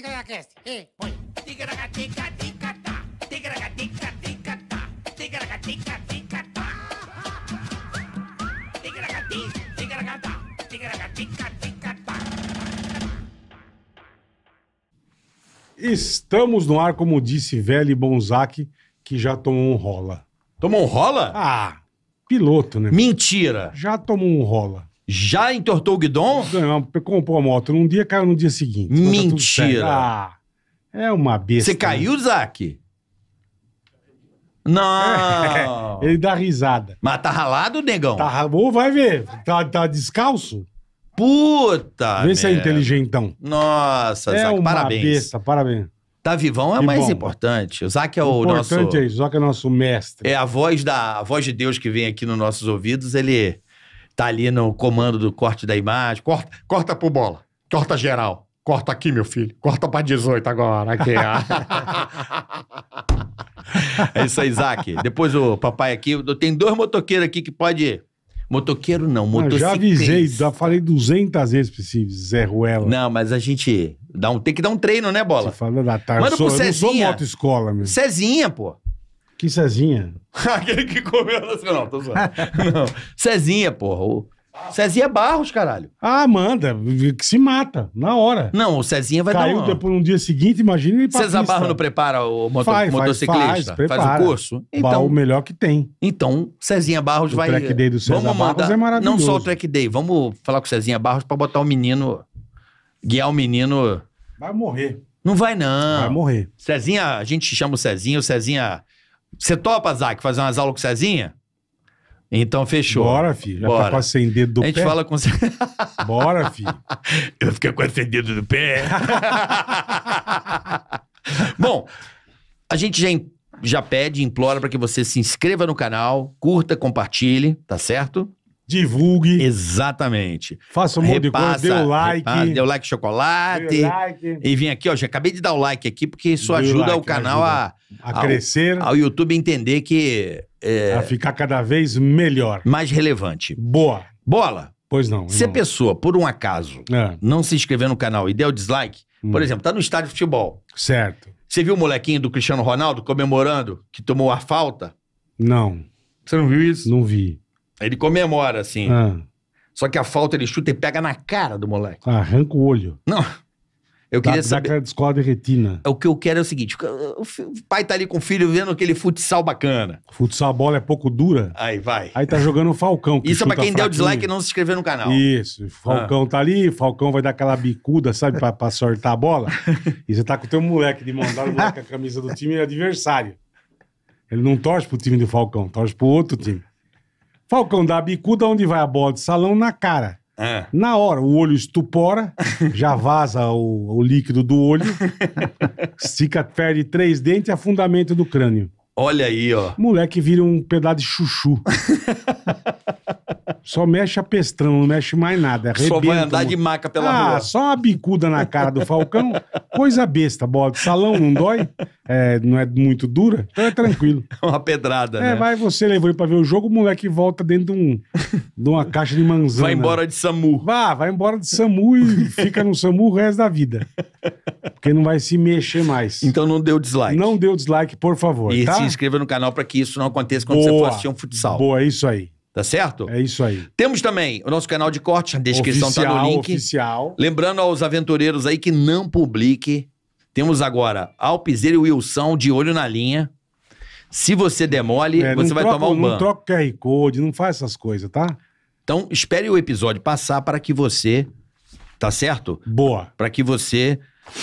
Tigaracast, ei, põe. Tica ticatá. tica, tica, Tigaracatica, Tica Tigaracati, tica, tica, ticatá. Estamos no ar, como disse Velho Bonzac, que já tomou um rola. Tomou um rola? Ah, piloto, né? Mentira! Já tomou um rola. Já entortou o guidon? Não, comprou a moto num dia, caiu no dia seguinte. Tá Mentira. Tá ah, é uma besta. Você né? caiu, Zac? Não! ele dá risada. Mas tá ralado, negão? Tá ralado, vai ver. Tá, tá descalço? Puta! Vê se é inteligentão. Nossa, é Zac, parabéns. Besta, parabéns. Tá vivão é o mais bom. importante. O Zac é o, o nosso. importante é isso, o Zac é nosso mestre. É a voz da a voz de Deus que vem aqui nos nossos ouvidos, ele tá ali no comando do corte da imagem. Corta, corta pro bola. Corta geral. Corta aqui, meu filho. Corta para 18 agora. Aqui, é isso aí, Isaac. Depois o papai aqui. Tem dois motoqueiros aqui que pode. Motoqueiro não, motociclista. Já avisei, já falei 200 vezes pra esse Zé Ruela. Não, mas a gente dá um, tem que dar um treino, né, Bola? Você fala da tarde. Manda pro eu Cezinha. não sou moto escola, meu. Cezinha, pô. Que Cezinha? Aquele que comeu na Não, tô zoando. não. Cezinha, porra. O... Cezinha Barros, caralho. Ah, manda. Que se mata, na hora. Não, o Cezinha vai Caiu dar um. depois no dia seguinte, imagina ele César Cezinha Barros não prepara o moto... faz, motociclista? Faz, faz, prepara. faz o curso? Então, o melhor que tem. Então, Cezinha Barros o vai... O track day do Cezinha vamos Barros mandar... é maravilhoso. Não só o track day, vamos falar com o Cezinha Barros pra botar o menino... Guiar o menino... Vai morrer. Não vai, não. Vai morrer. Cezinha, a gente chama o Cezinha, o Cezinha... Você topa, Zac, fazer umas aulas com Cezinha? Então, fechou. Bora, filho. Já tá Bora. tá com do pé. A gente pé? fala com... Bora, filho. Eu fiquei com acendido do pé. Bom, a gente já, já pede, implora para que você se inscreva no canal, curta, compartilhe, tá certo? divulgue. Exatamente. Faça um monte repassa, de coisa, dê o like. Repassa, dê o like chocolate. Dê like. E vim aqui, ó, já acabei de dar o like aqui, porque isso dê ajuda o, like, o canal ajuda a, a, crescer. Ao, ao YouTube entender que... É, a ficar cada vez melhor. Mais relevante. Boa. Bola. Pois não. Se a pessoa, por um acaso, é. não se inscrever no canal e der o dislike, hum. por exemplo, tá no estádio de futebol. Certo. Você viu o molequinho do Cristiano Ronaldo comemorando que tomou a falta? Não. Você não viu isso? Não vi. Ele comemora, assim. Ah. Só que a falta ele chuta e pega na cara do moleque. Ah, arranca o olho. Não. Eu queria da, saber. Daquela descola de retina. É, o que eu quero é o seguinte: o, pai tá ali com o filho vendo aquele futsal bacana. Futsal, a bola é pouco dura. Aí vai. Aí tá jogando o Falcão. Isso é pra quem fraquinho. deu dislike e não se inscreveu no canal. Isso. Falcão ah. tá ali, Falcão vai dar aquela bicuda, sabe, pra, pra sortar a bola. E você tá com o teu moleque de mandar o moleque com a camisa do time é adversário. Ele não torce pro time do Falcão, torce pro outro time. Falcão dá a bicuda onde vai a bola de salão na cara. É. Na hora, o olho estupora, já vaza o, o líquido do olho, fica, perde três dentes e afundamento do crânio. Olha aí, ó. Moleque vira um pedaço de chuchu. só mexe a pestrão, não mexe mais nada. Arrebenta, só vai andar de maca pela ah, rua. só uma bicuda na cara do Falcão. Coisa besta, bola. Salão não dói, é, não é muito dura, então é tranquilo. É uma pedrada, é, né? É, vai você levou ele pra ver o jogo, o moleque volta dentro de, um, de uma caixa de manzana. Vai embora de SAMU. Vá, vai embora de SAMU e fica no SAMU o resto da vida. Porque não vai se mexer mais. Então não deu dislike. Não deu dislike, por favor. tá? se inscreva no canal para que isso não aconteça quando Boa. você for assistir um futsal. Boa, é isso aí. Tá certo? É isso aí. Temos também o nosso canal de corte, a descrição oficial, tá no link. Oficial. Lembrando aos aventureiros aí que não publique. Temos agora Alpizeiro e Wilson de olho na linha. Se você demole, é, você vai troca, tomar um ban. Não troca QR Code, não faz essas coisas, tá? Então, espere o episódio passar para que você. Tá certo? Boa. Para que você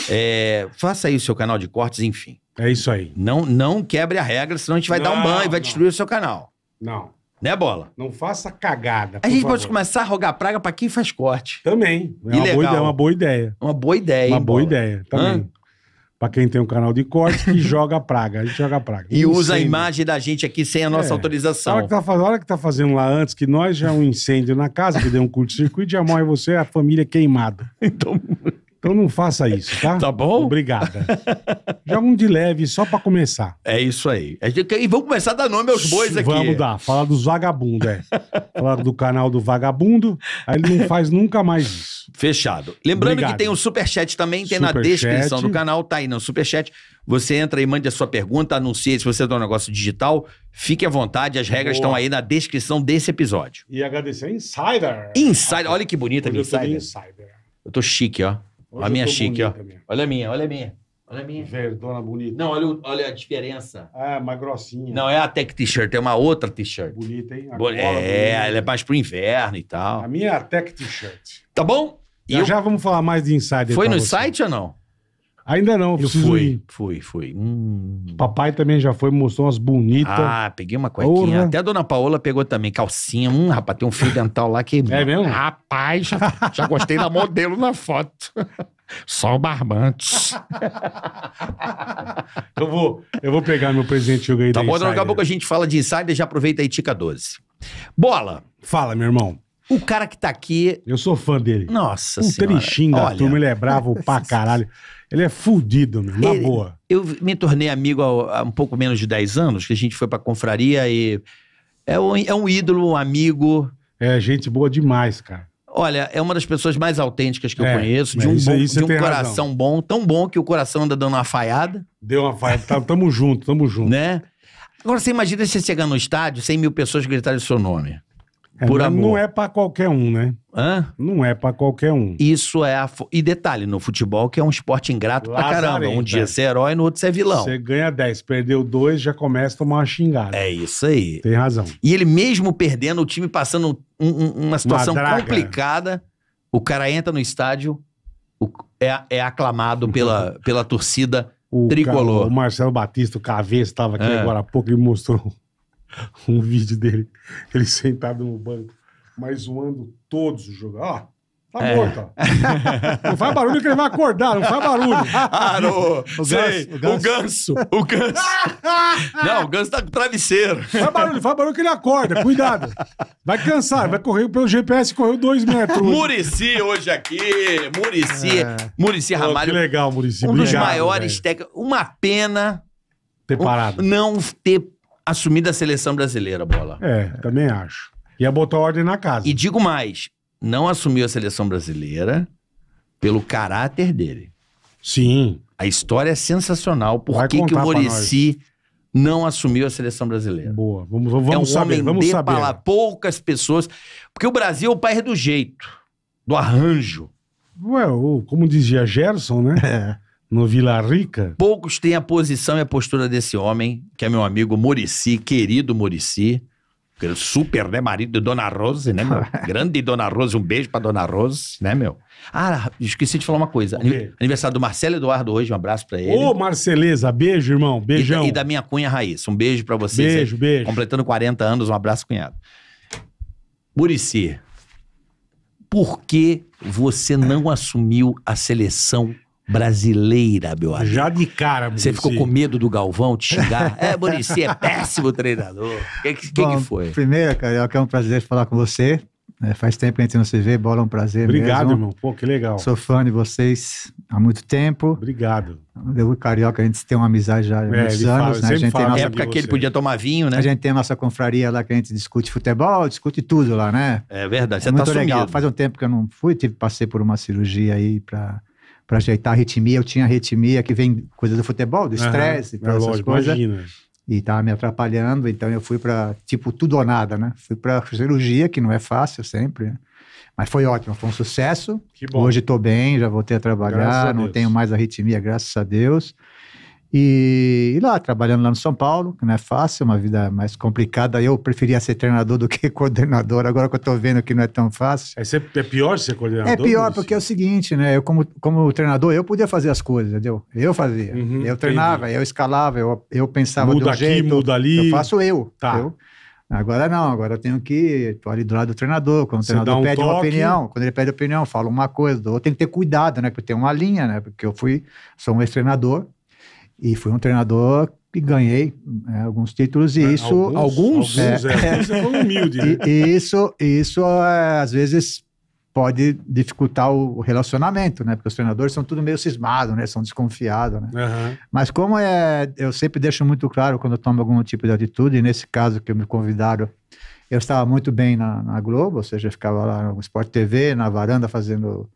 é, faça aí o seu canal de cortes, enfim. É isso aí. Não, não quebre a regra, senão a gente vai dar um banho banho, vai não. destruir o seu canal. Não. Né, Bola? Não faça cagada. A gente favor. pode começar a rogar praga pra quem faz corte. Também. É uma, boa ideia, é uma boa ideia. Uma boa ideia, uma hein, boa Bola? ideia também. Pra quem tem um canal de corte que joga praga. A gente joga praga. E usa a imagem da gente aqui sem a nossa É. autorização. Olha que tá, a hora que tá fazendo lá antes, que nós já é um incêndio na casa, que deu um curto-circuito, e já morre você e a família queimada. Então, então não faça isso, tá? Tá bom? Obrigada. Joga um de leve só pra começar. É isso aí. É e vamos começar a dar nome aos bois aqui. Vamos dar. Falar dos vagabundos, é. falar do canal do vagabundo. Aí ele não faz nunca mais isso. Fechado. Lembrando Obrigado. que tem o superchat também, tem super na descrição chat. do canal, tá aí no né, superchat. Você entra e mande a sua pergunta, anuncie se você é do um negócio digital. Fique à vontade, as regras estão aí na descrição desse episódio. E agradecer a Insider. Insider, olha que bonita a Insider. Insider. eu tô chique, ó. Hoje a minha chique, ó. Olha a minha, olha a minha. Olha a minha. Verdona bonita. Não, olha, olha a diferença. Ah, é mais grossinha. Não, é a Tech T-shirt, é uma outra T-shirt. Bonita, hein? Bo é, bonita. ela é mais pro inverno e tal. A minha é a Tech T-shirt. Tá bom? E já, eu... já vamos falar mais de insider. Foi no você. site ou não? Ainda não. Eu fui, ir. fui, fui. Hum. Papai também já foi, mostrou umas bonitas. Ah, peguei uma cuequinha. Até a dona Paola pegou também, calcinha. Hum, rapaz, tem um fio dental lá que... É mesmo? Rapaz, já, já gostei da modelo na foto. Só o barbante. eu, vou, eu vou pegar meu presente aí Tá bom, daqui a pouco a gente fala de insider, já aproveita aí, Tica 12. Bola. Fala, meu irmão. O cara que tá aqui. Eu sou fã dele. Nossa um senhora. Um trichinho da Olha... turma, ele é bravo pra caralho. Ele é fudido, meu, na Ele- boa. Eu me tornei amigo há, há um pouco menos de 10 anos, que a gente foi pra confraria e. É um, é um ídolo, um amigo. É gente boa demais, cara. Olha, é uma das pessoas mais autênticas que eu é, conheço, de é, um, isso bom- aí de um coração bom, tão bom que o coração anda dando uma falhada, Deu uma falha. Tá- tamo junto, tamo junto. né? Agora você imagina você chegar no estádio, 100 mil pessoas gritarem o seu nome. É, por não, amor. Não é para qualquer um, né? Hã? Não é para qualquer um. Isso é a. Fo... E detalhe, no futebol que é um esporte ingrato Lazarenta. pra caramba. Um dia é. você é herói, no outro você é vilão. Você ganha 10, perdeu 2, já começa a tomar uma xingada. É isso aí. Tem razão. E ele mesmo perdendo, o time passando um, um, uma situação uma complicada, o cara entra no estádio, o... é, é aclamado pela, pela torcida o tricolor. Ca... o Marcelo Batista, o Cavê, estava aqui é. agora há pouco e mostrou um vídeo dele, ele sentado no banco, mas zoando todos os jogadores. Ó, Tá é. morto, ó. Não faz barulho que ele vai acordar, não faz barulho. Ah, no, o, sei, ganso, o ganso. O ganso. não, o ganso tá com travesseiro. Faz barulho, faz barulho que ele acorda, cuidado. Vai cansar, vai correr pelo GPS, correu dois metros. Murici hoje aqui, Murici. É. Murici Ramalho. Que legal, Murici. Um Obrigado, dos maiores técnicos. Uma pena. Ter parado. Um, não ter assumir da seleção brasileira, bola. É, também acho. Ia botar ordem na casa. E digo mais: não assumiu a seleção brasileira pelo caráter dele. Sim. A história é sensacional. Por que, que o Morici não assumiu a seleção brasileira? Boa, vamos, vamos, é um saber, homem vamos de saber. Poucas pessoas. Porque o Brasil é o país do jeito, do arranjo. Ué, como dizia Gerson, né? É. No Vila Rica? Poucos têm a posição e a postura desse homem, que é meu amigo Morici, querido Morici. Super, né? Marido de Dona Rose, né, meu? Grande Dona Rose, um beijo pra Dona Rose, né, meu? Ah, esqueci de falar uma coisa. Aniversário do Marcelo Eduardo hoje, um abraço pra ele. Ô, Marceleza, beijo, irmão, beijão. E, e da, minha cunha Raíssa, um beijo pra vocês. Beijo, aí. beijo. Completando 40 anos, um abraço, cunhado. Murici, por que você não assumiu a seleção brasileira, meu amigo. Já de cara, Você ficou com medo do Galvão te xingar? é, Muricy é péssimo treinador. O que, que, que foi? Primeiro, Carioca, é um prazer falar com você. É, faz tempo que a gente não se vê, bola é um prazer Obrigado, mesmo. irmão. Pô, que legal. Sou fã de vocês há muito tempo. Obrigado. Eu e Carioca, a gente tem uma amizade já há é, muitos anos. Fala, né? a gente tem nossa... época que ele podia tomar vinho, né? A gente tem a nossa confraria lá que a gente discute futebol, discute tudo lá, né? É verdade, é você é tá muito legal. Faz um tempo que eu não fui, tive, passei por uma cirurgia aí para para ajeitar a arritmia. Eu tinha arritmia que vem coisa do futebol, do estresse, uhum. é, essas coisas. E estava tá me atrapalhando, então eu fui para, tipo, tudo ou nada, né? Fui para cirurgia, que não é fácil sempre, né? Mas foi ótimo, foi um sucesso. Hoje estou bem, já voltei a trabalhar, não tenho mais arritmia, graças a Deus. E, e, lá, trabalhando lá no São Paulo, que não é fácil, uma vida mais complicada. Eu preferia ser treinador do que coordenador, agora que eu estou vendo que não é tão fácil. é pior ser coordenador? É pior, porque é o seguinte, né? Eu, como, como treinador, eu podia fazer as coisas, entendeu? Eu fazia. Uhum, eu treinava, entendi. eu escalava, eu, eu pensava muda de um aqui, jeito. Muda ali. Eu faço eu. Tá. Eu, Agora não, agora eu tenho que. Tô ali do lado do treinador. Quando o treinador um pede toque. uma opinião, quando ele pede opinião, fala uma coisa, do outro tem que ter cuidado, né? Porque tem uma linha, né? Porque eu fui, sou um ex-treinador, e fui um treinador que ganhei né, alguns títulos e é, isso... Alguns? Alguns, é, alguns é, é humilde. Né? E, e, isso, isso é, às vezes pode dificultar o relacionamento, né? Porque os treinadores são tudo meio cismados, né? São desconfiados, né? Uhum. Mas como é, eu sempre deixo muito claro quando eu tomo algum tipo de atitude, e nesse caso que me convidaram, eu estava muito bem na, na Globo, ou seja, eu ficava lá no Sport TV, na varanda, fazendo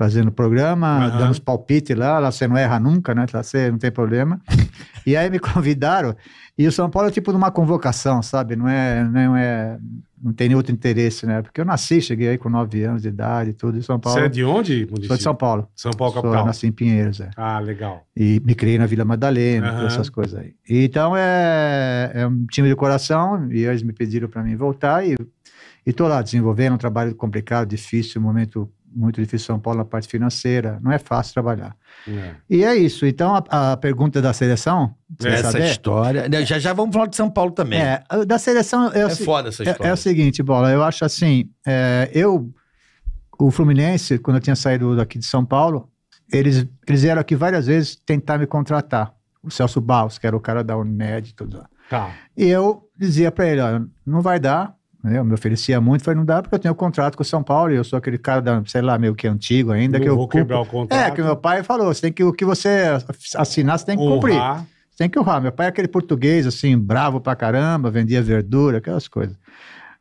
fazendo programa, uhum. dando os palpites lá, lá você não erra nunca, né? Lá você não tem problema. e aí me convidaram, e o São Paulo é tipo numa convocação, sabe? Não é, não é, não tem nenhum outro interesse, né? Porque eu nasci, cheguei aí com nove anos de idade e tudo, e São Paulo. Você é de onde, município? Sou de São Paulo. São Paulo, capital. Sou, nasci em Pinheiros, é. Ah, legal. E me criei na Vila Madalena, uhum. essas coisas aí. então é, é um time de coração, e eles me pediram para mim voltar, e estou lá desenvolvendo um trabalho complicado, difícil, um momento muito difícil São Paulo na parte financeira, não é fácil trabalhar. É. E é isso. Então, a, a pergunta da seleção. Essa saber? história. Né, já já vamos falar de São Paulo também. É, da seleção. É, é o, foda essa é, história. É, é, o seguinte, Bola, eu acho assim. É, eu. O Fluminense, quando eu tinha saído daqui de São Paulo, eles, eles vieram aqui várias vezes tentar me contratar. O Celso Barros, que era o cara da Unimed e tudo. Tá. E eu dizia para ele: olha, não vai dar, eu me oferecia muito, falei, não dá porque eu tenho um contrato com o São Paulo e eu sou aquele cara, da, sei lá, meio que antigo ainda. Não que eu vou cumpro. quebrar o contrato. É, que meu pai falou, tem que, o que você assinar, você tem que cumprir. Honrar. Você tem que honrar. Meu pai é aquele português, assim, bravo pra caramba, vendia verdura, aquelas coisas.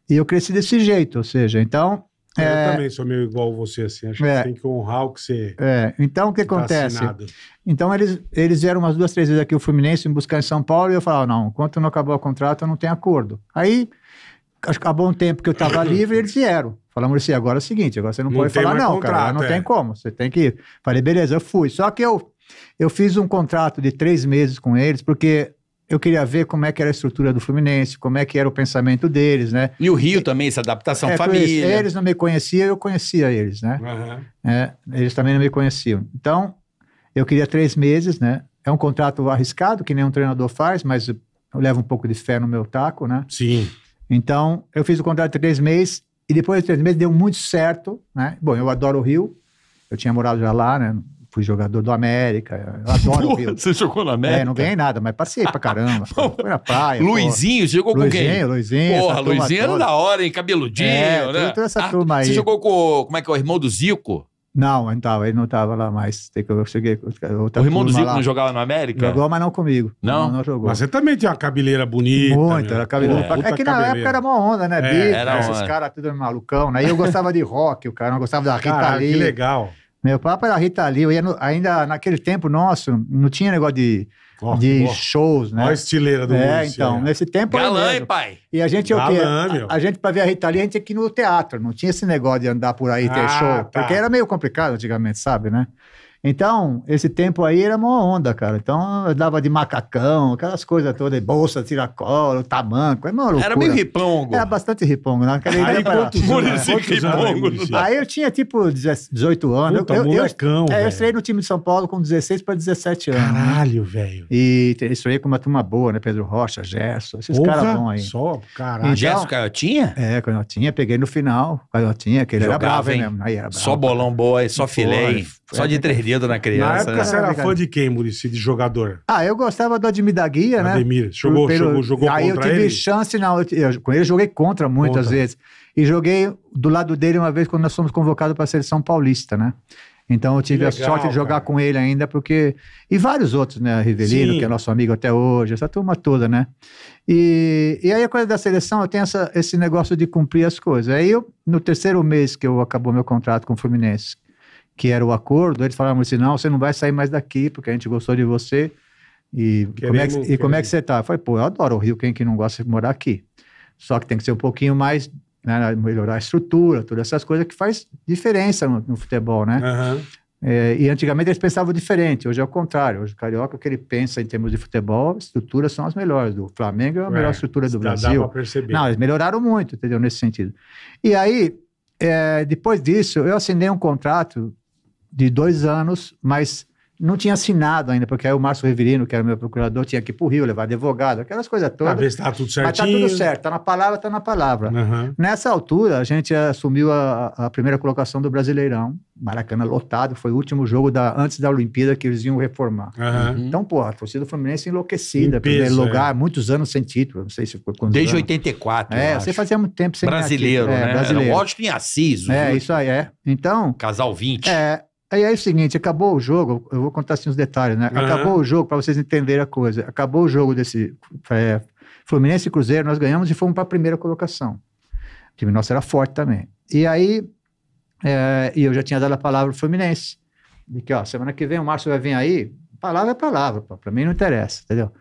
E eu cresci desse jeito, ou seja, então... Eu é, também sou meio igual você, assim, acho é, que tem que honrar o que você... É, então o que tá acontece? Então eles, eles vieram umas duas, três vezes aqui, o Fluminense, me buscar em São Paulo, e eu falava, não, enquanto não acabou o contrato, eu não tenho acordo. Aí há bom tempo que eu estava livre, eles vieram. falaram assim, agora é o seguinte, agora você não, não pode falar não, contrato, cara, não é. tem como, você tem que ir. Falei, beleza, eu fui. Só que eu, eu fiz um contrato de três meses com eles, porque eu queria ver como é que era a estrutura do Fluminense, como é que era o pensamento deles, né? E o Rio e, também, essa adaptação, é, família. Eles, eles não me conheciam, eu conhecia eles, né? Uhum. É, eles também não me conheciam. Então, eu queria três meses, né? É um contrato arriscado, que nenhum treinador faz, mas eu levo um pouco de fé no meu taco, né? Sim. Então, eu fiz o contrato de três meses e depois de três meses deu muito certo, né? Bom, eu adoro o Rio, eu tinha morado já lá, né? Fui jogador do América, eu adoro Pô, o Rio. Você jogou no América? É, não ganhei nada, mas passei pra caramba. Foi na praia. Luizinho, porra. jogou Luizinho, com quem? Luizinho, Porra, Luizinho era da hora, hein? Cabeludinho, é, né? Toda essa ah, turma aí. Você jogou com, como é que é, o irmão do Zico? Não, então, ele não estava lá mais. Tem que eu cheguei. o Raimundo Zico lá. não jogava no América? Jogou, mas não comigo. Não? Não, não jogou. Mas você também tinha uma cabeleira bonita. Muito, né? era cabeleira. Pô, é que na cabeleira. época era uma onda, né? É, Beat, era né? esses caras tudo malucão, né? E eu gostava de rock, o cara não gostava da Rita Caralho, Lee. que legal. Meu papo era Rita Lee. Eu ia no, ainda naquele tempo nosso, não tinha negócio de Oh, de shows, né? Olha a estileira do É, Lúcio, então, é. nesse tempo... Galã, hein, pai? E a gente, Galã, é o quê? A, meu. a gente, pra ver a Rita a gente tinha que ir no teatro, não tinha esse negócio de andar por aí e ter ah, show, tá. porque era meio complicado antigamente, sabe, né? Então, esse tempo aí era uma onda, cara. Então, eu dava de macacão, aquelas coisas todas, bolsa, tiracola, tamanco, é Era meio ripongo. Era bastante ripongo. Naquela né? aí, pra... ripongo. aí eu tinha, tipo, 18 anos. Puta, eu, eu, molecão, eu, é, eu estrei no time de São Paulo com 16 para 17 anos. Caralho, velho. E estrei com uma turma boa, né? Pedro Rocha, Gerson, esses caras bons aí. só, caralho. Então, Gerson Canhotinha? É, Canhotinha, peguei no final, Canhotinha, que ele Jogava, era bravo hein? mesmo. Aí era bravo, só bolão boa, só filé, só de é três dedos na criança. Na época né? você era fã de quem, Murici, de jogador? Ah, eu gostava do Ademir da Guia, né? Ademir. Jogou, pelo... jogou, jogou contra ele? Aí eu tive ele? chance, não. Eu, com ele eu joguei contra muitas contra. vezes. E joguei do lado dele uma vez quando nós fomos convocados para a seleção paulista, né? Então eu tive legal, a sorte de jogar cara. com ele ainda, porque. E vários outros, né? Rivelino, Sim. que é nosso amigo até hoje, essa turma toda, né? E, e aí a coisa da seleção, eu tenho essa, esse negócio de cumprir as coisas. Aí eu, no terceiro mês que eu acabou meu contrato com o Fluminense, que era o acordo, eles falaram assim: não, você não vai sair mais daqui, porque a gente gostou de você. E, como, é que, e como é que você tá? Eu falei, pô, eu adoro o Rio, quem que não gosta de morar aqui? Só que tem que ser um pouquinho mais, né, melhorar a estrutura, todas essas coisas que faz diferença no, no futebol, né? Uhum. É, e antigamente eles pensavam diferente, hoje é o contrário. Hoje o carioca, o que ele pensa em termos de futebol, estruturas são as melhores. Do Flamengo é a melhor é, estrutura do Brasil. Dá perceber. Não, eles melhoraram muito, entendeu? Nesse sentido. E aí, é, depois disso, eu assinei um contrato de dois anos, mas não tinha assinado ainda, porque aí o Márcio Reverino, que era meu procurador, tinha que ir para o Rio levar advogado, aquelas coisas todas. Para ver se tá tudo certinho. Mas tá tudo certo, está na palavra, está na palavra. Uhum. Nessa altura, a gente assumiu a, a, primeira colocação do Brasileirão, Maracanã lotado, foi o último jogo da, antes da Olimpíada que eles iam reformar. Uhum. Então, pô, a torcida Fluminense enlouquecida, peso, primeiro é. lugar, é. muitos anos sem título, não sei se foi quando. Desde anos. 84, É, você fazia muito tempo sem Brasileiro, título, né? É, brasileiro. Era um ótimo em Assis. É, isso aí, é. Então... Casal 20. É, Aí é o seguinte, acabou o jogo, eu vou contar assim os detalhes, né? Uhum. Acabou o jogo, para vocês entenderem a coisa. Acabou o jogo desse é, Fluminense e Cruzeiro, nós ganhamos e fomos para a primeira colocação. O time nosso era forte também. E aí, é, e eu já tinha dado a palavra ao Fluminense, de que, ó, semana que vem o Márcio vai vir aí, palavra é palavra, para mim não interessa, entendeu?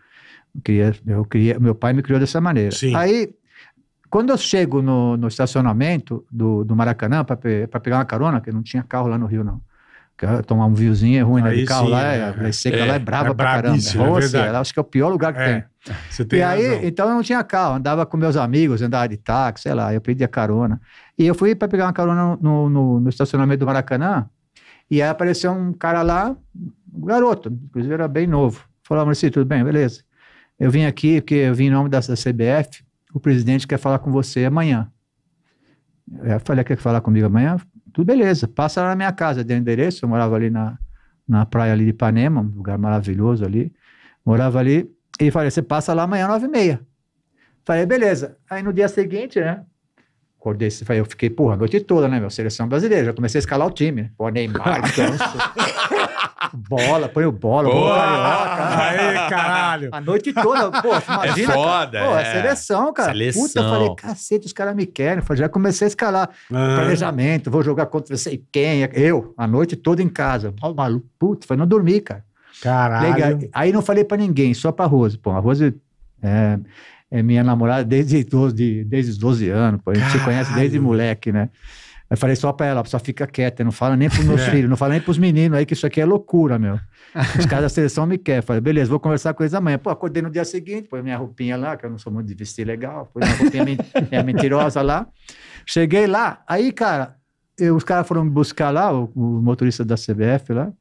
Eu queria, eu queria, meu pai me criou dessa maneira. Sim. Aí, quando eu chego no, no estacionamento do, do Maracanã para pe, pegar uma carona, que não tinha carro lá no Rio, não tomar um viozinho é ruim, né? de carro sim, lá, é, é, seca é, lá é, é brava é pra caramba. Rússia, é acho que é o pior lugar que é, tem. tem. E razão. aí, então eu não tinha carro, andava com meus amigos, andava de táxi, sei lá, eu pedia carona. E eu fui para pegar uma carona no, no, no, estacionamento do Maracanã, e aí apareceu um cara lá, um garoto, inclusive era bem novo. Falou, Marci, tudo bem? Beleza. Eu vim aqui porque eu vim em nome da, da CBF, o presidente quer falar com você amanhã. Eu falei, quer falar comigo amanhã? tudo beleza, passa lá na minha casa, deu endereço, eu morava ali na, na praia ali de Ipanema, um lugar maravilhoso ali, morava ali, e falei, você passa lá amanhã nove e meia. Falei, beleza. Aí no dia seguinte, né, Acordei, falei: eu fiquei, porra, a noite toda, né, meu? Seleção brasileira. Já comecei a escalar o time, né? Pô, Neymar, Ganso, bola, põe o bola, Aí, caralho. A noite toda, pô, é imagina. É foda. pô, é. é. seleção, cara. Seleção. Puta, eu falei, cacete, os caras me querem. Falei, já comecei a escalar. Ah. Planejamento, vou jogar contra sei quem. Eu, a noite toda em casa. Ó, maluco, puta, falei, não dormi, cara. Caralho. Legal. Aí não falei pra ninguém, só pra Rose. Pô, a Rose. É, é minha namorada desde, 12, desde os 12 anos, pô. a gente Caralho. se conhece desde moleque, né? Aí falei só pra ela, só fica quieta, não fala nem pros meus é. filhos, não fala nem pros meninos aí, que isso aqui é loucura, meu. Os caras da seleção me querem. Falei, beleza, vou conversar com eles amanhã. Pô, acordei no dia seguinte, põe minha roupinha lá, que eu não sou muito de vestir legal, põe minha roupinha minha mentirosa lá. Cheguei lá, aí, cara, eu, os caras foram me buscar lá, o, o motorista da CBF lá.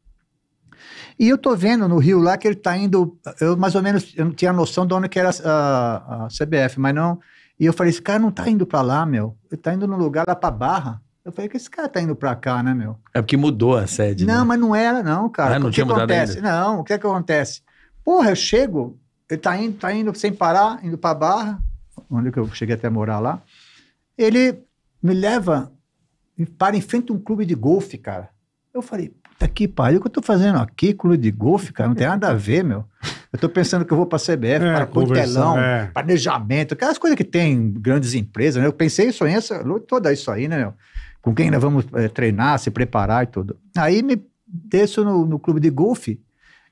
E eu tô vendo no Rio lá que ele tá indo, eu mais ou menos, eu não tinha noção de onde que era a, a CBF, mas não. E eu falei, esse cara não tá indo para lá, meu. Ele tá indo num lugar lá pra Barra. Eu falei que esse cara tá indo pra cá, né, meu? É porque mudou a sede. Não, né? mas não era, não, cara. Ah, não o que tinha que mudado acontece? Ainda. Não, o que é que acontece? Porra, eu chego, ele tá indo, tá indo sem parar, indo pra Barra, onde eu cheguei até a morar lá. Ele me leva para em frente a um clube de golfe, cara. Eu falei, puta que pariu, o que eu tô fazendo aqui, clube de golfe, cara? Não tem nada a ver, meu. Eu tô pensando que eu vou pra CBF, é, para Cotelão, é. planejamento, aquelas coisas que tem grandes empresas, né? Eu pensei, sonhei toda isso aí, né, meu? com quem nós vamos é, treinar, se preparar e tudo. Aí me desço no, no clube de golfe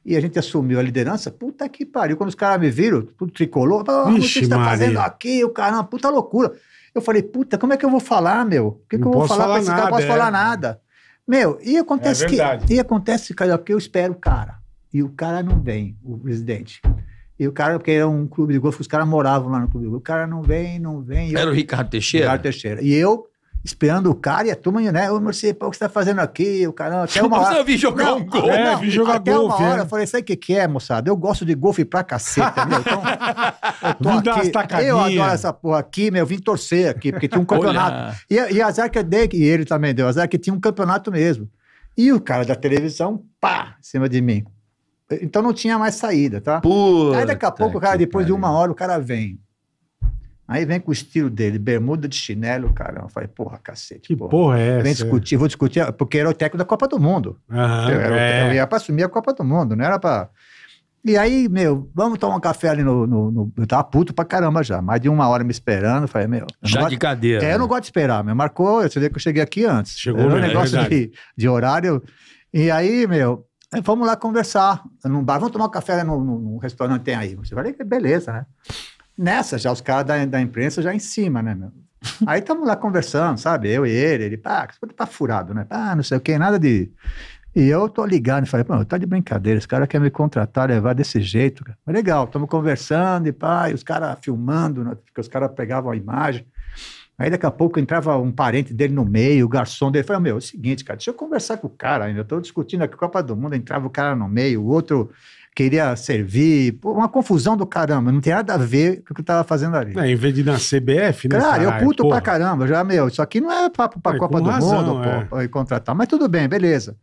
e a gente assumiu a liderança. Puta que pariu. Quando os caras me viram, tudo tricolor. Ixi, o que você está fazendo aqui? O cara, uma puta loucura. Eu falei, puta, como é que eu vou falar, meu? O que, que eu vou falar, falar pra esse cara? Não posso é. falar nada. Meu, e acontece é que. E acontece, cara, que eu espero o cara. E o cara não vem, o presidente. E o cara, porque era um clube de golfe, os caras moravam lá no clube de golfe. O cara não vem, não vem. Eu, era o Ricardo Teixeira? Ricardo Teixeira. E eu esperando o cara e a turma, né? Ô, Murci, o que você tá fazendo aqui? O cara, até uma hora... Eu vi jogar não, um gol. É, vi jogar até golfe. Até uma hora é. eu falei, sabe o que que é, moçada? Eu gosto de golfe pra caceta, meu. Então, eu tô vim aqui, eu adoro essa porra aqui, meu, eu vim torcer aqui, porque tinha um campeonato. e, e azar que eu e ele também deu azar, que tinha um campeonato mesmo. E o cara da televisão, pá, em cima de mim. Então não tinha mais saída, tá? Puta Aí daqui a pouco, o cara, depois cara. de uma hora, o cara vem Aí vem com o estilo dele, bermuda de chinelo, caramba. Eu falei, porra, cacete. Que porra, porra é essa? Vem é? discutir, vou discutir, ah, porque era o técnico da Copa do Mundo. Aham, eu, era, é. eu ia pra assumir a Copa do Mundo, não era pra. E aí, meu, vamos tomar um café ali no, no, no, Eu tava puto pra caramba já. Mais de uma hora me esperando. Falei, meu. Já gosto... de cadeira. É, eu né? não gosto de esperar, meu. Marcou, você vê que eu cheguei aqui antes. Chegou Era um né? é negócio é de, de horário. E aí, meu, vamos lá conversar num bar, vamos tomar um café ali no, no, no restaurante tem aí. Você falei, beleza, né? Nessa, já os caras da, da imprensa já em cima, né, meu? Aí estamos lá conversando, sabe? Eu e ele, ele, pá, você tá furado, né? Ah, não sei o que, nada de. E eu tô ligado e falei, pô, tá de brincadeira, esse cara quer me contratar, levar desse jeito, cara. Mas legal, estamos conversando e pá, e os caras filmando, né? porque os caras pegavam a imagem. Aí daqui a pouco entrava um parente dele no meio, o garçom dele. o meu, é o seguinte, cara, deixa eu conversar com o cara ainda. Eu tô discutindo aqui Copa do Mundo, entrava o cara no meio, o outro queria servir, uma confusão do caramba, não tem nada a ver com o que eu tava fazendo ali. É, em vez de na CBF, né? Claro, eu puto ah, porra. pra caramba, já, meu, isso aqui não é papo pra é, Copa do razão, Mundo, pô, é. contratar, mas tudo bem, beleza.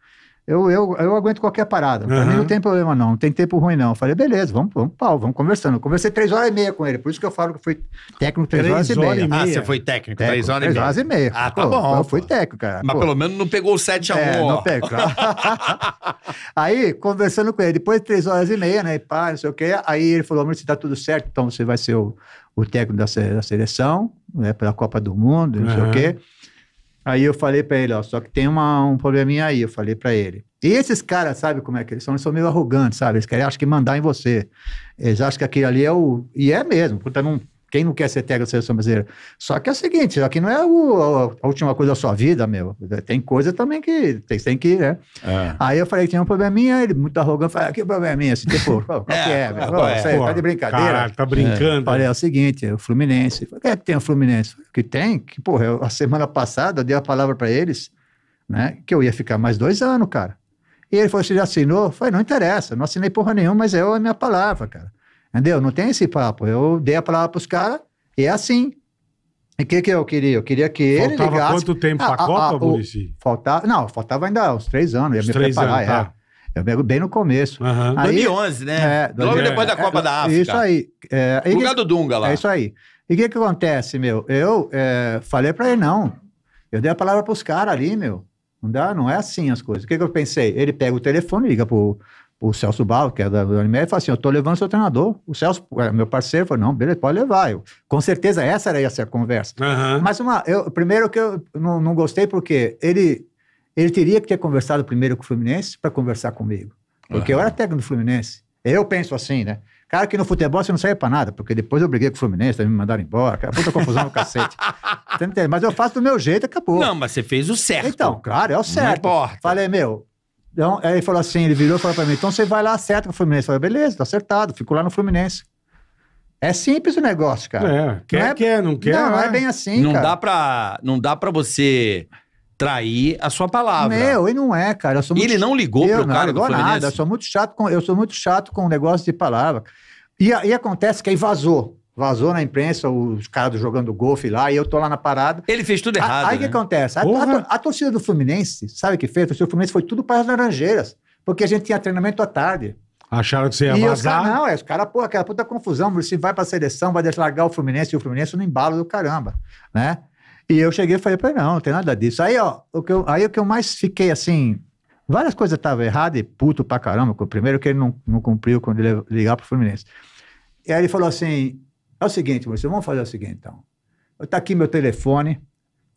Eu, eu, eu aguento qualquer parada. Pra uhum. mim não tem problema, não. Não tem tempo ruim, não. Eu falei, beleza, vamos, vamos, pau, vamos conversando. Eu conversei três horas e meia com ele. Por isso que eu falo que fui técnico três, três horas, e meia. meia. Ah, você foi técnico, técnico três horas e meia. Três horas e meia. Ah, tá pô, bom. Eu fui técnico, cara. Mas pô. pelo menos não pegou o 7 a 1 é, não pegou. aí, conversando com ele, depois de três horas e meia, né? E pá, não sei o quê. Aí ele falou, amor, se tá tudo certo, então você vai ser o, o técnico da, da seleção, né? Pela Copa do Mundo, não uhum. sei o quê. Aí eu falei para ele, ó, só que tem uma, um probleminha aí, eu falei para ele. E esses caras, sabe como é que eles são? Eles são meio arrogantes, sabe? Eles querem, acho que mandar em você. Eles acham que aquilo ali é o... E é mesmo, puta, não quem não quer ser técnico da seleção brasileira? Só que é o seguinte, aqui não é o, a última coisa da sua vida, meu. Tem coisa também que tem, tem que ir, né? É. Aí eu falei que tinha um probleminha, ele muito arrogante, falei, ah, que probleminha? Assim, tipo, qual é, que é, velho? Pô, é, tá de brincadeira? Caralho, tá brincando. É. Falei, é o seguinte, o Fluminense. o que é que tem o Fluminense? que tem? Que, porra, eu, a semana passada eu dei a palavra pra eles, né? Que eu ia ficar mais dois anos, cara. E ele falou, você já assinou? falei, não interessa, não assinei porra nenhuma, mas é a minha palavra, cara. Entendeu? Não tem esse papo. Eu dei a palavra para os caras e é assim. E o que, que eu queria? Eu queria que faltava ele ligasse... Faltava quanto tempo ah, para a, ah, ah, Copa, Burici? Faltava, não, faltava ainda uns três anos. Ia me preparar, anos, tá. é. Eu pego bem no começo. Uhum. Aí, 2011, né? É, Logo depois da Copa é, da é, África. Isso aí. É, Lugar do Dunga lá. É isso aí. E o que, que acontece, meu? Eu é, falei para ele, não. Eu dei a palavra para os caras ali, meu. Não dá, não é assim as coisas. O que, que eu pensei? Ele pega o telefone, liga pro, o Celso Bala, que é da Unimed, falou assim: Eu estou levando seu treinador. O Celso, é, meu parceiro, falou: Não, beleza, pode levar. Eu, com certeza essa era essa a conversa. Uhum. Mas uma, eu, primeiro que eu não, não gostei, porque ele, ele teria que ter conversado primeiro com o Fluminense para conversar comigo. Porque uhum. eu era técnico do Fluminense. Eu penso assim, né? Cara, que no futebol você não serve pra nada, porque depois eu briguei com o Fluminense, me mandaram embora, cara, puta confusão no cacete. Mas eu faço do meu jeito e acabou. Não, mas você fez o certo. Então, claro, é o certo. Não importa. Falei, meu, então, aí ele falou assim, ele virou e falou pra mim, então você vai lá, acerta com o Fluminense. Eu falei, beleza, tá acertado, fico lá no Fluminense. É simples o negócio, cara. É, quer, não é, quer, não quer. Não, não é, né? bem assim, não cara. Dá pra, não dá pra você trair a sua palavra. Meu, e não é, cara. e ele não ligou eu, pro não, cara ligou do Fluminense? nada, eu sou muito chato com, eu sou muito chato com o negócio de palavra. E, e acontece que aí vazou. Vazou na imprensa os caras jogando golfe lá e eu tô lá na parada. Ele fez tudo errado. A, aí o né? que acontece? A, a, a, torcida do Fluminense, sabe o que fez? A torcida do Fluminense foi tudo para as Laranjeiras, porque a gente tinha treinamento à tarde. Acharam que você ia e vazar? Cara, não, é, os caras, pô, aquela puta confusão. Se vai a seleção, vai deslargar o Fluminense e o Fluminense no embalo do caramba, né? E eu cheguei e falei para ele, não, não tem nada disso. Aí, ó, o que eu, aí o que eu mais fiquei assim, várias coisas estavam erradas e puto pra caramba. Primeiro que ele não, não cumpriu quando ele ligar pro Fluminense. E aí ele falou assim, é o seguinte, você vamos fazer o seguinte, então. Está aqui meu telefone.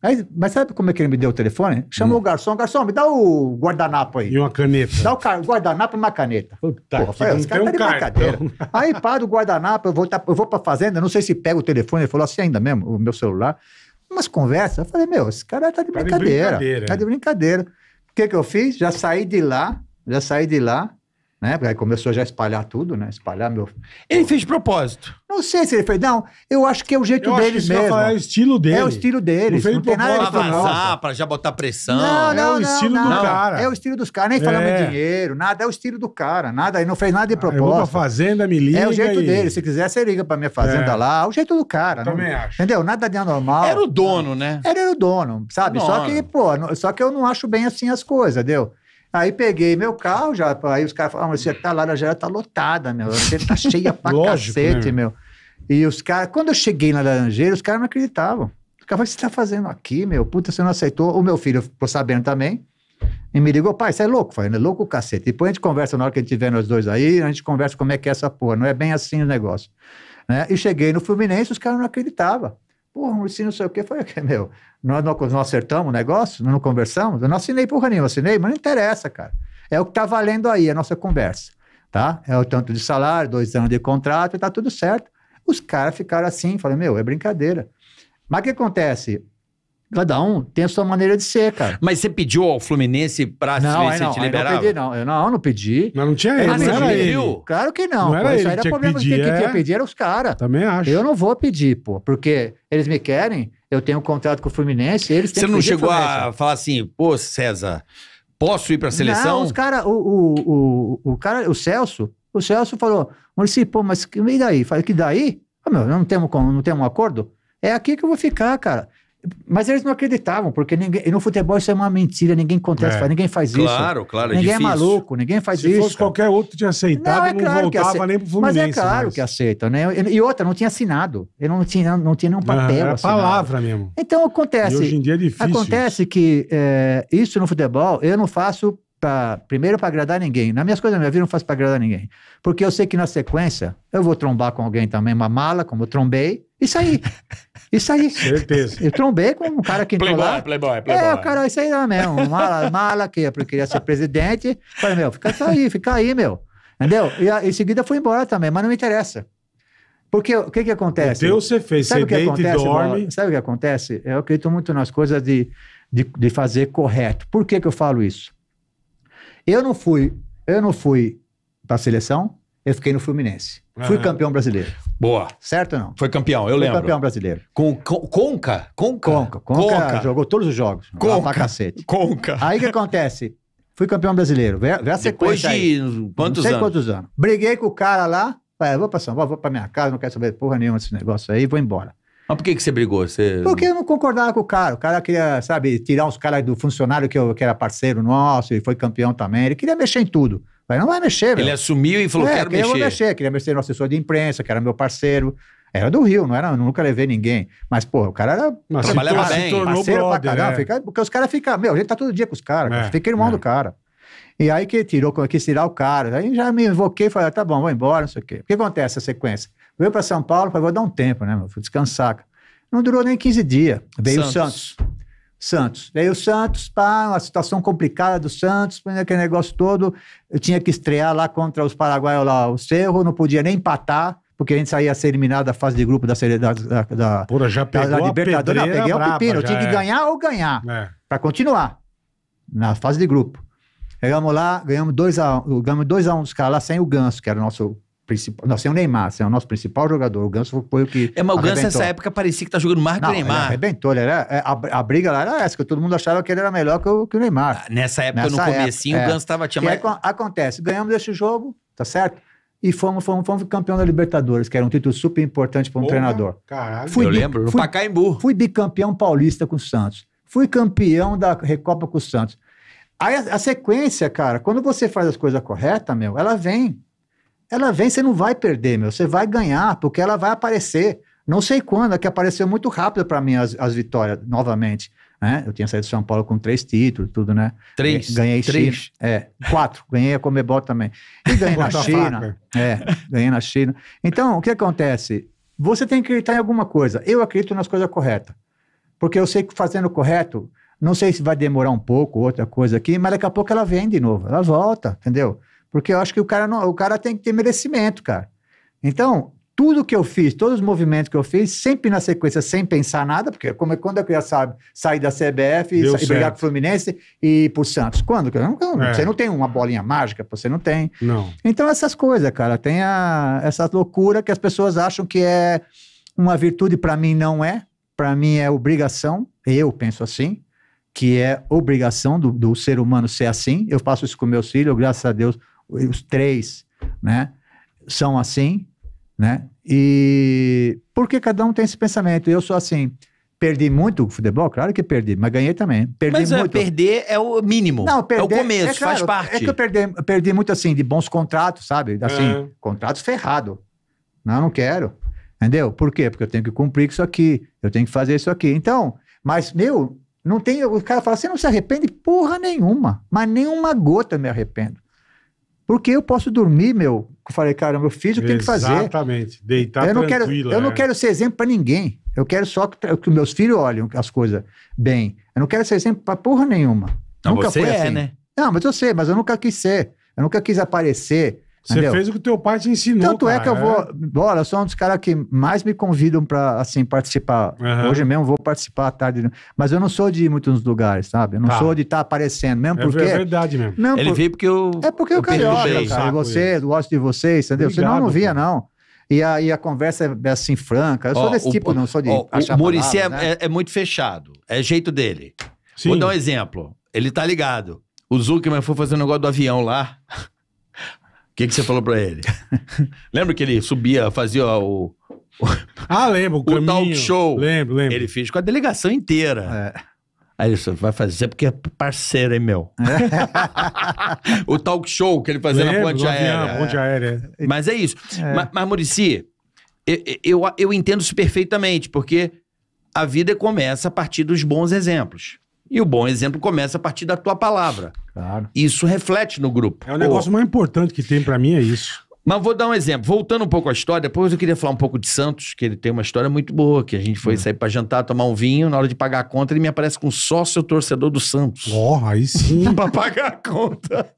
Aí, mas sabe como é que ele me deu o telefone? Chamou hum. o garçom, garçom, me dá o guardanapo aí. E uma caneta. Dá o guardanapo e uma caneta. Puta Porra, falei, tá Aí para o guardanapo, eu vou, para tá, vou fazenda, não sei se pega o telefone, ele falou assim ainda mesmo, o meu celular. Umas conversas, eu falei, meu, esse cara tá de tá brincadeira. De brincadeira. Tá de né? brincadeira. O que que eu fiz? Já saí de lá, já saí de lá, né? Porque aí começou já a espalhar tudo, né? Espalhar meu. Ele fez de propósito. Não sei se ele fez. Não, eu acho que é o jeito eu deles acho que mesmo. Falar, é o estilo dele. É o estilo deles. Não, não tem nada pra vazar, pra já botar pressão. Não, não, é o estilo não, do não. cara. É o estilo dos caras. Nem é. falamos dinheiro, nada. É o estilo do cara. Nada. Ele não fez nada de propósito. Ah, eu vou pra fazenda, me liga. É o jeito e... dele. Se quiser, você liga pra minha fazenda é. lá. É o jeito do cara. Eu também acho. Entendeu? Nada de anormal. Era o dono, né? Era, era o dono, sabe? dono. Só que, pô, só que eu não acho bem assim as coisas, entendeu? Aí peguei meu carro, já, aí os caras falaram, ah, você tá lá na Laranjeira, tá lotada, meu. Você tá cheia pra Lógico, cacete, né? meu. E os caras, quando eu cheguei na Laranjeira, os caras não acreditavam. Os caras falaram, o que você tá fazendo aqui, meu? Puta, você não aceitou. O meu filho ficou sabendo também. E me ligou, pai, você é louco, falei, é né? louco o cacete. Depois a gente conversa na hora que a gente tiver nós dois aí, a gente conversa como é que é essa porra. Não é bem assim o negócio. Né? E cheguei no Fluminense, os caras não acreditavam. Porra, Muricy, não sei o quê. Foi o quê, meu? Nós não, não acertamos o negócio? Não conversamos? Eu não assinei porra nenhuma, assinei, mas não interessa, cara. É o que tá valendo aí, a nossa conversa, tá? É o tanto de salário, dois anos de contrato, tá tudo certo. Os caras ficaram assim, falei, meu, é brincadeira. Mas o que acontece? Cada um tem a sua maneira de ser, cara. Mas você pediu ao Fluminense pra não, se, não, te liberar? Não, não. Eu não, não pedi. Mas não tinha ah, ele, ah, não era ele. Claro que não. não era ele, Isso era problema. Que pedir, quem é... pedir era os caras. Também acho. Eu não vou pedir, pô. Porque eles me querem, eu tenho um contrato com o Fluminense, eles têm Você não chegou a falar assim, pô, César, posso ir pra seleção? Não, os caras, o, o, o, o, cara, o Celso, o Celso falou, Murici, pô, mas e daí? Falei, que daí? Ah, meu, não temos, não tem um acordo? É aqui que eu vou ficar, cara. Mas eles não acreditavam, porque ninguém, no futebol isso é uma mentira, ninguém acontece, é. ninguém faz isso. Claro, claro, é Ninguém é, é, maluco, ninguém faz Se isso. Se fosse qualquer outro tinha aceitado, não, é não claro que aceita, nem pro Fluminense. Mas é claro mas... que aceitam, né? E outra, não tinha assinado. Ele não tinha, não tinha nenhum papel. era é palavra mesmo. Então acontece. E hoje em dia é difícil. Acontece que é, isso no futebol eu não faço pra, primeiro para agradar ninguém. Nas minhas coisas na minha vida não faço para agradar ninguém. Porque eu sei que na sequência eu vou trombar com alguém também, uma mala, como eu trombei. Isso aí. Isso aí. Certeza. Eu trombei com um cara que entrou playboy, Playboy, playboy. É, o cara, isso aí lá mesmo. Mala, mala que eu queria ser presidente. Falei, meu, fica aí, fica aí, meu. Entendeu? E em seguida fui embora também, mas não me interessa. Porque o que que acontece? Deus você fez, sabe você o que acontece, dorme. Sabe o que acontece? Eu acredito muito nas coisas de, de, de fazer correto. Por que que eu falo isso? Eu não fui, eu não fui para a seleção, eu fiquei no Fluminense. Fui ah. campeão brasileiro. Boa. Certo ou não? Foi campeão, eu Fui lembro. campeão brasileiro. Com, com Conca? Conca? Conca? Conca. Conca. jogou todos os jogos. Conca. Pra cacete. Conca. Aí o que acontece? Fui campeão brasileiro. Vê, vê a sequência Depois de aí. quantos não sei anos? quantos anos. Briguei com o cara lá. Falei, ah, vou pra São Paulo, vou pra minha casa, não quero saber porra nenhuma desse negócio aí, vou embora. Mas por que, que você brigou? Você... Porque eu não concordava com o cara. O cara queria, sabe, tirar os caras do funcionário que, eu, que era parceiro nosso e foi campeão também. Ele queria mexer em tudo. Mas não vai mexer, Ele assumiu e falou, é, quero mexer. mexer. Queria mexer no assessor de imprensa, que era meu parceiro. Era do Rio, não era, nunca levei ninguém. Mas, pô, o cara era... Mas trabalhava se, bem. tornou parceiro brother, pra caramba. É. Fica, porque os caras ficam... Meu, a gente tá todo dia com os caras. É, Fica irmão é. do cara. E aí que tirou, quis tirar o cara. Aí já me invoquei e falei, ah, tá bom, vou embora, não sei o quê. O que acontece a sequência? Veio para São Paulo, falei, vou dar um tempo, né? Vou Fui descansar. Não durou nem 15 dias. Veio Santos. o Santos. Santos. Veio o Santos, pá, uma situação complicada do Santos, né, aquele negócio todo. Eu tinha que estrear lá contra os paraguaios lá, o Cerro, não podia nem empatar porque a gente saía a ser eliminado da fase de grupo da da, da, já pegou da, da Libertadores. Não, peguei o pepino. Eu tinha que é. ganhar ou ganhar é. para continuar na fase de grupo. Chegamos lá, ganhamos 2x1 um, ganhamos dois a um dos caras lá sem o Ganso, que era o nosso principal. Não, sem o Neymar, sem o nosso principal jogador. O Ganso foi o que. É, mas o Ganso nessa época parecia que tá jogando mais que o Neymar. Ele arrebentou, ele era, é, a, a, briga lá era essa, que todo mundo achava que ele era melhor que o, que o Neymar. Ah, nessa época, nessa no época, comecinho, o é. Ganso tava. Tinha mais... aí, acontece, ganhamos esse jogo, tá certo? E fomos, fomos, fomos campeão da Libertadores, que era um título super importante para um treinador. Caralho, fui, eu lembro, no fui, Pacaembu. Fui bicampeão paulista com o Santos. Fui campeão da Recopa com o Santos. Aí a, a sequência, cara, quando você faz as coisas corretas, meu, ela vem. Ela vem, você não vai perder, meu. Você vai ganhar, porque ela vai aparecer. Não sei quando, é que apareceu muito rápido para mim as, as vitórias, novamente. Né? Eu tinha saído de São Paulo com três títulos, tudo, né? Três. Ganhei três. China. É, quatro. Ganhei a Comebol também. E ganhei na China. É, ganhei na China. Então, o que acontece? Você tem que acreditar em alguma coisa. Eu acredito nas coisas corretas. Porque eu sei que fazendo o correto, não sei se vai demorar um pouco, outra coisa aqui, mas daqui a pouco ela vem de novo, ela volta, entendeu? Porque eu acho que o cara, não, o cara tem que ter merecimento, cara. Então, tudo que eu fiz, todos os movimentos que eu fiz, sempre na sequência, sem pensar nada, porque como é quando é eu ia sabe, sair da CBF Deu e, brigar com o Fluminense e por Santos? Quando? Não, é. Você não tem uma bolinha mágica, você não tem. Não. Então, essas coisas, cara, tem a, essa loucura que as pessoas acham que é uma virtude, para mim não é. Para mim é obrigação, eu penso assim, que é obrigação do, do ser humano ser assim. Eu faço isso com meus filhos, graças a Deus, os três, né? São assim, né? E porque cada um tem esse pensamento. Eu sou assim. Perdi muito o futebol, claro que perdi, mas ganhei também. Perdi mas é, muito. É, perder é o mínimo. Não, perder, é o começo, é claro, faz é parte. É que eu perdi, perdi muito assim, de bons contratos, sabe? Assim, é. contratos ferrado. Não, não quero. Entendeu? Por quê? Porque eu tenho que cumprir isso aqui, eu tenho que fazer isso aqui. Então, mas, meu, não tem. O cara fala, assim, você não se arrepende? Porra nenhuma. Mas nenhuma gota me arrependo. Porque eu posso dormir, meu. Eu falei, cara, meu filho o que tem que fazer. Exatamente, deitar eu não quero, é. Eu não né? quero ser exemplo para ninguém. Eu quero só que, que meus filhos olhem as coisas bem. Eu não quero ser exemplo para porra nenhuma. Não, nunca você foi é, assim. né? Não, mas eu sei, mas eu nunca quis ser. Eu nunca quis aparecer. Você fez o que teu pai te ensinou. Tanto cara, é que eu vou. Bora, é. eu sou um dos caras que mais me convidam para assim, participar. Uhum. Hoje mesmo vou participar à tarde. Mas eu não sou de ir muito nos lugares, sabe? Eu não tá. sou de estar tá aparecendo, mesmo é, porque. É verdade mesmo. mesmo Ele por... veio porque eu. É porque eu, eu carioca, cara. Você, eu gosto de vocês, entendeu? Obrigado, Senão eu não via, cara. não. E a, e a conversa é assim, franca. Eu sou desse o, tipo, não sou de. Ó, o Murici é, né? é, é, muito fechado. É jeito dele. Sim. Vou dar um exemplo. Ele tá ligado. O Zuckerman foi fazer um negócio do avião lá que, que você falou pra ele? Lembra que ele subia, fazia o. ah, lembro, o, o caminho, talk show. Lembro, lembro. Ele fez com a delegação inteira. É. Aí ele vai fazer porque é parceiro, hein, meu? É. o talk show que ele fazia lembro, na ponte aérea. Avião, ponte aérea. Mas é isso. É. Mas, mas Murici, eu, eu, eu entendo isso perfeitamente, porque a vida começa a partir dos bons exemplos. E o bom exemplo começa a partir da tua palavra. Claro. Isso reflete no grupo. É o negócio Pô. mais importante que tem para mim é isso. Mas vou dar um exemplo. Voltando um pouco à história, depois eu queria falar um pouco de Santos, que ele tem uma história muito boa, que a gente foi hum. sair para jantar, tomar um vinho, na hora de pagar a conta, ele me aparece com sócio torcedor do Santos. Porra, aí sim. pra pagar a conta.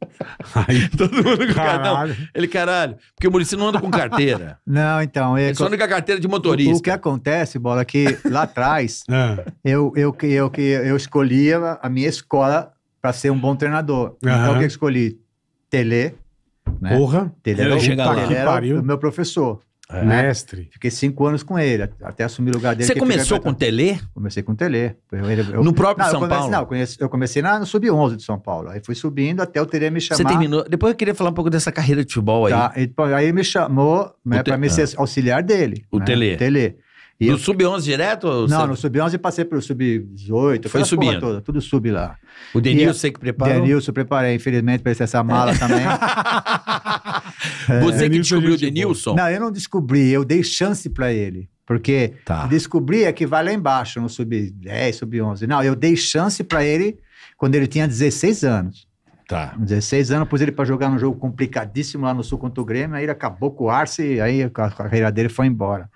Aí todo mundo com caralho. ele, caralho. Porque o Murici não anda com carteira. Não, então. É, ele só anda com a carteira de motorista. O, o que acontece, Bola, é que lá atrás ah. eu, eu, eu, eu, eu escolhia a minha escola para ser um bom treinador. Uhum. Então o que eu escolhi? Tele. Né? Porra. Tele era, o, tele era o meu professor. É. Mestre. Fiquei cinco anos com ele, até assumir o lugar dele. Você começou com o Tele? Comecei com o Tele. Eu, eu... no próprio não, São comecei, Paulo? Não, eu comecei, eu comecei na, no Sub-11 de São Paulo. Aí fui subindo até o Tele me chamar. Você terminou. Depois eu queria falar um pouco dessa carreira de futebol aí. Tá, então, aí me chamou né, te... para me ah. ser auxiliar dele. O né, Tele. O Tele. E no eu... sub-11 direto? Não, no sub-11 passei para o sub-18. Foi subindo? Toda, tudo sub lá. O Denilson que preparou? Denilson preparei, infelizmente, para essa mala também. é, Você que é descobriu o Denilson? Não, eu não descobri, eu dei chance para ele. Porque tá. descobri é que vai lá embaixo, no sub-10, sub-11. Não, eu dei chance para ele quando ele tinha 16 anos. Tá. 16 anos, pus ele para jogar num jogo complicadíssimo lá no Sul contra o Grêmio, aí ele acabou com o Arce, e aí a carreira dele foi embora.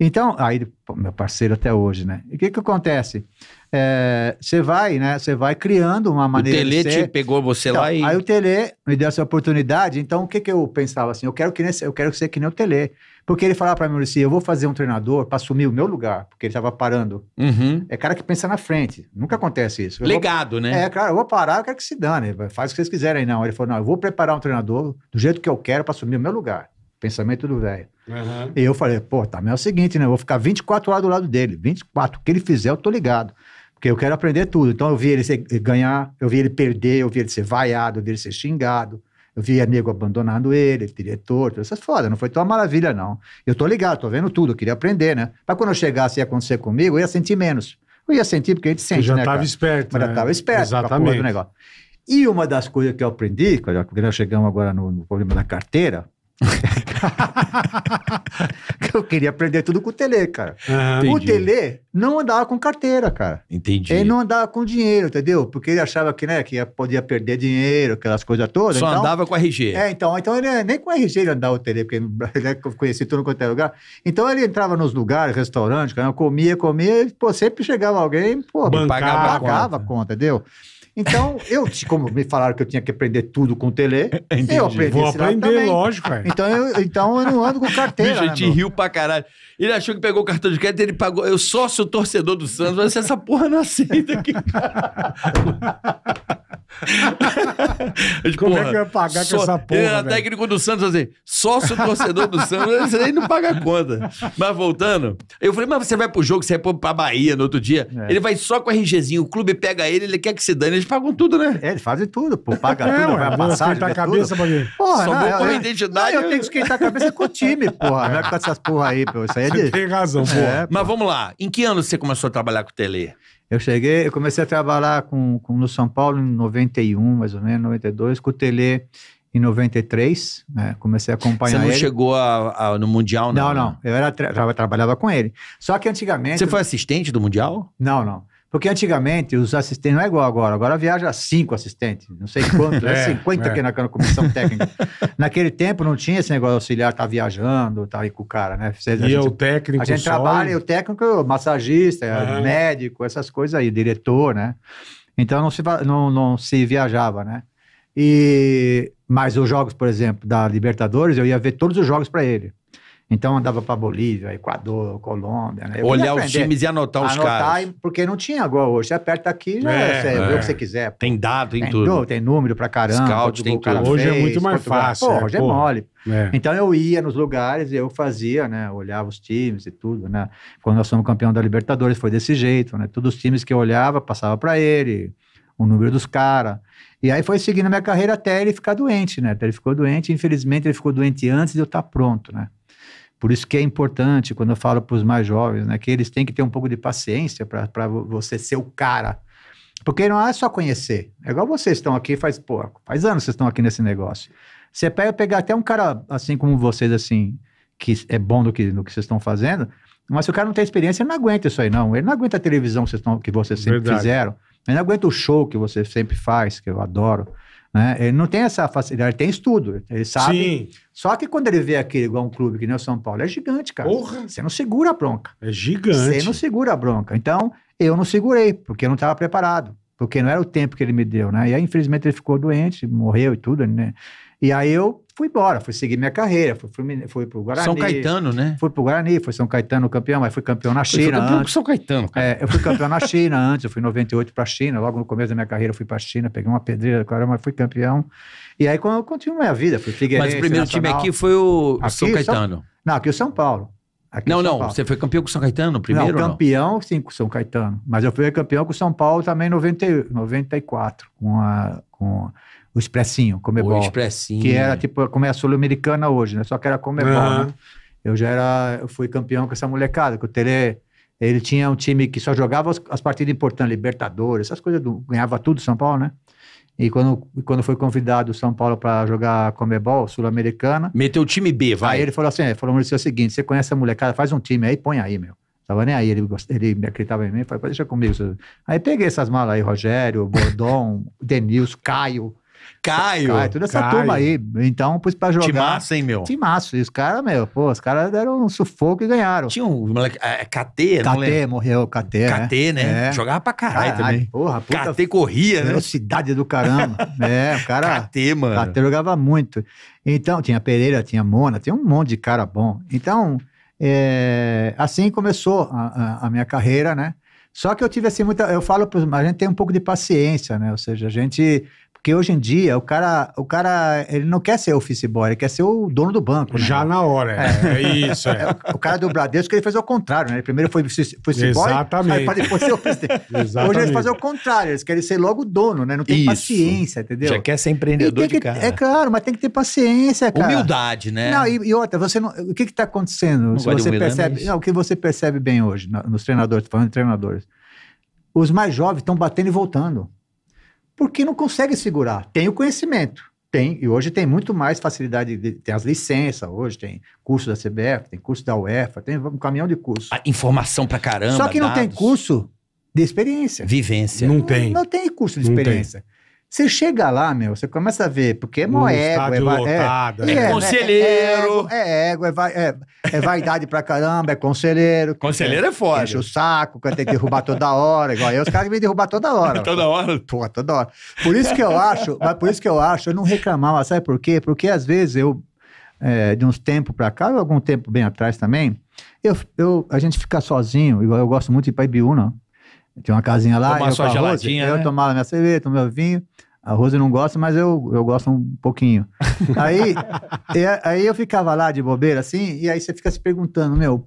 Então, aí, meu parceiro até hoje, né? E o que que acontece? É, você é, vai, né? Você vai criando uma maneira o Tele de ser. te pegou você então, lá e... Aí o Tele me deu essa oportunidade, então o que que eu pensava assim? Eu quero que, eu quero ser que nem o Tele. Porque ele falava para mim, Murici, eu vou fazer um treinador para assumir o meu lugar, porque ele estava parando. Uhum. É cara que pensa na frente. Nunca acontece isso. Eu Legado, vou... né? É, cara, eu vou parar, eu quero que se dane. Faz o que vocês quiserem, não. Ele falou, não, eu vou preparar um treinador do jeito que eu quero para assumir o meu lugar. Pensamento do velho. Uhum. E eu falei, pô, tá, mas é o seguinte, né? Eu vou ficar 24 horas do lado dele. 24. O que ele fizer, eu tô ligado. Porque eu quero aprender tudo. Então eu vi ele ganhar, eu vi ele perder, eu vi ele ser vaiado, eu vi ele ser xingado eu via nego abandonando ele, diretor, todas essas é foda, Não foi tão maravilha, não. Eu tô ligado, tô vendo tudo, queria aprender, né? Mas quando eu chegasse e ia acontecer comigo, eu ia sentir menos. Eu ia sentir, porque a gente sente, né, eu já né? Tava esperto, Mas né? já tava esperto. Exatamente. Do negócio. E uma das coisas que eu aprendi, quando nós chegamos agora no, no problema da carteira, eu queria aprender tudo com o Tele, cara. Ah, o Tele não andava com carteira, cara. Entendi. Ele não andava com dinheiro, entendeu? Porque ele achava que, né, que podia perder dinheiro, aquelas coisas todas. Só então, andava com RG. É, então, então ele, é, nem com RG ele andava o Tele, porque ele né, conhecia tudo quanto é lugar. Então ele entrava nos lugares, restaurantes, comia, comia, e pô, sempre chegava alguém, pô, Bancava, pagava, a conta, a conta entendeu? Então, eu, como me falaram que eu tinha que aprender tudo com o Tele, Entendi. eu aprendi Vou aprender, lógico, cara. Então eu, então eu não ando com carteira. Bicho, a né, gente né, riu pra caralho. Ele achou que pegou o cartão de crédito, ele pagou. Eu sócio torcedor do Santos, mas essa porra não aceita aqui, cara. Como é porra, é que vai pagar só, com essa porra? Era técnico do Santos assim, sócio torcedor do Santos, aí não paga a conta. Mas voltando, eu falei, mas você vai pro jogo, você vai pra Bahia no outro dia. É. Ele vai só com o RGzinho, o clube pega ele, ele quer que se dane, eles pagam tudo, né? É, eles fazem tudo, pô, paga é, tudo, ué, vai a a cabeça tudo. Pra porra, Só vou com a é, identidade. Não, eu tenho que esquentar a cabeça com o time, porra. Não é com essas porra aí, pô. Isso aí é de... Tem razão, é, pô. É, Mas vamos lá, em que ano você começou a trabalhar com o Tele? Eu cheguei, eu comecei a trabalhar com, com, no São Paulo em 91, mais ou menos, 92, com o Tele em 93, né? comecei a acompanhar ele. Você não ele. chegou a, a, no Mundial, não? Não, né? não. Eu era tra trabalhava com ele. Só que antigamente... Você foi assistente do Mundial? Não, não. Porque antigamente os assistentes, não é igual agora, agora viaja cinco assistentes, não sei quanto, né? é, 50 é. que na, na comissão técnica. Naquele tempo não tinha esse negócio auxiliar, tá viajando, tá aí com o cara, né? e o técnico A gente só... trabalha, e o técnico, massagista, é. médico, essas coisas aí, diretor, né? Então não se, não, não se viajava, né? E, mas os jogos, por exemplo, da Libertadores, eu ia ver todos os jogos para ele. Então andava para Bolívia, Equador, Colômbia. Né? Olhar os times e anotar os anotar, caras. Porque não tinha agora hoje. Você aperta aqui já é, você é. vê o que é. você quiser. Pô. Tem dado, em tem tudo. tem número para caramba. Scout, tem tudo. Hoje é fez, é muito mais Portugal. fácil. Pô, hoje é, é mole. Então eu ia nos lugares e eu fazia, né? Olhava os times e tudo, né? Quando nós fomos campeão da Libertadores foi desse jeito, né? Todos os times que eu olhava, passava para ele o número dos caras. E aí foi seguindo a minha carreira até ele ficar doente, né? Até ele ficou doente. Infelizmente ele ficou doente antes de eu estar tá pronto, né? Por isso que é importante, quando eu falo para os mais jovens, né, que eles têm que ter um pouco de paciência para você ser o cara. Porque não é só conhecer. É igual vocês estão aqui faz, pouco, faz anos que vocês estão aqui nesse negócio. Você pega pegar até um cara assim como vocês, assim, que é bom do que, do que vocês estão fazendo, mas se o cara não tem experiência, ele não aguenta isso aí, não. Ele não aguenta a televisão que vocês, tão, que vocês sempre Verdade. fizeram. Ele não aguenta o show que você sempre faz, que eu adoro. Né? Ele não tem essa facilidade, ele tem estudo, ele sabe. Sim. Só que quando ele vê aquele igual um clube que nem o São Paulo, é gigante, cara. Porra. Você não segura a bronca. É gigante. Você não segura a bronca. Então, eu não segurei, porque eu não estava preparado. Porque não era o tempo que ele me deu, né? E aí, infelizmente, ele ficou doente, morreu e tudo, né? E aí eu fui embora, fui seguir minha carreira, fui, fui, fui pro Guarani. São Caetano, né? Fui pro Guarani, foi São Caetano campeão, mas fui campeão na China. fui campeão antes. São Caetano, cara. É, eu fui campeão na China antes, eu fui em 98 pra China, logo no começo da minha carreira eu fui pra China, peguei uma pedreira, cara, mas fui campeão. E aí quando eu continuei a vida, fui Figueirense, Mas o primeiro nacional. time aqui foi o aqui, São Caetano. São... Não, aqui é o São Paulo. Aqui é não, não, Paulo. você foi campeão com o São Caetano primeiro? Não, campeão não? sim com o São Caetano, mas eu fui campeão com o São Paulo também em 90, 94, com a... Com a o Expressinho, Comebol. O Expressinho. Que era tipo como é a Sul-Americana hoje, né? Só que era Comebol, uhum. né? Eu já era, eu fui campeão com essa molecada, que o Tele, ele tinha um time que só jogava as, as partidas importantes, Libertadores, essas coisas, do, ganhava tudo São Paulo, né? E quando, quando foi convidado o São Paulo para jogar Comebol Sul-Americana. Meteu o time B, vai. Aí ele falou assim: é, falou Maurício, é o seguinte: você conhece a molecada, faz um time aí, põe aí, meu. Tava nem aí, ele, ele me acreditava em mim, falei, deixa comigo. Aí peguei essas malas aí, Rogério, Bordon, Denilson, Caio, Caio. Caio, toda essa Caio. turma aí. Então, pus pra jogar. Timaço, hein, meu? Timaço. E os caras, meu, pô, os caras deram um sufoco e ganharam. Tinha um moleque, é, é KT, não KT, morreu, KT, né? KT, né? É. Jogava pra caralho, caralho também. Porra, puta. KT corria, né? Velocidade do caramba. é, o cara... KT, mano. KT jogava muito. Então, tinha Pereira, tinha Mona, tinha um monte de cara bom. Então, é, assim começou a, a, a minha carreira, né? Só que eu tive assim muita. Eu falo, a gente tem um pouco de paciência, né? Ou seja, a gente porque hoje em dia o cara, o cara ele não quer ser office boy, ele quer ser o dono do banco. Né? Já na hora, é, é, é isso. É. O cara do Bradesco ele fez o contrário, né? Ele primeiro foi office boy, aí para depois ser office. Exatamente. Hoje eles fazem o contrário, eles querem ser logo o dono, né? Não tem isso. paciência, entendeu? Já quer ser empreendedor que, de cara. É claro, mas tem que ter paciência, cara. Humildade, né? Não, e, e outra, você não, o que está acontecendo? Não se você percebe, não, o que você percebe bem hoje nos treinadores, falando de treinadores. Os mais jovens estão batendo e voltando porque não consegue segurar. Tem o conhecimento, tem, e hoje tem muito mais facilidade, de, tem as licenças hoje, tem curso da CBF, tem curso da UEFA, tem um caminhão de curso. A ah, informação pra caramba. Só que não dados. tem curso de experiência. Vivência. Não, não tem. Não tem curso de experiência. Não tem. Você chega lá, meu, você começa a ver, porque é mó uh, ego. É, é, é, né? é, é, conselheiro. É ego, é, é, é, vaidade pra caramba, é conselheiro. Conselheiro é foda. Enche o saco, quer ter que derrubar toda hora. Igual eu, os caras me derrubar toda hora. toda hora? Pô, toda hora. Por isso que eu acho, mas por isso que eu acho, eu não reclamava, sabe por quê? Porque às vezes eu, é, de uns tempos pra cá, ou algum tempo bem atrás também, eu, eu, a gente fica sozinho, igual eu gosto muito de ir pra Ibiúna, tinha uma casinha lá, tomar eu, sua geladinha, Rose, né? eu tomava minha cerveja, tomava meu vinho. A Rose não gosta, mas eu, eu gosto um pouquinho. aí, e, aí eu ficava lá de bobeira, assim, e aí você fica se perguntando, meu,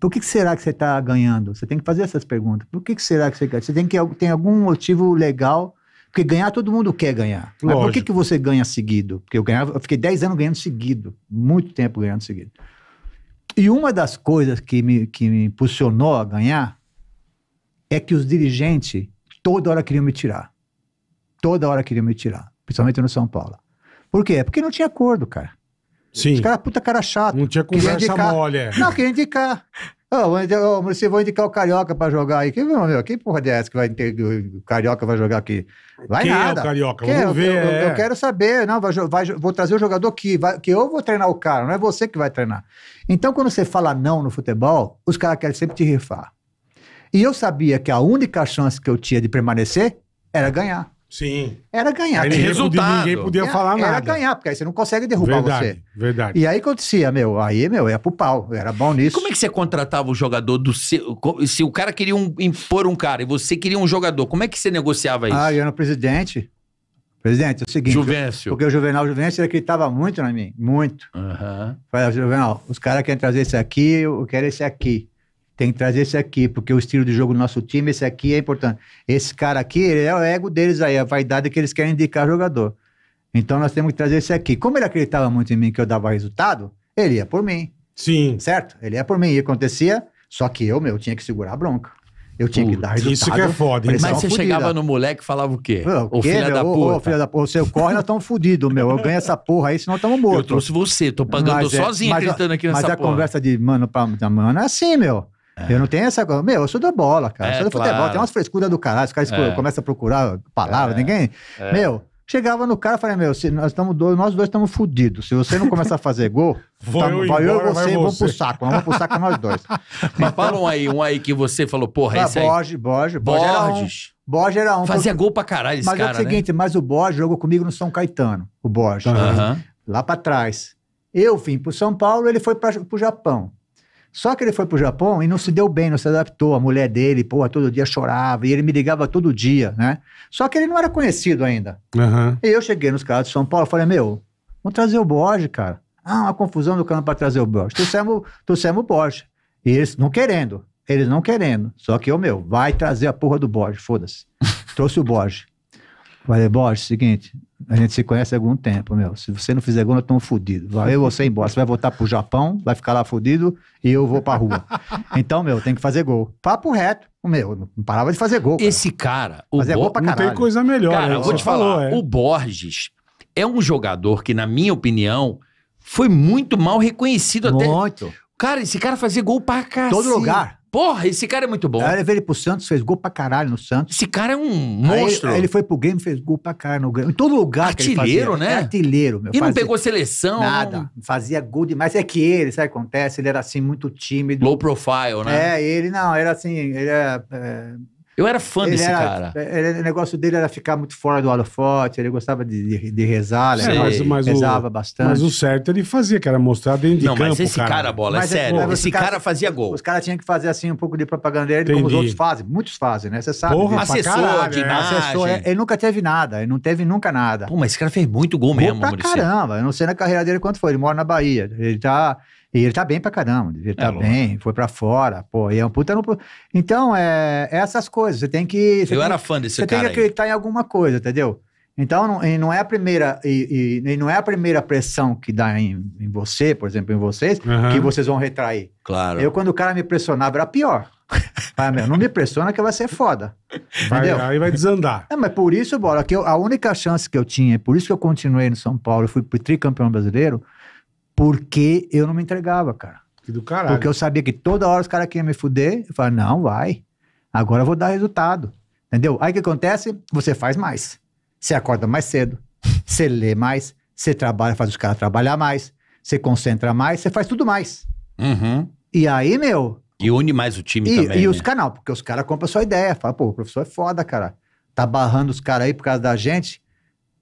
por que, que será que você está ganhando? Você tem que fazer essas perguntas. Por que, que será que você Você tem que tem algum motivo legal, porque ganhar todo mundo quer ganhar. Lógico. Mas por que, que você ganha seguido? Porque eu, ganhava, eu fiquei 10 anos ganhando seguido, muito tempo ganhando seguido. E uma das coisas que me, que me impulsionou a ganhar é que os dirigentes toda hora queriam me tirar. Toda hora queriam me tirar, principalmente no São Paulo. Por quê? Porque não tinha acordo, cara. Sim. Os caras, é puta cara chato. Não tinha conversa indicar, mole. É. Não, queria indicar. oh, você vai indicar o Carioca pra jogar aí. Quem meu, Quem porra dessa é que vai ter, o Carioca vai jogar aqui? Vai Quem nada. é o Carioca? Quem, Vamos eu, ver. Eu, eu, quero saber. Não, vai, vai, vou trazer o jogador que, vai, que eu vou treinar o cara, não é você que vai treinar. Então, quando você fala não no futebol, os caras querem sempre te rifar. E eu sabia que a única chance que eu tinha de permanecer era ganhar. Sim. Era ganhar. Aí ninguém resultado. Podia, ninguém podia falar era nada. Era ganhar, porque aí você não consegue derrubar verdade, você. Verdade. E aí acontecia, meu, aí, meu, ia pro pau. Eu era bom nisso. Como é que você contratava o jogador do seu. Se o cara queria um, impor um cara e você queria um jogador, como é que você negociava isso? Ah, eu era o presidente. Presidente, é o seguinte. Juvencio. Porque o Juvenal Juvencio acreditava muito na mim. Muito. Uhum. Falei, Juvenal, os caras querem trazer esse aqui, eu quero esse aqui tem que trazer esse aqui, porque o estilo de jogo do nosso time, esse aqui é importante. Esse cara aqui ele é o ego deles aí, a vaidade que eles querem indicar jogador. Então nós temos que trazer esse aqui. Como ele acreditava muito em mim que eu dava resultado, ele ia por mim. Sim. Certo? Ele ia por mim. E acontecia, só que eu, meu, tinha que segurar a bronca. Eu tinha que dar resultado. Isso que é foda, hein? Mas você fudida. chegava no moleque e falava o quê? o filho da ô, ô, filho da porra. Ô, seu corre, nós estamos fodidos, meu. Eu ganho essa porra aí, senão estamos mortos. Eu trouxe você, tô pagando mas, é, sozinho mas, aqui nessa mas porra. Mas a conversa de mano pra mano é assim, meu. É. Eu não tenho essa. Meu, eu sou da bola, cara. É, eu sou do claro. futebol. Tem umas frescuras do caralho. Os caras é. começam a procurar palavras, é. ninguém. É. Meu, chegava no cara e falei: Meu, nós, dois, nós dois estamos fodidos. Se você não começar a fazer gol, vou tá, eu, vai embora, eu e você, vamos pro saco. Vamos pro saco nós dois. Mas fala um aí, um aí que você falou: Porra, ah, esse aí. Borges, Borges. Borges. Borges. Borges era um. Fazia gol pra caralho esse mas cara. Mas é o né? seguinte, né? mas o Borges jogou comigo no São Caetano, o Borges. Lá pra trás. Eu vim pro São Paulo, ele foi pra, pro Japão. Só que ele foi pro Japão e não se deu bem, não se adaptou. A mulher dele, porra, todo dia chorava e ele me ligava todo dia, né? Só que ele não era conhecido ainda. Uhum. E eu cheguei nos caras de São Paulo e falei, meu, vamos trazer o Borges, cara. Ah, uma confusão do campo para trazer o Borges. Trouxemos, trouxemos o Borges. E eles não querendo, eles não querendo. Só que eu, meu, vai trazer a porra do Borges, foda-se. Trouxe o Borges. Falei, Borges, seguinte, a gente se conhece há algum tempo, meu. Se você não fizer gol, nós estamos fodidos. Vai eu você embora. Você vai voltar pro Japão, vai ficar lá fodido e eu vou pra rua. Então, meu, tem que fazer gol. Papo reto. Meu, não parava de fazer gol. Cara. Esse cara, o Fazer Bo... gol pra caralho. Não tem coisa melhor. Cara, né? eu vou te falar, é. o Borges é um jogador que, na minha opinião, foi muito mal reconhecido. Muito. Até... Cara, esse cara fazia gol pra cacete. Todo lugar. Porra, esse cara é muito bom. Aí ele veio pro Santos, fez gol pra caralho no Santos. Esse cara é um monstro. Aí, aí ele foi pro Game, fez gol pra caralho no game. Em todo lugar Artilheiro, fazia, né? É artilheiro, meu. E não pegou seleção. Nada. Não... Fazia gol demais. É que ele, sabe o que acontece? Ele era assim, muito tímido. Low profile, né? É, ele não, era assim, ele era... É, é eu era fã ele desse era, cara. É, ele, o negócio dele era ficar muito fora do holofote, ele gostava de, de, de rezar, né? mas, mas rezava o, bastante. Mas o certo ele fazia, que era mostrar dentro de Não, campo, mas esse cara, cara bola, é mas é sério, esse cara, cara, fazia gol. Os caras tinham que fazer assim um pouco de propaganda dele, Entendi. como os outros fazem, muitos fazem, né? Você sabe. Porra, assessor, caralho, é, assessor, ele nunca teve nada, ele não teve nunca nada. Pô, mas esse cara fez muito gol, gol mesmo, pra caramba, eu não sei na carreira dele quanto foi, ele mora na Bahia, ele tá... E ele tá bem pra caramba, ele é, tá é, bem, foi pra fora, pô, e é um puta no... Então, é, é essas coisas, você tem que... Você Eu tem, era fã desse você cara Você tem que acreditar aí. em alguma coisa, entendeu? Então, não, e não é a primeira e, e, e, não é a primeira pressão que dá em, em você, por exemplo, em vocês, uhum. que vocês vão retrair. Claro. Eu, quando o cara me pressionava, era pior. ah, meu, não me pressiona que vai ser foda. Entendeu? Vai, aí vai desandar. É, mas por isso, bora, que eu, a única chance que eu tinha, por isso que eu continuei no São Paulo, fui tricampeão brasileiro, porque eu não me entregava, cara. Que do caralho. Porque eu sabia que toda hora os caras queriam me fuder. Eu falava, não, vai. Agora eu vou dar resultado. Entendeu? Aí o que acontece? Você faz mais. Você acorda mais cedo. Você lê mais. Você trabalha, faz os caras trabalhar mais. Você concentra mais. Você faz tudo mais. Uhum. E aí, meu. E une mais o time e, também. E né? os canal, porque os caras compram a sua ideia. Fala, pô, o professor é foda, cara. Tá barrando os caras aí por causa da gente.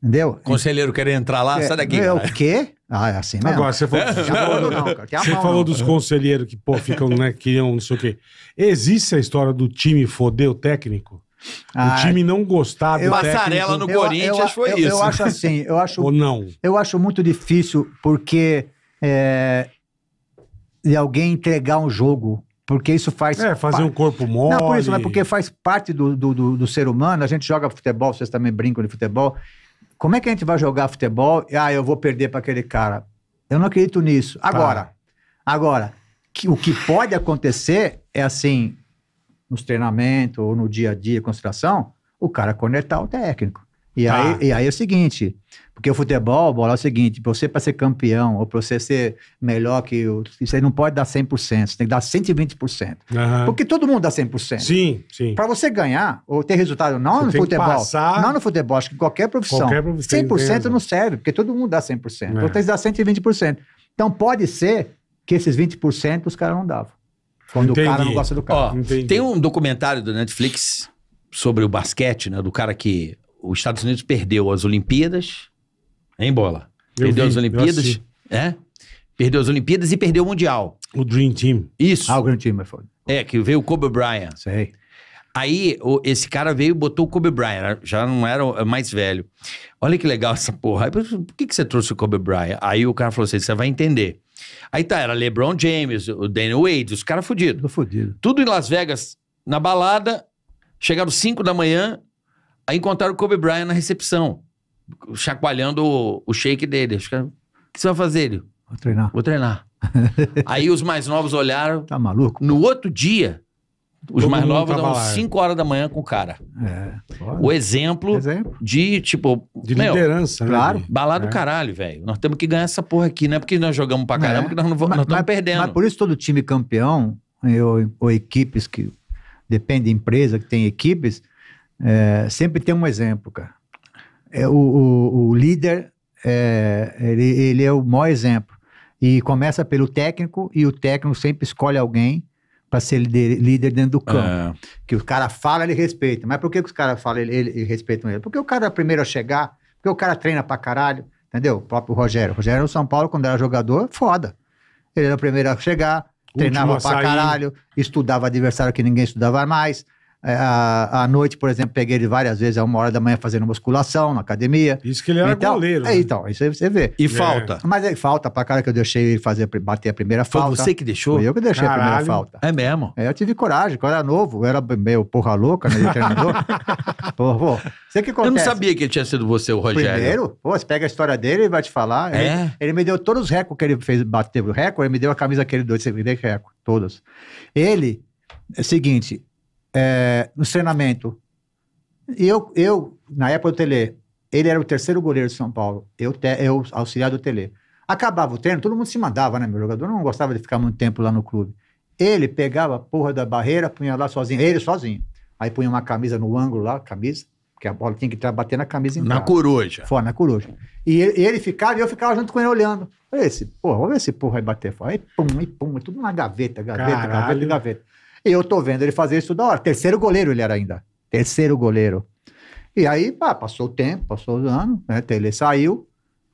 Entendeu? Conselheiro querendo entrar lá, é, sai daqui. É, o quê? Ah, é assim mesmo. Agora, você falou, não, cara, você mão, falou não, dos conselheiros que, pô, ficam, né, criam não sei o quê. Existe a história do time foder o técnico? Ah, o time não gostar do eu, Passarela técnico. no Corinthians eu, eu, foi isso. Eu acho assim, eu acho... Ou não? Eu acho muito difícil, porque... É, de alguém entregar um jogo porque isso faz. É, fazer um corpo mole. Não, por isso, mas porque faz parte do, do, do, do, ser humano. A gente joga futebol, vocês também brincam de futebol. Como é que a gente vai jogar futebol e, ah, eu vou perder para aquele cara? Eu não acredito nisso. Tá. Agora, tá. agora, que, o que pode acontecer é assim, nos treinamentos ou no dia a dia, concentração, o cara conectar o técnico. E, tá. aí, e aí é o seguinte, porque o futebol, bola, é o seguinte, pra você para ser campeão, ou para você ser melhor que o... Você não pode dar 100%, você tem que dar 120%. Uhum. Porque todo mundo dá 100%. Sim, sim. Para você ganhar, ou ter resultado, não você no futebol, passar... não no futebol, acho que qualquer profissão, qualquer profissão 100% não serve, porque todo mundo dá 100%. É. Então tem que dar 120%. Então pode ser que esses 20% os caras não davam. Quando Entendi. o cara não gosta do cara. Ó, tem um documentário do Netflix sobre o basquete, né? Do cara que os Estados Unidos perdeu as Olimpíadas, em bola. Eu perdeu vi, as Olimpíadas, é? Perdeu as Olimpíadas e perdeu o Mundial. O Dream Team. Isso. Ah, o Dream Team, é foi. É, que veio o Kobe Bryant. Sei. Aí o, esse cara veio e botou o Kobe Bryant, já não era mais velho. Olha que legal essa porra. Aí, por que, que você trouxe o Kobe Bryant? Aí o cara falou assim: você vai entender. Aí tá, era LeBron James, o Daniel Wade, os caras fodidos. Tudo Tudo em Las Vegas, na balada, chegaram 5 da manhã, Aí encontraram o Kobe Bryant na recepção, chacoalhando o, o shake dele. É, o que você vai fazer? Ele? Vou treinar. Vou treinar. Aí os mais novos olharam. Tá maluco? No outro dia, os mais novos dão 5 horas da manhã com o cara. É, o exemplo, exemplo, de, tipo. De meu, liderança, né? claro. Né? Balado é. caralho, velho. Nós temos que ganhar essa porra aqui. Não é porque nós jogamos pra é. caramba é. que nós não vamos, nós estamos perdendo. Mas por isso todo time campeão, ou, ou equipes que depende da empresa que tem equipes, é, sempre tem um exemplo, cara. É, o, o, o líder, é, ele, ele é o maior exemplo. E começa pelo técnico, e o técnico sempre escolhe alguém para ser líder, líder, dentro do é. campo. É. Que o cara fala, ele respeita. Mas por que, que os caras falam, ele, ele, ele respeitam ele? Porque o cara é o primeiro a chegar, porque o cara treina pra caralho, entendeu? O próprio Rogério. O Rogério no São Paulo, quando era jogador, foda. Ele era o primeiro a chegar, treinava a pra caralho, estudava adversário que ninguém estudava mais. É, a noite, por exemplo, peguei ele várias vezes, a é uma hora da manhã, fazendo musculação na academia. Isso que ele era então, goleiro. É, né? então, isso aí você vê. E é. falta. Mas é, falta pra cara que eu deixei ele fazer, bater a primeira falta. Foi você que deixou? Foi eu que deixei Caralho. a primeira falta. É mesmo? É, eu tive coragem, quando eu era novo, eu era meio porra louca, né, treinador. pô, pô, você que acontece. Eu não sabia que tinha sido você, o Rogério. Primeiro, pô, você pega a história dele, e vai te falar. É. Ele, ele me deu todos os recordes que ele fez, bateu o recorde, ele me deu a camisa que ele deu, ele me deu recorde, todas. Ele, é o seguinte, é, no treinamento. E eu, eu, na época do Tele, ele era o terceiro goleiro de São Paulo, eu, te, eu auxiliar do Tele. Acabava o treino, todo mundo se mandava, né? Meu jogador não gostava de ficar muito tempo lá no clube. Ele pegava a porra da barreira, punha lá sozinho, ele sozinho. Aí punha uma camisa no ângulo lá, camisa, porque a bola tinha que bater na camisa em Na coruja. Fora, na coruja. E ele, ele, ficava e eu ficava junto com ele olhando. Esse, porra, vamos ver esse porra vai bater fora. Aí pum, e pum, tudo na gaveta, gaveta, Caralho. gaveta, gaveta. Eu tô vendo ele fazer isso da hora. Terceiro goleiro ele era ainda. Terceiro goleiro. E aí, pá, passou o tempo, passou os anos, né? Ele saiu,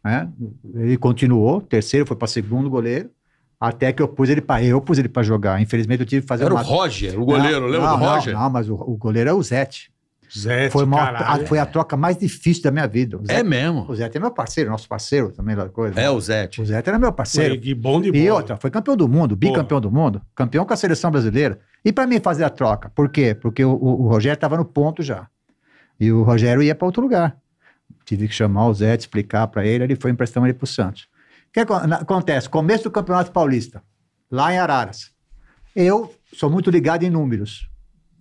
né? Ele continuou, terceiro foi para segundo goleiro. Até que eu pus ele para eu pus ele para jogar. Infelizmente eu tive que fazer Era uma... o Roger, o goleiro, não, lembra não, do Roger? Não, não mas o, o goleiro é o Zete. Zé foi, uma, a, foi a troca mais difícil da minha vida. é mesmo? O Zé é meu parceiro, nosso parceiro também da coisa. É, né? o Zé. O Zé era meu parceiro. Foi, que bom de bola. E outra, foi campeão do mundo, bicampeão Porra. do mundo, campeão com a seleção brasileira. E para mim fazer a troca, por quê? Porque o, o, Rogério estava no ponto já. E o Rogério ia para outro lugar. Tive que chamar o Zé, explicar para ele, ele foi emprestando ele para o Santos. O que acontece? Começo do Campeonato Paulista, lá em Araras. Eu sou muito ligado em números.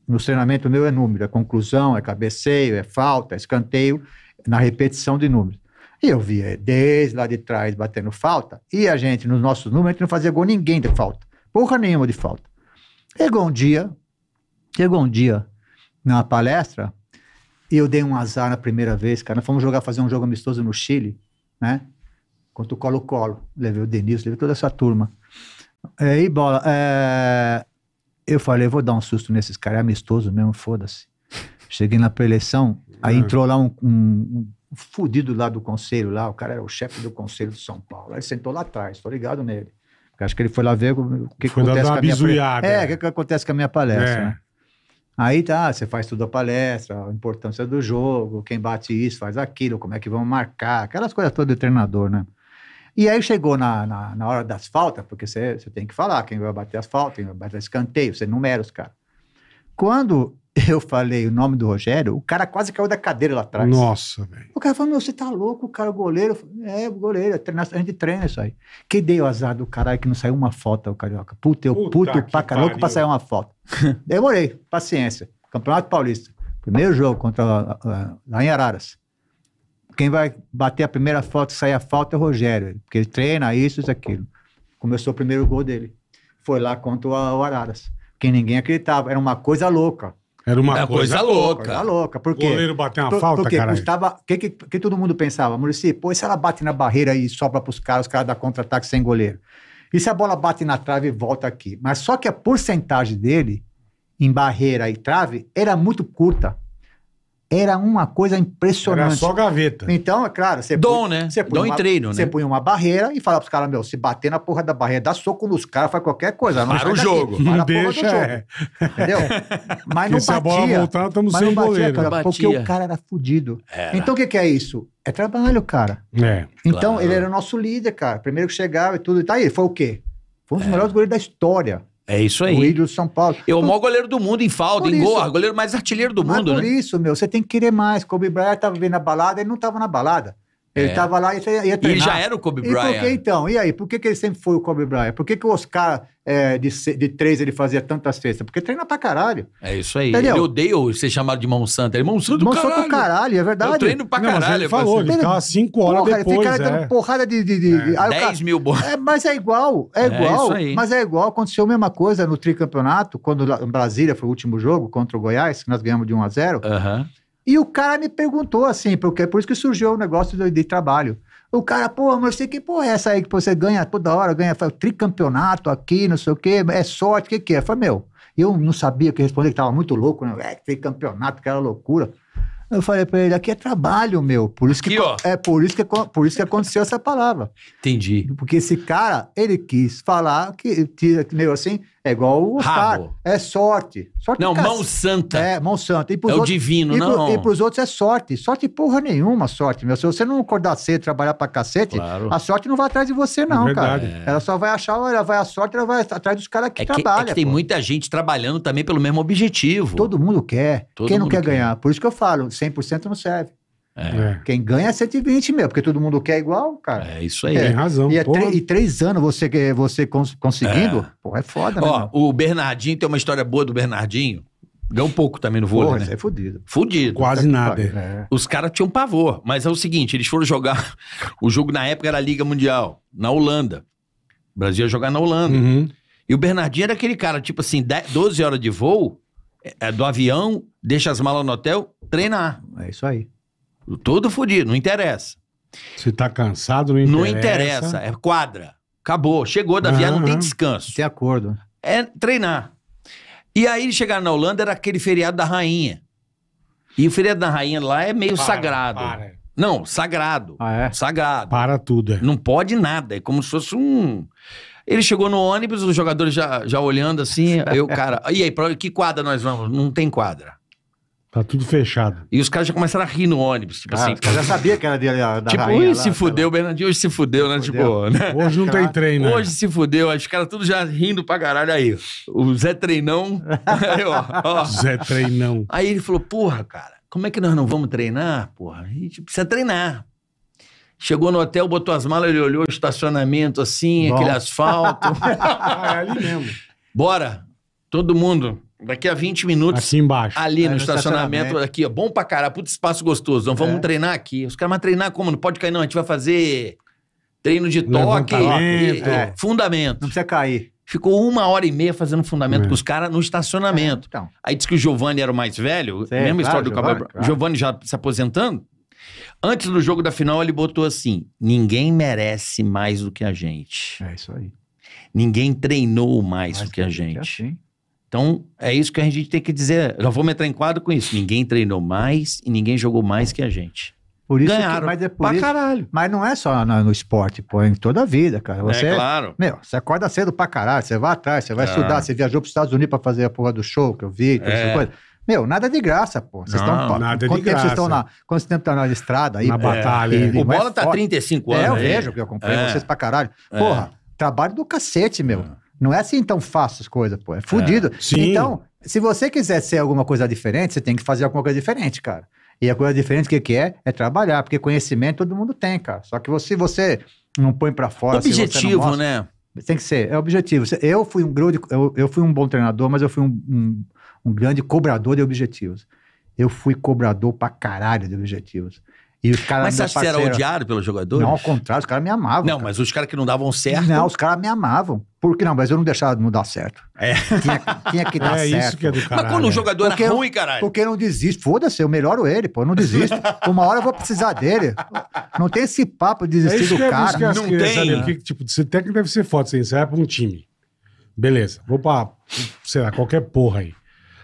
No treinamento meu é número, é conclusão, é cabeceio, é falta, é escanteio, na repetição de números. E eu via desde lá de trás batendo falta, e a gente, nos nossos números, a gente não fazia gol ninguém de falta. Porra nenhuma de falta. Chegou um dia, chegou um dia na palestra, e eu dei um azar na primeira vez, cara. Nós fomos jogar, fazer um jogo amistoso no Chile, né? Contra o Colo-Colo. Levei o Denilson, levei toda essa turma. É, e bola. É... Eu falei, vou dar um susto nesses caras, é amistoso mesmo, foda-se. Cheguei na preleção, aí ah. entrou lá um, um, um fudido lá do conselho, lá, o cara era o chefe do conselho de São Paulo. Ele sentou lá atrás, tô ligado nele. Acho que ele foi lá ver o que, foi acontece, com a minha é, o que, que acontece com a minha palestra. É. Né? Aí tá, você faz tudo a palestra, a importância do jogo, quem bate isso, faz aquilo, como é que vão marcar, aquelas coisas todas do treinador, né? E aí chegou na, na, na hora das faltas, porque você, tem que falar quem vai bater as faltas, quem vai bater escanteio, você numera os caras. Quando eu falei o nome do Rogério, o cara quase caiu da cadeira lá atrás. Nossa, velho. O cara falou: meu, você tá louco, o cara, é goleiro. É, goleiro, é, treinar, goleiro, a gente treina isso aí. Que dei o azar do caralho que não saiu uma foto, o carioca. Puta, eu Puta puto pra caralho pra sair uma foto. Demorei, paciência. Campeonato Paulista. Primeiro jogo contra ah, ah, lá em Araras quem vai bater a primeira falta sair a falta é o Rogério, porque ele treina isso e aquilo. Começou o primeiro gol dele. Foi lá contra o Araras, que ninguém acreditava. Era uma coisa louca. Era uma Era coisa, coisa, louca. louca. Por quê? O goleiro bateu uma por, falta, porque caralho. custava. O que, que, que, todo mundo pensava? Murici, pô, e se ela bate na barreira e sobra para os caras, os caras dão contra-ataque sem goleiro? E se a bola bate na trave e volta aqui? Mas só que a porcentagem dele em barreira e trave era muito curta. Era uma coisa impressionante. Era só gaveta. Então, é claro, você Dom, põe, né? Você põe Dom uma, treino, Você né? põe uma barreira e fala pros caras, meu, se bater na porra da barreira, dá soco nos caras, faz qualquer coisa. Não para o jogo. Daqui, para não deixa, jogo, é. Entendeu? Mas não batia. se a bola voltar, estamos sem batia, Cara, batia. Porque o cara era fudido. Era. Então, o que, que é isso? É trabalho, cara. É. Então, claro. ele era o nosso líder, cara. Primeiro que chegava e tudo. E tá aí, foi o quê? Foi um dos é. melhores goleiros da história. É isso aí. O ídolo do São Paulo. É o maior então, goleiro do mundo em falda, em gol, goleiro mais artilheiro do mundo, por né? Por isso, meu, você tem que querer mais. Kobe Bryant estava bem na balada, ele não estava na balada. Ele estava é. lá e ia, treinar. E ele já era o Kobe Bryant. E por que, então? E aí? Por que, que ele sempre foi o Kobe Bryant? Por que, que o Oscar é, de, de três ele fazia tantas festas? Porque treina pra caralho. É isso aí. Entendeu? Ele odeia ser chamado de Monsanto. Ele é Monsanto do Monsanto caralho. Monsanto do caralho, é verdade. Eu treino pra caralho. Não, ele falou, ele ficava cinco horas Porra, depois. Ele fica é. dando porrada de... de, de é. Aí, 10 cara, mil bolas. É, mas é igual, é, é igual. Isso aí. Mas é igual, aconteceu a mesma coisa no tricampeonato, quando Brasília foi o último jogo contra o Goiás, que nós ganhamos de 1 a 0. Aham. Uh -huh. E o cara me perguntou assim, porque é por isso que surgiu o negócio de, de trabalho. O cara, pô, mas sei que porra é essa aí que você ganha toda hora, ganha tricampeonato aqui, não sei o quê, é sorte, o que que é? Eu falei, meu, eu não sabia o que responder, que tava muito louco, né? É, tricampeonato, que era loucura. Eu falei para ele, aqui é trabalho, meu. Por isso aqui, que ó. é por isso que por isso que aconteceu essa palavra. Entendi. Porque esse cara, ele quis falar que tira meio assim, é igual o Oscar. Rabo. É sorte. sorte não, mão santa. É, mão santa. E pros é o divino, e pro, não. E pros outros é sorte. Sorte porra nenhuma, sorte, meu. Se você não acordar cedo, trabalhar pra cacete, claro. a sorte não vai atrás de você, não, é cara. É. Ela só vai achar, ela vai a sorte, ela vai atrás dos caras que, é que trabalham. É que tem pô. muita gente trabalhando também pelo mesmo objetivo. Todo mundo quer. Todo Quem mundo não quer, quer ganhar? Por isso que eu falo, 100% não serve. É. é. Quem ganha é 120 mesmo, porque todo mundo quer igual, cara. É isso aí. É. Tem razão. E, é e três anos você, você cons conseguindo, é. Pô, é foda, né? Ó, o Bernardinho tem uma história boa do Bernardinho. Ganhou um pouco também no vôlei, Porra, né? é fudido. Fudido. Quase nada. É. é. Os caras tinham pavor, mas é o seguinte, eles foram jogar... o jogo na época era a Liga Mundial, na Holanda. O Brasil ia jogar na Holanda. Uhum. E o Bernardinho era aquele cara, tipo assim, 10, 12 horas de voo, é, é, do avião, deixa as malas no hotel, treinar. É isso aí. Todo fodido, não interessa. Se tá cansado, não interessa. Não interessa, é quadra. Acabou, chegou da viagem, não tem descanso. Tem acordo. É treinar. E aí chegar na Holanda era aquele feriado da rainha. E o feriado da rainha lá é meio para, sagrado. Para. Não, sagrado. Ah, é? Sagrado. Para tudo. É. Não pode nada, é como se fosse um... Ele chegou no ônibus, os jogadores já, já olhando assim, eu, cara, e aí, pra que quadra nós vamos? Não tem quadra. Tá tudo fechado. E os caras já começaram a rir no ônibus. Tipo ah, assim. Eu já sabia que era dele, da Tipo, hoje se fudeu, o Bernardinho hoje se fudeu, né? Fudeu. Tipo, né? Hoje não tem treino. Né? Hoje se fudeu, os caras tudo já rindo pra caralho aí. O Zé Treinão. aí, ó, ó. Zé Treinão. Aí ele falou, porra, cara, como é que nós não vamos treinar, porra? A gente precisa treinar. Chegou no hotel, botou as malas, ele olhou o estacionamento assim, Bom. aquele asfalto. é ali mesmo. Bora, todo mundo. Daqui a 20 minutos. Assim embaixo. Ali é, no, no, estacionamento, aqui, ó. Bom pra caralho. Puta espaço gostoso. Vamos é. treinar aqui. Os caras vão treinar como? Não pode cair, não. A gente vai fazer treino de toque. E, é. Fundamento. Não precisa cair. Ficou uma hora e meia fazendo fundamento é. com os caras no estacionamento. É, então. Aí disse que o Giovanni era o mais velho. Sei, mesma claro, história do Cabral. Claro. Giovanni já se aposentando. Antes do jogo da final, ele botou assim: ninguém merece mais do que a gente. É isso aí. Ninguém treinou mais, mais do que a gente. Que assim. Então, é isso que a gente tem que dizer. Nós vou entrar em quadro com isso. Ninguém treinou mais e ninguém jogou mais que a gente. Por isso Ganharam. Que, mas é pra isso, caralho. Mas não é só no, no, esporte, pô, em toda a vida, cara. É, você, é claro. Meu, você acorda cedo pra caralho, você vai atrás, você vai é. estudar, você viajou pros Estados Unidos pra fazer a porra do show que eu vi, é. essa coisa. Meu, nada de graça, pô. Vocês não, estão. Nada quanto de tempo graça. vocês estão na. Quanto tempo estão tá na estrada aí? Na batalha. o é bola tá 35 anos. É, eu aí. vejo que eu acompanho é. vocês pra caralho. Porra, trabalho do cacete, meu. Não é assim tão fácil as coisas, pô. É fudido. É, então, se você quiser ser alguma coisa diferente, você tem que fazer alguma coisa diferente, cara. E a coisa diferente que, que é? É trabalhar, porque conhecimento todo mundo tem, cara. Só que você, você não põe para fora. Assim, objetivo, mostra, né? Tem que ser, é objetivo. Eu fui um grande, eu, eu fui um bom treinador, mas eu fui um, um, um grande cobrador de objetivos. Eu fui cobrador pra caralho de objetivos. E os Mas você acha que você era odiado pelos jogadores? Não, ao contrário, os caras me amavam. Não, cara. mas os caras que não davam certo. Não, os caras me amavam. Por que não? Mas eu não deixava não dar certo. É. Tinha, tinha que dar é certo. Isso que é do caralho. Mas quando um é. jogador é ruim, caralho. Porque eu não desisto. Foda-se, eu melhoro ele, pô. Eu não desisto. Uma hora eu vou precisar dele. Não tem esse papo de desistir é do é, cara. É não crianças, tem. Que, tipo, você técnico deve ser foda. Assim, você vai pra um time. Beleza. Vou pra, sei lá, qualquer porra aí.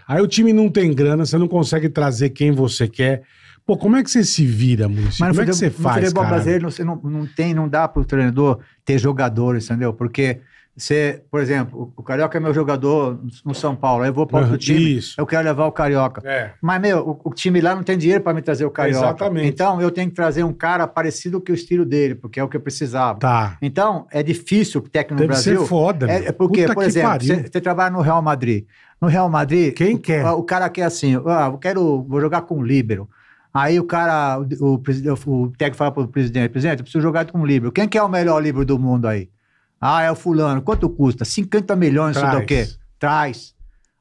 Aí o time não tem grana, você não consegue trazer quem você quer. Pô, como é que você se vira, Muricy? Como futebol, é que você faz, no futebol cara? brasileiro não, não, tem, não dá para o treinador ter jogadores, entendeu? Porque você, por exemplo, o Carioca é meu jogador no São Paulo, aí eu vou para outro time, isso. eu quero levar o Carioca. É. Mas, meu, o, o, time lá não tem dinheiro para me trazer o Carioca. Exatamente. Então, eu tenho que trazer um cara parecido com o estilo dele, porque é o que eu precisava. Tá. Então, é difícil o técnico Deve no Brasil... Deve ser foda, é, é, porque, Puta por exemplo, você, você trabalha no Real Madrid. No Real Madrid... Quem o, quer? O, cara quer assim, ah, eu quero, vou jogar com o Líbero. Aí o cara, o, o, o técnico fala pro presidente, presidente, eu preciso jogar com um livro. Quem que é o melhor livro do mundo aí? Ah, é o fulano. Quanto custa? 50 milhões, Traz. sei o quê. Traz.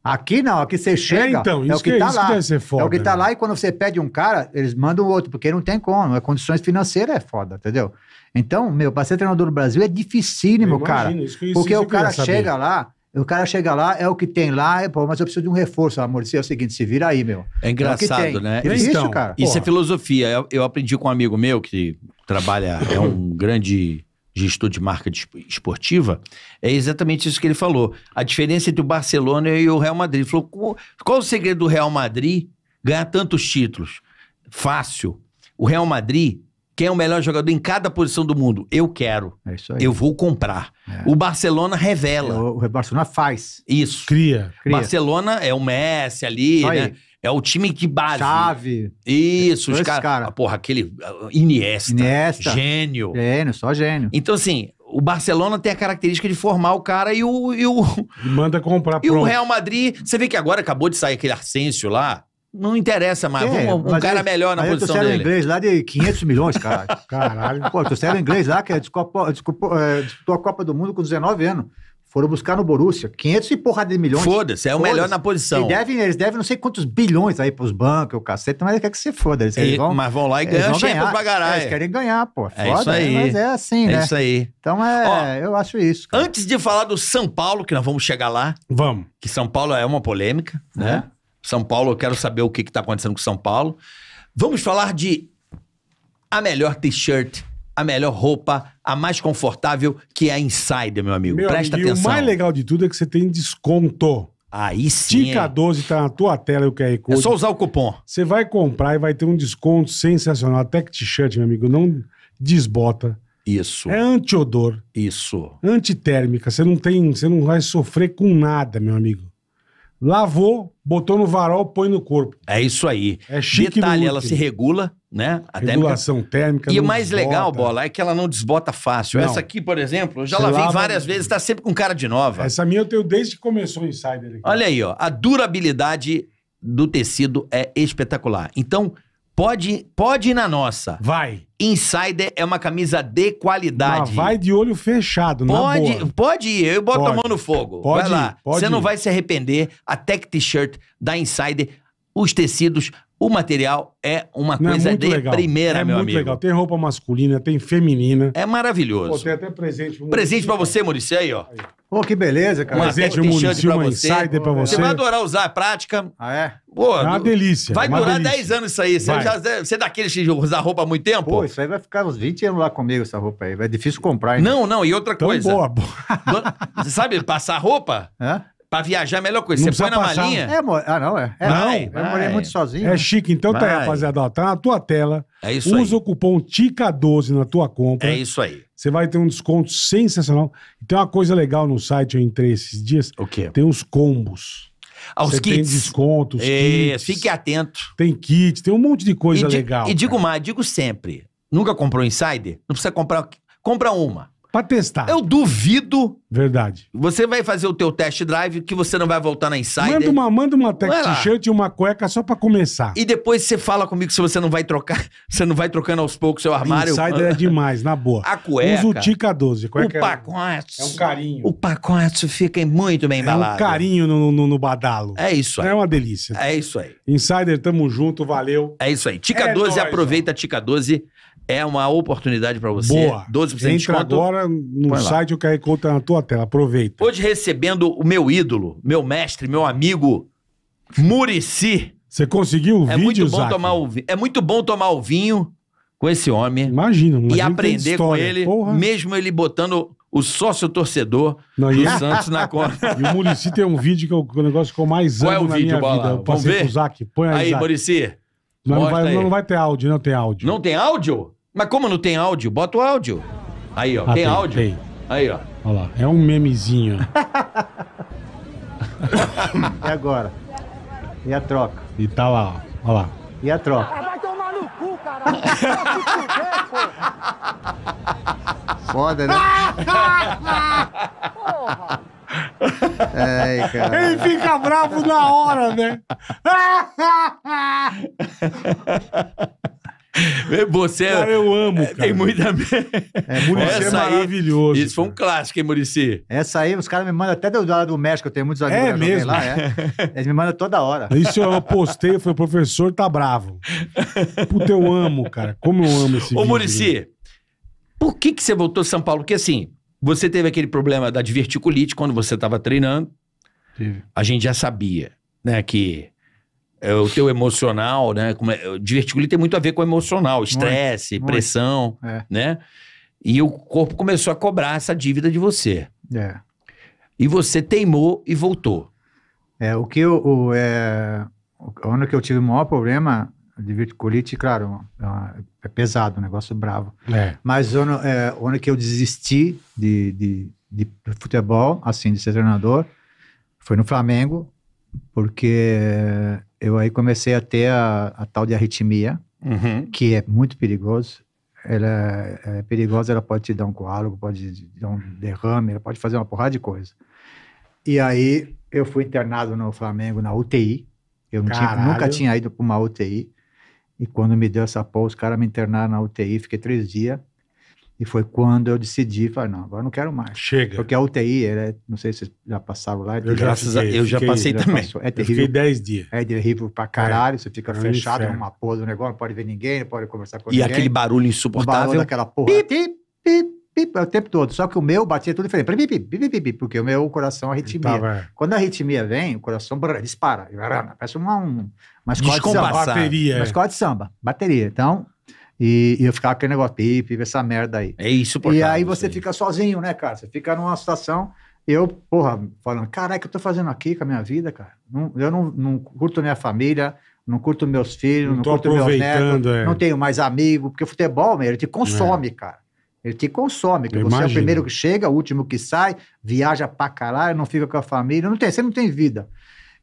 Aqui não, aqui você é, chega, então, é, então, é o que, que tá lá. Que foda, é né? o que tá lá e quando você pede um cara, eles mandam outro, porque não tem como. As é condições financeiras é foda, entendeu? Então, meu, para ser treinador do Brasil é dificílimo, eu cara. Imagino, isso, isso, porque isso o cara chega lá, o cara chega lá, é o que tem lá, é, mas eu preciso de um reforço. Amor, ah, é o seguinte, se vira aí, meu. É, é engraçado, é né? isso, então, cara. Isso é Porra. é filosofia. Eu, eu, aprendi com um amigo meu que trabalha, é um grande gestor de marca de esportiva. É exatamente isso que ele falou. A diferença entre o Barcelona e o Real Madrid. Ele falou: qual, qual o segredo do Real Madrid ganhar tantos títulos? Fácil. O Real Madrid quem é o melhor jogador em cada posição do mundo? Eu quero. É isso aí. Eu vou comprar. É. O Barcelona revela. É, o, o, Barcelona faz. Isso. Cria. Cria. Barcelona é o Messi ali, Só né? Aí. É o time que base. Chave. Isso, é, os caras. Cara. Ah, porra, aquele ah, Iniesta. Iniesta. Gênio. Gênio, só gênio. Então, assim, o Barcelona tem a característica de formar o cara e o. E o... Manda comprar. E o Real Madrid. Você vê que agora acabou de sair aquele Arsêncio lá não interessa mais. É, Vamos, um cara aí, melhor na posição dele. inglês lá de 500 milhões, cara. Caralho. Pô, trouxeram inglês lá que é, é, disputou a Copa do Mundo com 19 anos. Foram buscar no Borussia 500 e porrada de milhões. Foda-se, é foda o melhor na posição. E devem, eles devem não sei quantos bilhões aí pros bancos, o cacete, mas quer que se foda. Eles, e, vão, mas vão lá e ganham ganhar. pra caralho. É, eles querem ganhar, pô. Foda, é isso aí. Mas é assim, é né? É isso aí. Então é, Ó, eu acho isso. Cara. Antes de falar do São Paulo, que nós vamos chegar lá. Vamos. Que São Paulo é uma polêmica, né? São Paulo, eu quero saber o que está acontecendo com São Paulo. Vamos falar de a melhor t-shirt, a melhor roupa, a mais confortável, que é a Insider, meu amigo. Meu Presta amigo, atenção. E o mais legal de tudo é que você tem desconto. Aí sim. Tica hein? 12 tá na tua tela o QR Code. É só usar o cupom. Você vai comprar e vai ter um desconto sensacional. Até que t-shirt, meu amigo, não desbota. Isso. É antiodor. Isso. Antitérmica. Você não tem, você não vai sofrer com nada, meu amigo. Lavou, botou no varal, põe no corpo. É isso aí. É chique Detalhe, ela se regula, né? A Regulação térmica. E o mais desbota. legal, Bola, é que ela não desbota fácil. Não. Essa aqui, por exemplo, eu já Você lavei lava... várias vezes, tá sempre com cara de nova. Essa minha eu tenho desde que começou o Insider. Aqui. Olha aí, ó. A durabilidade do tecido é espetacular. Então, Pode, pode ir na nossa. Vai. Insider é uma camisa de qualidade. Mas vai de olho fechado, não pode, boa. Pode ir, eu boto pode. a mão no fogo. Pode vai ir, lá. Você não vai se arrepender. A Tech T-shirt da Insider, os tecidos o material é uma Não, é coisa é de legal. primeira, é meu amigo. É muito legal. Tem roupa masculina, tem feminina. É maravilhoso. Pô, tem até presente. Pro presente pra você, Maurício, aí, ó. Pô, que beleza, cara. Um presente do Maurício, uma você. insider pra você. Você vai adorar usar, é prática. Ah, é? Pô, é uma delícia. Vai é uma durar 10 anos isso aí. Você, já, você é daqueles que usa roupa há muito tempo? Pô, isso aí vai ficar uns 20 anos lá comigo, essa roupa aí. É difícil comprar. Hein? Não, não. E outra então, coisa. boa, boa. você sabe passar roupa? É? Pra viajar é a melhor coisa. Não Você põe na passar. malinha. É, Ah, não, é. é Não. vai, eu morei muito sozinho. É chique. Então tá aí, rapaziada. Ó, tá na tua tela. É isso Usa aí. o cupom TICA12 na tua compra. É isso aí. Você vai ter um desconto sensacional. E tem uma coisa legal no site, eu entrei esses dias. O quê? Tem uns combos. Ah, os Você Tem descontos, É, kits. fique atento. Tem kit, tem um monte de coisa e, di- legal. e digo mais, digo sempre. Nunca comprou insider? Não precisa comprar. Compra uma. Pra testar. Eu duvido. Verdade. Você vai fazer o teu test drive que você não vai voltar na Insider. Manda uma, manda uma tech t-shirt e uma cueca só pra começar. E depois você fala comigo se você não vai trocar, você não vai trocando aos poucos seu armário. Insider é demais, na boa. A cueca. Usa o Tica 12. Cueca o é- pacote. É um carinho. O pacote fica muito bem embalado. É um carinho no, no, no badalo. É isso aí. É uma delícia. É isso aí. Insider, tamo junto, valeu. É isso aí. Tica é 12, nóis, aproveita a Tica 12. É uma oportunidade para você. Boa. 12% Entra de desconto. agora no Põe site, lá. o QR Code tá na tua tela. Aproveita. Hoje recebendo o meu ídolo, meu mestre, meu amigo, Murici. Você conseguiu o é vídeo, muito bom tomar o É muito bom tomar o vinho com esse homem. Imagina. e aprender com ele, Porra. mesmo ele botando o sócio torcedor Não, do Santos na conta. E o Murici tem um vídeo que é o é negócio ficou mais Qual é amo é o na vídeo, minha bola? vida. Eu Vamos ver? Põe aí, aí Murici. Não, não, vai, não vai ter áudio, não tem áudio. Não tem áudio? Mas como não tem áudio? Bota o áudio. Aí, ó. Ah, tem, tem, áudio? Tem. Aí, ó. Olha lá. É um memezinho. e agora? E a troca? E tá lá, ó. Olha lá. E a troca? Ah, vai tomar no cu, caralho. Foda, né? Porra. Ai, cara. Ele fica bravo na hora, né? Você é- cara, eu amo, é, cara. Tem muita. É, Murici é maravilhoso. Aí, isso foi um clássico, hein, Murici? Essa aí, os caras me mandam até do lado do México, eu tenho muitos amigos é mesmo? lá, é. Eles me mandam toda hora. Isso eu postei, foi o professor tá bravo. Puta, eu amo, cara. Como eu amo esse Ô, Murici, por que, que você voltou São Paulo? Porque assim, você teve aquele problema da diverticulite quando você estava treinando. Teve. A gente já sabia, né, que é, o teu emocional, né? Como é, diverticulite tem muito a ver com emocional, estresse, pressão, É. né? E o corpo começou a cobrar essa dívida de você. É. E você teimou e voltou. É, o que eu, o, é, que eu tive o maior problema de verticulite, claro, é, é pesado, um negócio bravo. É. Mas ano é, ano que eu desisti de, de, de futebol, assim, de ser treinador, foi no Flamengo, porque eu aí comecei a ter a, a tal de arritmia, uhum. que é muito perigoso. Ela é, é perigosa, ela pode te dar um coálogo, pode te dar um derrame, ela pode fazer uma porrada de coisa. E aí eu fui internado no Flamengo na UTI. Eu tinha, nunca tinha ido para uma UTI. E quando me deu essa porra, os caras me internaram na UTI, fiquei três dias. E foi quando eu decidi, falei, não, agora não quero mais. Chega. Porque a UTI, era é, não sei se vocês já passaram lá. É eu já, fiquei, eu já fiquei, passei já também. Passou. É terrível. Eu fiquei 10 dias. É terrível pra caralho, é. você fica é fechado numa porra do negócio, não pode ver ninguém, não pode conversar com e ninguém. E aquele barulho insuportável. O barulho daquela porra. Pip, pip, pip, pip, o tempo todo. Só que o meu batia tudo diferente. Pip, pip, pip, pip, porque o meu coração arritmia. Tava... Quando a arritmia vem, o coração brrr, dispara. parece uma, um, mas de samba. Bateria. mas de samba. Bateria. Então, e, e eu ficava aquele negócio, pipe, essa merda aí. É isso, E aí você aí. fica sozinho, né, cara? Você fica numa situação. Eu, porra, falando, caralho, o que eu tô fazendo aqui com a minha vida, cara? Não, eu não, não curto minha família, não curto meus filhos, não, não curto meus netos, é. não tenho mais amigo, porque futebol, meu, ele te consome, é. cara. Ele te consome, porque você é o primeiro que chega, o último que sai, viaja pra caralho, não fica com a família, não tem, você não tem vida.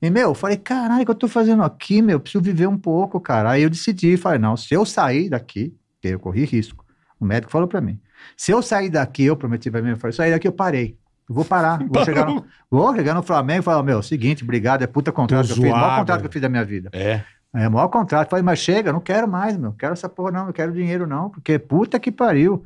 E, meu, eu falei, caralho, o que eu tô fazendo aqui, meu? preciso viver um pouco, cara. Aí eu decidi, falei, não, se eu sair daqui, eu corri risco. O médico falou para mim. Se eu sair daqui, eu prometi pra mim, eu falei, sair daqui, eu parei. Eu vou parar. Vou chegar, no, então. vou chegar no Flamengo e falar, meu, é seguinte, obrigado, é puta contrato tô que eu fiz, o maior contrato que eu fiz da minha vida. É. É, o maior contrato. Eu falei, mas chega, não quero mais, meu. Quero essa porra, não, não quero dinheiro, não, porque puta que pariu.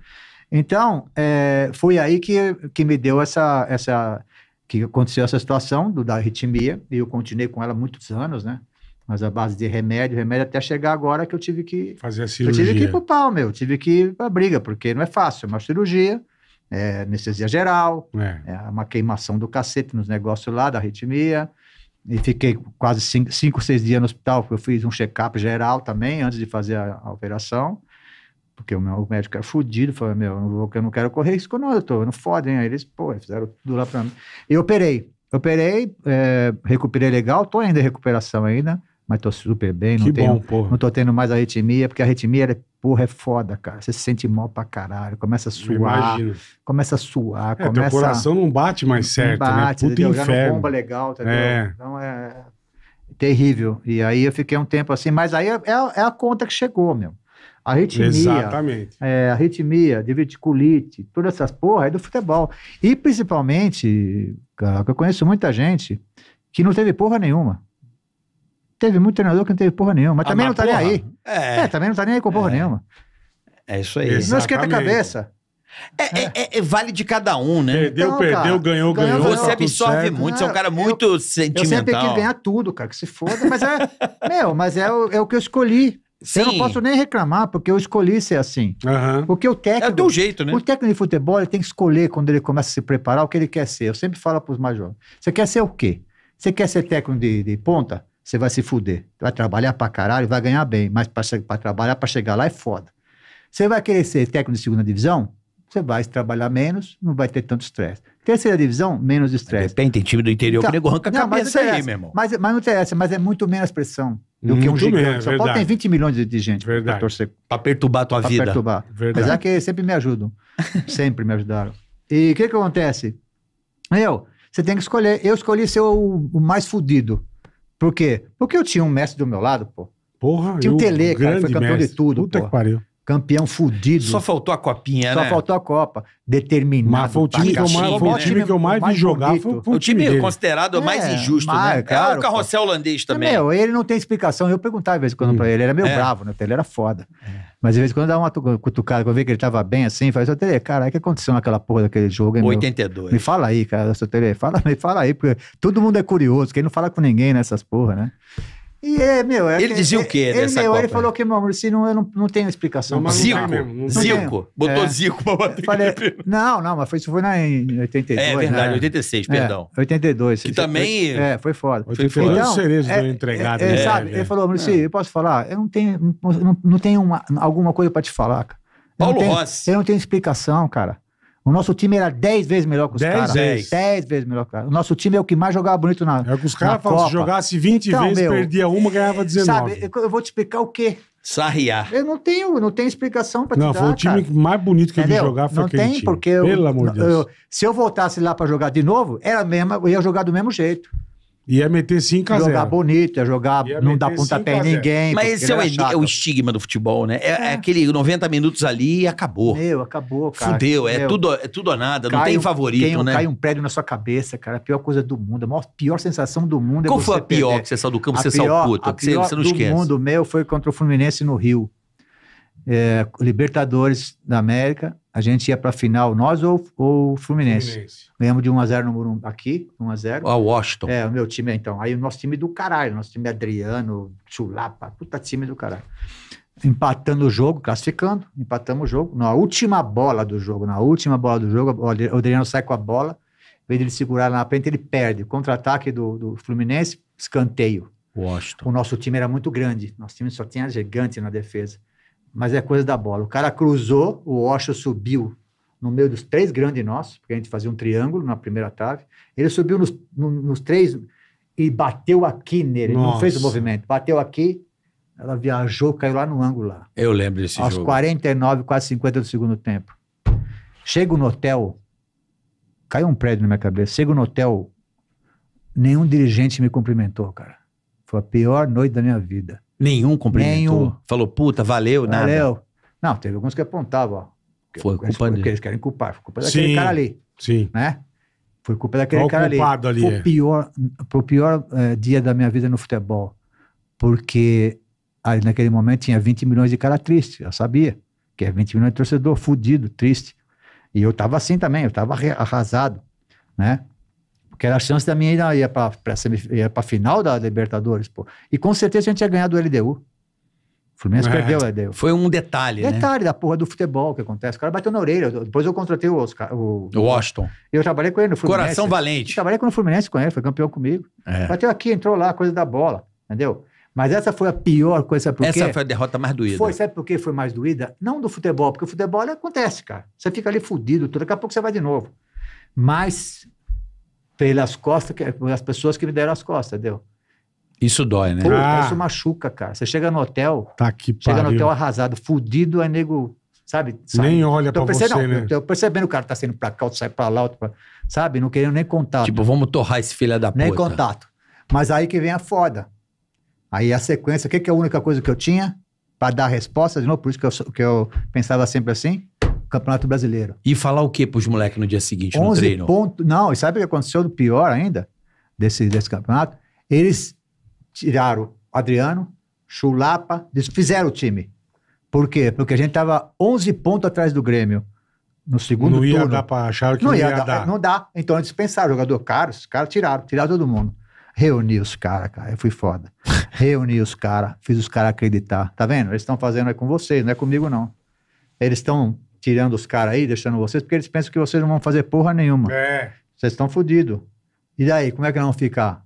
Então, é, foi aí que, que me deu essa, essa que aconteceu essa situação do, da arritmia, e eu continuei com ela muitos anos, né? Mas a base de remédio, remédio até chegar agora que eu tive que. Fazer a cirurgia. Eu tive que ir pro pau, meu. Tive que ir pra briga, porque não é fácil. É uma cirurgia, é anestesia geral, é. é uma queimação do cacete nos negócios lá da arritmia. E fiquei quase cinco, cinco seis dias no hospital, porque eu fiz um check-up geral também, antes de fazer a, a operação. Porque o meu médico era fudido, falou: Meu, eu não quero correr isso não, eu tô, não hein? Aí eles, pô, fizeram tudo lá pra mim. E operei. Operei, é, recuperei legal, tô ainda em recuperação ainda, mas tô super bem. não, tenho, bom, não tô tendo mais arritmia, porque a arritmia, é, porra, é foda, cara. Você se sente mal pra caralho, começa a suar. Começa a suar. É, começa, teu coração não bate mais certo, né? bate, né? Puta entendeu? inferno. Já não bomba legal, entendeu? É. Então é, é terrível. E aí eu fiquei um tempo assim, mas aí é, é, é a conta que chegou, meu arritmia. Exatamente. É, arritmia, diverticulite, todas essas porra é do futebol. E principalmente, cara, eu conheço muita gente que não teve porra nenhuma. Teve muito treinador que não teve porra nenhuma, mas ah, também mas não tá porra. nem aí. É. é. também não tá nem aí com porra é. nenhuma. É isso aí. Exatamente. Não esquenta a cabeça. É, é, é, é, vale de cada um, né? Perdeu, então, perdeu, cara, ganhou, ganhou, ganhou. Você tá absorve muito, você é um é, cara muito eu, sentimental. Eu sempre que ganhar tudo, cara, que se foda. Mas é, meu, mas é o, é o que eu escolhi. Sim. Eu não posso nem reclamar, porque eu escolhi ser assim. Uhum. Porque o técnico. É do jeito, né? O técnico de futebol ele tem que escolher quando ele começa a se preparar o que ele quer ser. Eu sempre falo para os mais jovens: você quer ser o quê? Você quer ser técnico de, de ponta? Você vai se fuder. Vai trabalhar pra caralho, vai ganhar bem, mas para trabalhar, para chegar lá é foda. Você vai querer ser técnico de segunda divisão? Você vai trabalhar menos, não vai ter tanto estresse. Terceira divisão, menos estresse. Depende, tem time do interior então, que nego arranca a cabeça aí, meu irmão. Mas, mas não interessa, mas é muito menos pressão do que um gigante. É São Paulo tem 20 milhões de gente para torcer. Para perturbar a tua pra vida. Perturbar. Verdade. Apesar que sempre me ajudam. sempre me ajudaram. E o que, que acontece? Eu, você tem que escolher. Eu escolhi ser o, o mais fudido. Por quê? Porque eu tinha um mestre do meu lado, pô. Porra, tinha um Tele, cara, foi campeão mestre. de tudo. Puta pô. que pariu. Campeão fudido. Só faltou a copinha, Só né? Só faltou a Copa. Determinado. Mas foi o time, que eu, mais, foi o time que eu mais vi jogar. Foi, foi o time dele. considerado é, né? mais injusto, mas, né? Claro, é o carrossel holandês também. É, meu, ele não tem explicação. Eu perguntava de vez em quando hum. pra ele. Ele era meio é. bravo, né? Ele era foda. É. Mas de vez em quando dava uma cutucada. Quando eu vi que ele tava bem assim, falei, seu Tele, cara, o que aconteceu naquela porra daquele jogo? Hein, 82. Meu? Me fala aí, cara, seu Tele. Fala, me fala aí, porque todo mundo é curioso. Quem não fala com ninguém nessas porra, né? E é, meu. É, ele dizia é, o quê é, ele, nessa meu, Copa? Ele falou que, meu, se não, eu não, não tenho explicação. Não, zico. Não zico. É. Botou é. Zico pra bater. Falei, não, não, mas foi, isso foi na, em 82. É verdade, né? 86, perdão. É, 82. Que também. É, foi foda. Foi então, cerejas é, entregado. É, né? sabe, ele falou, Murici, eu posso falar? Eu não tenho, não, não tenho uma, alguma coisa pra te falar, cara. Paulo Rossi. Eu não tenho explicação, cara. O nosso time era 10 vezes melhor que os caras. 10 vezes melhor que os caras. O nosso time é o que mais jogava bonito na. É que os caras falam, se jogasse 20 então, vezes, meu, perdia uma, ganhava 19. Sabe, eu vou te explicar o quê? Sarriá. Eu não tenho, não tenho explicação pra te não, dar. Não, foi o time cara. mais bonito que Entendeu? eu vi jogar foi não aquele tem, time. porque eu, amor de Deus. Eu, se eu voltasse lá pra jogar de novo, era mesmo, eu ia jogar do mesmo jeito. Ia é meter 5 a 0. Jogar bonito, ia é jogar, ia é não dar pontapé em ninguém. Mas esse é o, é o, estigma do futebol, né? É, é. é, aquele 90 minutos ali e acabou. Meu, acabou, cara. Fudeu, é, Meu, tudo, é tudo ou nada, não tem um, favorito, tem um, né? Cai um prédio na sua cabeça, cara. A pior coisa do mundo, a maior, pior sensação do mundo Qual foi a pior perder. que você saiu do campo, a você saiu puto? A que pior você, não esquece. O mundo meu foi contra o Fluminense no Rio. Libertadores da América, a gente ia para a final, nós ou o Fluminense. Fluminense. Ganhamos de 1x0 no aqui, 1x0. O Washington. É, o meu time, então. Aí o nosso time do caralho, nosso time Adriano, Chulapa, puta time do caralho. Empatando o jogo, classificando, empatamos o jogo. Na última bola do jogo, na última bola do jogo, o Adriano sai com a bola, em vez de ele segurar lá na frente, ele perde. Contra-ataque do, do Fluminense, escanteio. Washington. O nosso time era muito grande, nosso time só tinha gigante na defesa mas é coisa da bola. O cara cruzou, o Osho subiu no meio dos três grandes nós, porque a gente fazia um triângulo na primeira trave. Ele subiu nos, nos três e bateu aqui nele. Nossa. Não fez o movimento, bateu aqui. Ela viajou, caiu lá no ângulo lá. Eu lembro desse Aos jogo. Aos 49, quase 50 do segundo tempo. Chego no hotel, caiu um prédio na minha cabeça. Chego no hotel, nenhum dirigente me cumprimentou, cara. Foi a pior noite da minha vida. Nenhum cumprimentou? Nenhum. Falou, puta, valeu, nada. Valeu. Não, teve alguns que apontavam, ó. Foi culpa eles, dele. Porque eles querem culpar. Foi culpa daquele cara ali. Sim. Né? Foi culpa daquele Qual cara culpado ali. ali foi, o pior, o pior eh, dia da minha vida no futebol. Porque aí, naquele momento tinha 20 milhões de cara triste. Eu sabia que é 20 milhões de torcedor fudido, triste. E eu tava assim também, eu tava arrasado, né? Porque era a chance da minha ir, ir para a final da Libertadores, pô. E com certeza a gente ia ganhar do LDU. O Fluminense é. perdeu o LDU. Foi um detalhe, né? Detalhe né? da porra do futebol que acontece. O cara bateu na orelha. Depois eu contratei o Oscar, o, o Washington. Eu trabalhei com ele no Fluminense. Coração valente. Eu trabalhei com o Fluminense com ele, foi campeão comigo. É. Bateu aqui, entrou lá, coisa da bola, entendeu? Mas essa foi a pior coisa, porque... Essa foi a derrota mais doída. Foi, sabe por que foi mais doída? Não do futebol, porque o futebol acontece, cara. Você fica ali fudido, tudo. daqui a pouco você vai de novo. Mas pelas costas, que, as pessoas que me deram as costas, deu. Isso dói, né? Pô, ah. Isso machuca, cara. Você chega no hotel, tá aqui chega no hotel arrasado, fudido, é nego, sabe? sabe? Nem olha tô pra você, não, né? Tô percebendo o cara tá saindo pra cá, outro sai pra lá, outro pra... sabe? Não querendo nem contato. Tipo, vamos torrar esse filho da puta. Nem contato. Mas aí que vem a foda. Aí a sequência, o que, que é a única coisa que eu tinha para dar resposta? De novo, por isso que eu, que eu pensava sempre assim. Campeonato Brasileiro. E falar o que pros moleques no dia seguinte, 11 no treino? Ponto... Não, e sabe o que aconteceu do pior ainda desse, desse campeonato? Eles tiraram Adriano, Chulapa, desfizeram o time. Por quê? Porque a gente tava 11 pontos atrás do Grêmio no segundo não ia turno. Dar pra, achar que não, não ia, dar, dar. Não dá. Então eles pensaram, jogador caro, os caras tiraram, tiraram todo mundo. Reuni os caras, cara. Eu fui foda. Reuni os caras, fiz os caras acreditar. Tá vendo? Eles estão fazendo é com vocês, não é comigo, não. Eles estão tirando os caras aí, deixando vocês, porque eles pensam que vocês não vão fazer porra nenhuma. É. Vocês estão fodidos. E daí, como é que nós vamos ficar?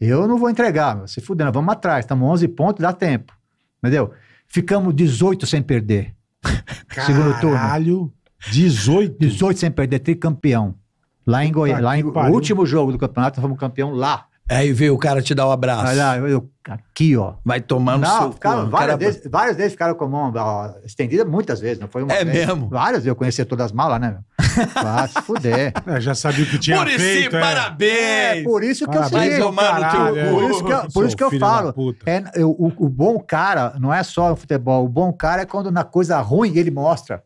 Eu não vou entregar, se fudendo, vamos atrás, estamos 11 pontos, dá tempo. Entendeu? Ficamos 18 sem perder. Segundo turno. Caralho, 18? 18 sem perder, tricampeão. Lá em Goiânia, lá o último jogo do campeonato, nós fomos campeão lá. Aí veio o cara te dar um abraço. Olha, eu, aqui, ó. Vai tomando não, seu ficaram, várias, cara... vezes, várias vezes ficaram com a mão ó, estendida, muitas vezes, não foi uma É vez. mesmo? Várias, eu conhecia todas as malas, né? Vai se fuder. É, já sabia o que tinha Muricy, feito. Muricy, é. parabéns! É. por isso que parabéns, eu sei. Caralho, teu... Por isso que eu, isso que eu falo. É, eu, o, o bom cara não é só o futebol. O bom cara é quando na coisa ruim ele mostra.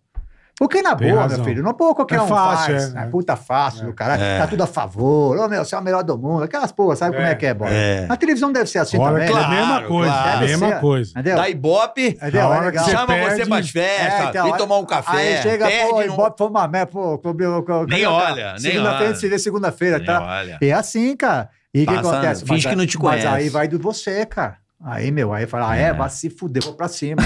Porque na boa, meu filho, não boa qualquer é um fácil, faz. É, é. Né? Puta fácil é. do caralho. É. Tá tudo a favor. Ô, meu, você é o melhor do mundo. Aquelas porra, sabe como é, é. que é, bola? É. A televisão deve ser assim também. Claro, é a né? mesma coisa. Claro. Deve mesma ser, coisa. Entendeu? Dá ibope, entendeu? É hora você chama perde, você pras festas, então, vem tomar um café. Aí chega, perde, pô, ibope foi uma merda. Pô, clube, nem tá, olha, nem olha. Segunda-feira, segunda-feira, tá? É assim, cara. E o que acontece? Finge que não te conhece. Mas aí vai do você, cara. Aí, meu, aí fala, ah, é, é vai se fuder, vou pra cima.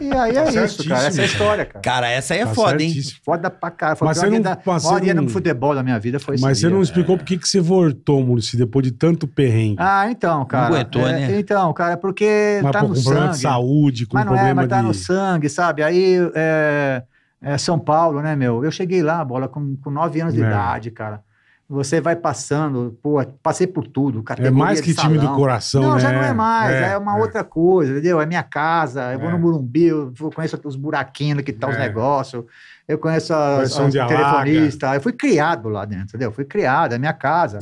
e aí tá é isso, cara. Essa é a história, cara. Cara, essa aí é tá foda, certíssimo. hein? Foda pra caralho. Mas eu não, da, mas maior não... no futebol da minha vida foi isso. Mas dia, você não explicou é. por que, que você voltou, Murici, depois de tanto perrengue. Ah, então, cara. Não aguentou, é, né? Então, cara, porque mas, tá pô, no com sangue. Com saúde, com mas não é, problema é, mas tá de... no sangue, sabe? Aí, é, é, São Paulo, né, meu? Eu cheguei lá, bola, com, com nove anos de é. idade, cara. Você vai passando, pô, passei por tudo. É mais que time do coração, não, né? Não, já não é mais, é, é uma é. outra coisa, entendeu? É minha casa, eu vou é. no Murumbi, eu conheço os buraquinhos que tá os é. negócios, eu conheço é a, telefonista, eu fui criado lá dentro, entendeu? fui criado, é minha casa.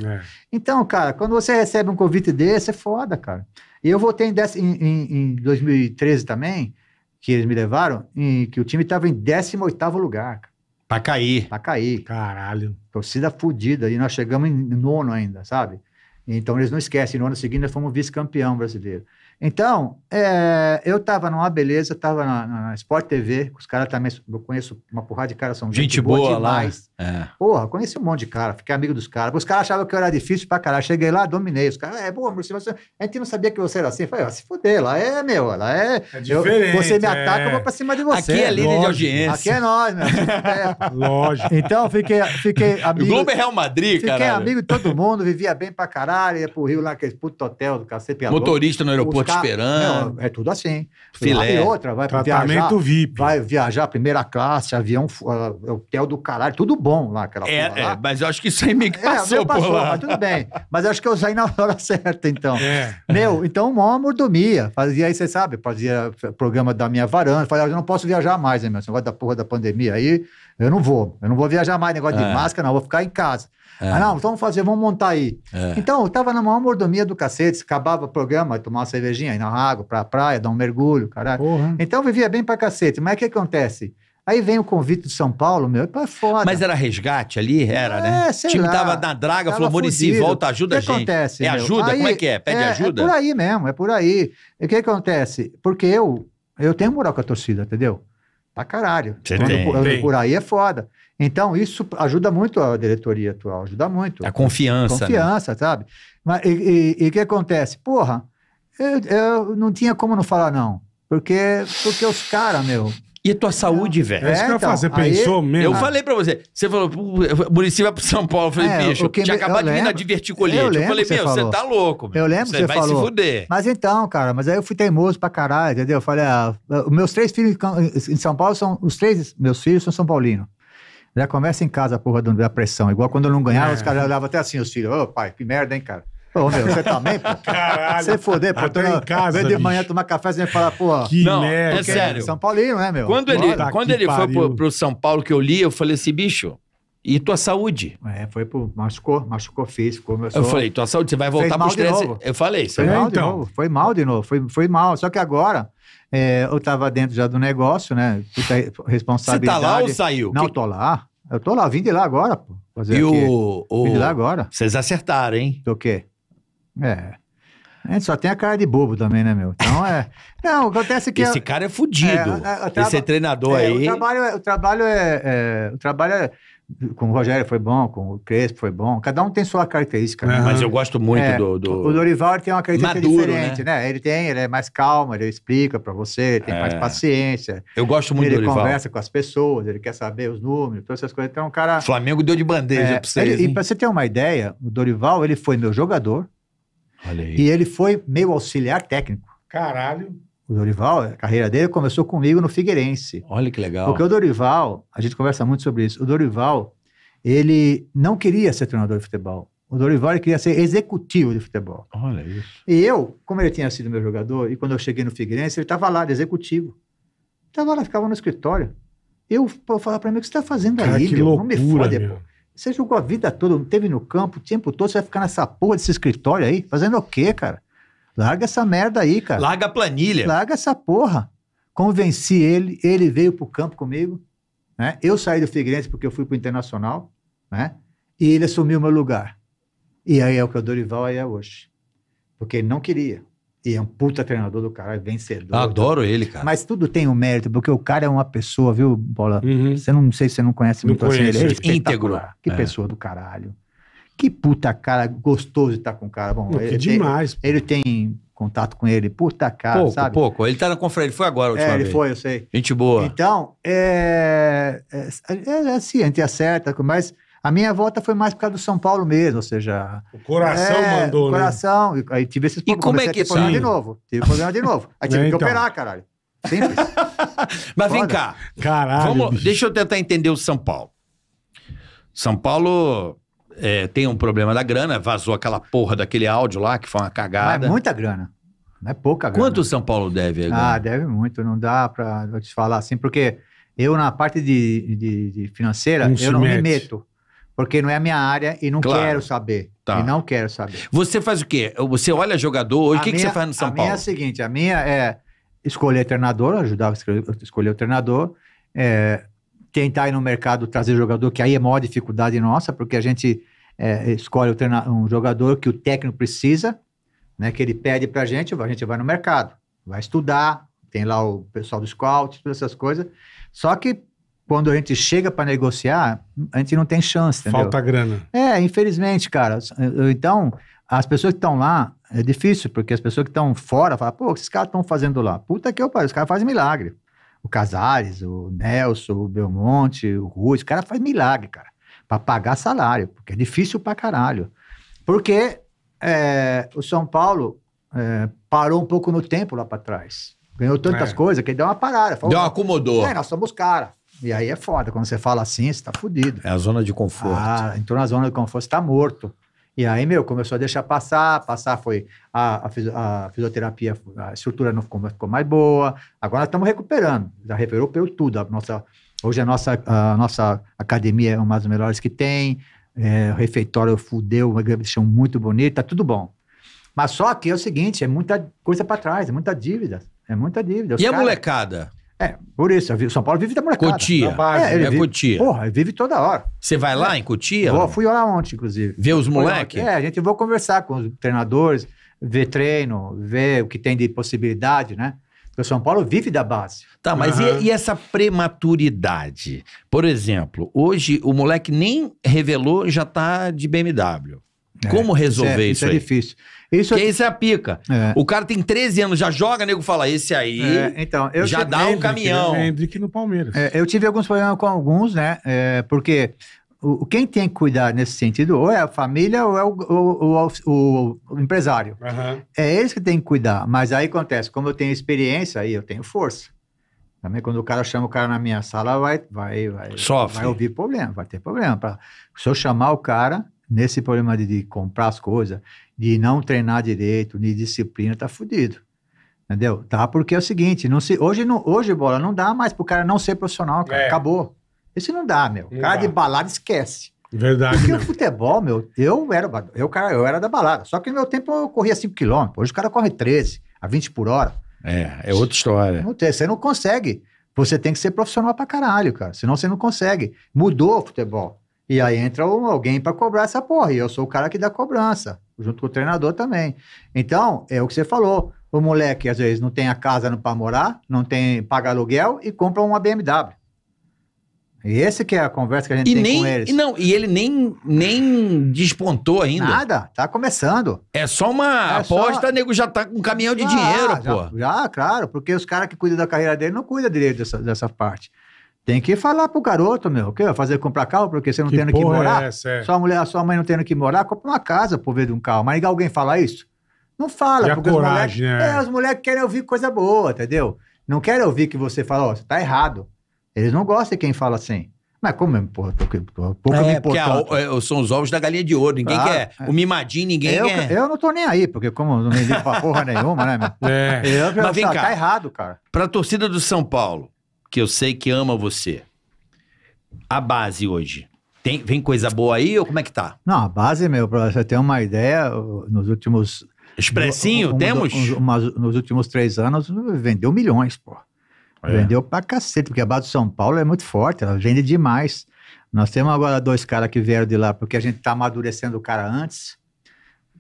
Então, cara, quando você recebe um convite desse, é foda, cara. E eu voltei em, em, em, em 2013 também, que eles me levaram, que o time estava em 18º lugar, cara. Pra cair. Pra cair. Caralho. Torcida fodida. E nós chegamos em nono ainda, sabe? Então eles não esquecem. No ano seguinte nós fomos vice-campeão brasileiro. Então, é, eu estava numa beleza, estava na, na, Sport TV, os caras também, eu conheço uma porrada de caras, são gente, gente boa, boa demais. lá. É. Porra, conheci um monte de cara, fiquei amigo dos caras. Os caras achavam que eu era difícil pra caralho. Cheguei lá, dominei. Os caras, é, boa, você, você, a gente não sabia que você era assim. Eu falei, ó, ah, se fuder, lá é, meu, lá é. é eu, você me ataca, é. eu vou é. pra cima de você. Aqui é líder Lógico. de audiência. Aqui é nós, meu. Lógico. Então, fiquei, fiquei amigo. O Globo é Real Madrid, cara. Fiquei caralho. amigo de todo mundo, vivia bem pra caralho, ia pro Rio lá, aquele puto hotel do cacete. Motorista no aeroporto Tá. esperando É tudo assim. Filé. E outra, vai Tratamento viajar, VIP. Vai viajar primeira classe, avião, uh, hotel do caralho, tudo bom lá. Aquela é, lá. é, mas eu acho que isso aí meio que passou, é, passou por lá. Mas tudo bem. Mas acho que eu saí na hora certa, então. É. Meu, então uma mordomia. Fazia aí, você sabe, fazia programa da minha varanda. Falei, ah, eu não posso viajar mais, né, meu? Esse negócio da porra da pandemia aí, eu não vou. Eu não vou viajar mais, negócio é. de máscara, não. Eu vou ficar em casa. É. Ah, não, vamos fazer, vamos montar aí. É. Então, eu tava na maior mordomia do cacete, acabava o programa, tomar uma cervejinha, ir na água, pra praia, dar um mergulho, caralho. Porra. Então, vivia bem pra cacete. Mas o que acontece? Aí vem o convite de São Paulo, meu, é foda. Mas era resgate ali? Era, né? é, né? Sei o time lá, tava na draga, tava falou, Murici, volta, ajuda a gente. O que acontece? É ajuda? Aí, Como é que é? Pede é, é ajuda? É por aí mesmo, é por aí. E o que acontece? Porque eu, eu tenho moral com a torcida, entendeu? Pra caralho. Você tem. Eu, eu, por aí é foda. Então, isso ajuda muito a diretoria atual, ajuda muito. A confiança. A né? confiança, né? sabe? Mas, e o que acontece? Porra, eu, eu, não tinha como não falar não. Porque, porque os caras, meu. E tua saúde, então, velho? É, isso que eu ia é, então, fazer, pensou aí, mesmo? Eu falei pra você. Você falou, o Muricy vai pro São Paulo. Eu falei, é, bicho, tinha acabado de vir na diverticulite. Eu, eu falei, meu, falou. você tá louco. Meu. Eu lembro você que você vai se fuder. Mas então, cara, mas aí eu fui teimoso pra caralho, entendeu? Eu falei, ah, meus três filhos em São Paulo são, os três meus filhos são São Paulino. Já começa em casa a porra da pressão. Igual quando eu não ganhava, é. os caras olhavam até assim os filhos. Ô, oh, pai, que merda, hein, cara? Oh meu, você também, tá pô? Caralho. Você foder, pô. Tô em casa, de bicho. manhã tomar café, você vai falar, pô... Que não, merda. é, é sério. São Paulinho, né, meu? Quando ele, Bora, quando ele foi pro, pro, São Paulo que eu li, eu falei assim, bicho... E tua saúde? É, foi pro... Machucou, machucou físico. Começou, eu falei, tua saúde, você vai voltar pro estresse. Eu falei, isso. É, então. Novo, foi mal de novo, foi, foi mal. Só que agora, é, eu estava dentro já do negócio, né? Responsabilidade. Você tá lá ou saiu? Não, que... tô lá. Eu tô lá, vim de lá agora, pô. Fazer e o, o... Vim de lá agora. Vocês acertaram, hein? Do quê? É. A gente só tem a cara de bobo também, né, meu? Então é. Não, acontece que. Esse eu... cara é fudido. É, traba... Esse treinador é, aí. O trabalho, é, o trabalho é. é o trabalho é com o Rogério foi bom, com o Crespo foi bom. Cada um tem sua característica. Né? Mas eu gosto muito é, do, do, O Dorival tem uma característica Maduro, né? diferente, né? né? Ele tem, ele é mais calmo, ele explica para você, ele tem é. mais paciência. Eu gosto muito ele do Dorival. Ele conversa com as pessoas, ele quer saber os números, todas essas coisas. Então, um cara. Flamengo deu de bandeja é, pra você. e pra você ter uma ideia, o Dorival ele foi meu jogador. E ele foi meu auxiliar técnico. Caralho. O Dorival, a carreira dele começou comigo no Figueirense. Olha que legal. Porque o Dorival, a gente conversa muito sobre isso, o Dorival, ele não queria ser treinador de futebol. O Dorival queria ser executivo de futebol. Olha isso. E eu, como ele tinha sido meu jogador, e quando eu cheguei no Figueirense, ele estava lá, de executivo. Estava lá, ficava no escritório. Eu, eu falava para mim, o que você está fazendo Cara, aí? Que meu? loucura, não me foda, meu. pô. Você jogou a vida toda, não teve no campo, o tempo todo, você vai ficar nessa porra desse escritório aí? Fazendo o quê, cara? Larga essa merda aí, cara. Larga a planilha. Larga essa porra. Convenci ele, ele veio pro campo comigo. Né? Eu saí do Figueirense porque eu fui pro Internacional, né? E ele assumiu meu lugar. E aí é o que o Dorival é hoje. Porque ele não queria. E é um puta treinador do cara, vencedor. adoro tá? ele, cara. Mas tudo tem um mérito, porque o cara é uma pessoa, viu, Bola? Uhum. Você não, não sei se você não conhece não muito assim. Ele é íntegro. Que é. pessoa do caralho. Que puta cara gostoso estar tá com o cara. Bom, é Pô, ele, demais. Ele, ele, tem contato com ele, puta cara, pouco, sabe? Pouco, Ele tá na conferência, ele foi agora a última é, ele vez. foi, eu sei. Gente boa. Então, é, é, é, é assim, a gente acerta, mas a minha volta foi mais por causa do São Paulo mesmo, ou seja... O coração é, mandou, o né? coração, né? Aí tive esses problemas. E como é que... problema de novo, tive problema de novo. Aí tive é, então. que operar, caralho. Simples. Mas Foda. vem cá. Caralho. Vamos, deixa eu tentar entender o São Paulo. São Paulo é, tem um problema da grana, vazou aquela porra daquele áudio lá, que foi uma cagada. Mas é muita grana. Não é pouca grana. Quanto o São Paulo deve agora? Ah, deve muito. Não dá pra eu te falar assim, porque eu, na parte de, de, de financeira, não eu não mete. me meto. Porque não é a minha área e não claro. quero saber. Tá. E não quero saber. Você faz o quê? Você olha jogador hoje? O que, que, você faz no São a Paulo? A minha é a seguinte: a minha é escolher treinador, ajudar a escolher o treinador. É, tentar ir no mercado trazer jogador, que aí é a maior dificuldade nossa, porque a gente é, escolhe um jogador que o técnico precisa, né, que ele pede para a gente, a gente vai no mercado, vai estudar, tem lá o pessoal do scout, todas essas coisas. Só que quando a gente chega para negociar, a gente não tem chance, entendeu? Falta grana. É, infelizmente, cara. Então, as pessoas que estão lá, é difícil, porque as pessoas que estão fora falam, pô, o que esses caras estão fazendo lá? Puta que eu pariu, os caras fazem milagre o Casares, o Nelson, o Belmonte, o Ruiz, o cara faz milagre, cara, para pagar salário, porque é difícil para caralho. Porque é, o São Paulo é, parou um pouco no tempo lá para trás. Ganhou tantas é. coisas que ele deu uma parada. Falou, deu uma acomodou. É, nós somos cara. E aí é foda, quando você fala assim, você tá fudido. É a zona de conforto. Ah, entrou na zona de conforto, você tá morto. E aí, meu, começou a deixar passar, passar foi a, a, a fisioterapia, a estrutura não ficou, ficou mais boa. Agora estamos recuperando, já recuperou tudo. A nossa, hoje a nossa, a nossa academia é uma das melhores que tem, é, o refeitório fudeu, uma gravação muito bonita, tá tudo bom. Mas só que é o seguinte, é muita coisa para trás, é muita dívida. É muita dívida. Os e cara, a molecada? É, por isso. São Paulo vive da molecada. Cotia. Base, é, ele é vive, Cotia. Porra, vive toda hora. Você vai lá é. em Cotia? Eu fui lá ontem, inclusive. Ver os moleques? É, a gente vai conversar com os treinadores, ver treino, ver o que tem de possibilidade, né? Porque o São Paulo vive da base. Tá, mas uhum. e, e, essa prematuridade? Por exemplo, hoje o moleque nem revelou já tá de BMW. É, Como resolver isso, é, isso, isso é difícil. Isso é... Esse é a pica. É. O cara tem 13 anos, já joga, nego fala, esse aí é, então, já dá Hendrick, um né? caminhão. Hendrick no Palmeiras. É, eu tive alguns problemas com alguns, né? É, porque o, quem tem que cuidar nesse sentido ou é a família ou é o, o, o, o empresário. Uhum. É eles que tem que cuidar. Mas aí acontece, como eu tenho experiência, aí eu tenho força. Também quando o cara chama o cara na minha sala, vai, vai, vai, Sofre. vai ouvir problema, vai ter problema. Pra, se eu chamar o cara, nesse problema de, de, comprar as coisas, de não treinar direito, de disciplina, tá fudido. Entendeu? Tá porque é o seguinte, não se, hoje, não, hoje, bola, não dá mais pro cara não ser profissional, cara. É. Acabou. Isso não dá, meu. Não cara dá. de balada esquece. Verdade. Porque o né? futebol, meu, eu era, eu, cara, eu era da balada. Só que no meu tempo eu corria 5 km. Hoje o cara corre 13 a 20 por hora. É, é outra história. Não tem, você não consegue. Você tem que ser profissional pra caralho, cara. Senão você não consegue. Mudou o futebol. E aí entra alguém para cobrar essa porra. E eu sou o cara que dá cobrança, junto com o treinador também. Então, é o que você falou. O moleque, às vezes, não tem a casa para morar, não tem paga aluguel e compra uma BMW. E esse que é a conversa que a gente e tem nem, com eles. E não, e ele nem, nem despontou ainda. Nada, tá começando. É só uma é aposta, só... nego já tá com um caminhão de ah, dinheiro, já, pô. Já, claro, porque os caras que cuidam da carreira dele não cuidam direito dessa, dessa parte. Tem que falar pro garoto, meu. O que? Fazer comprar carro porque você não que é morar? É essa, é. Sua mulher, sua mãe não tendo que morar, compra uma casa por ver de um carro. Mas alguém fala isso? Não fala. E porque a coragem, os né? É, os moleques querem ouvir coisa boa, entendeu? Não querem ouvir que você fala, ó, oh, você tá errado. Eles não gostam de quem fala assim. Mas como, é, porra, porque, pouco é, me importando. porque ah, a, é, são os ovos da galinha de ouro, ninguém ah, quer. É. O mimadinho, ninguém eu, quer. Eu não tô nem aí, porque como não me ligo pra porra nenhuma, né, meu? É. Eu, Mas eu, vem tá cá. Tá errado, cara. Pra torcida do São Paulo, que eu sei que ama você. A base hoje. Tem, vem coisa boa aí ou como é que tá? Não, a base, meu, pra você ter uma ideia, nos últimos. Expressinho, um, temos? Um, nos últimos três anos, vendeu milhões, pô. É. Vendeu pra cacete, porque a base do São Paulo é muito forte, ela vende demais. Nós temos agora dois caras que vieram de lá, porque a gente tá amadurecendo o cara antes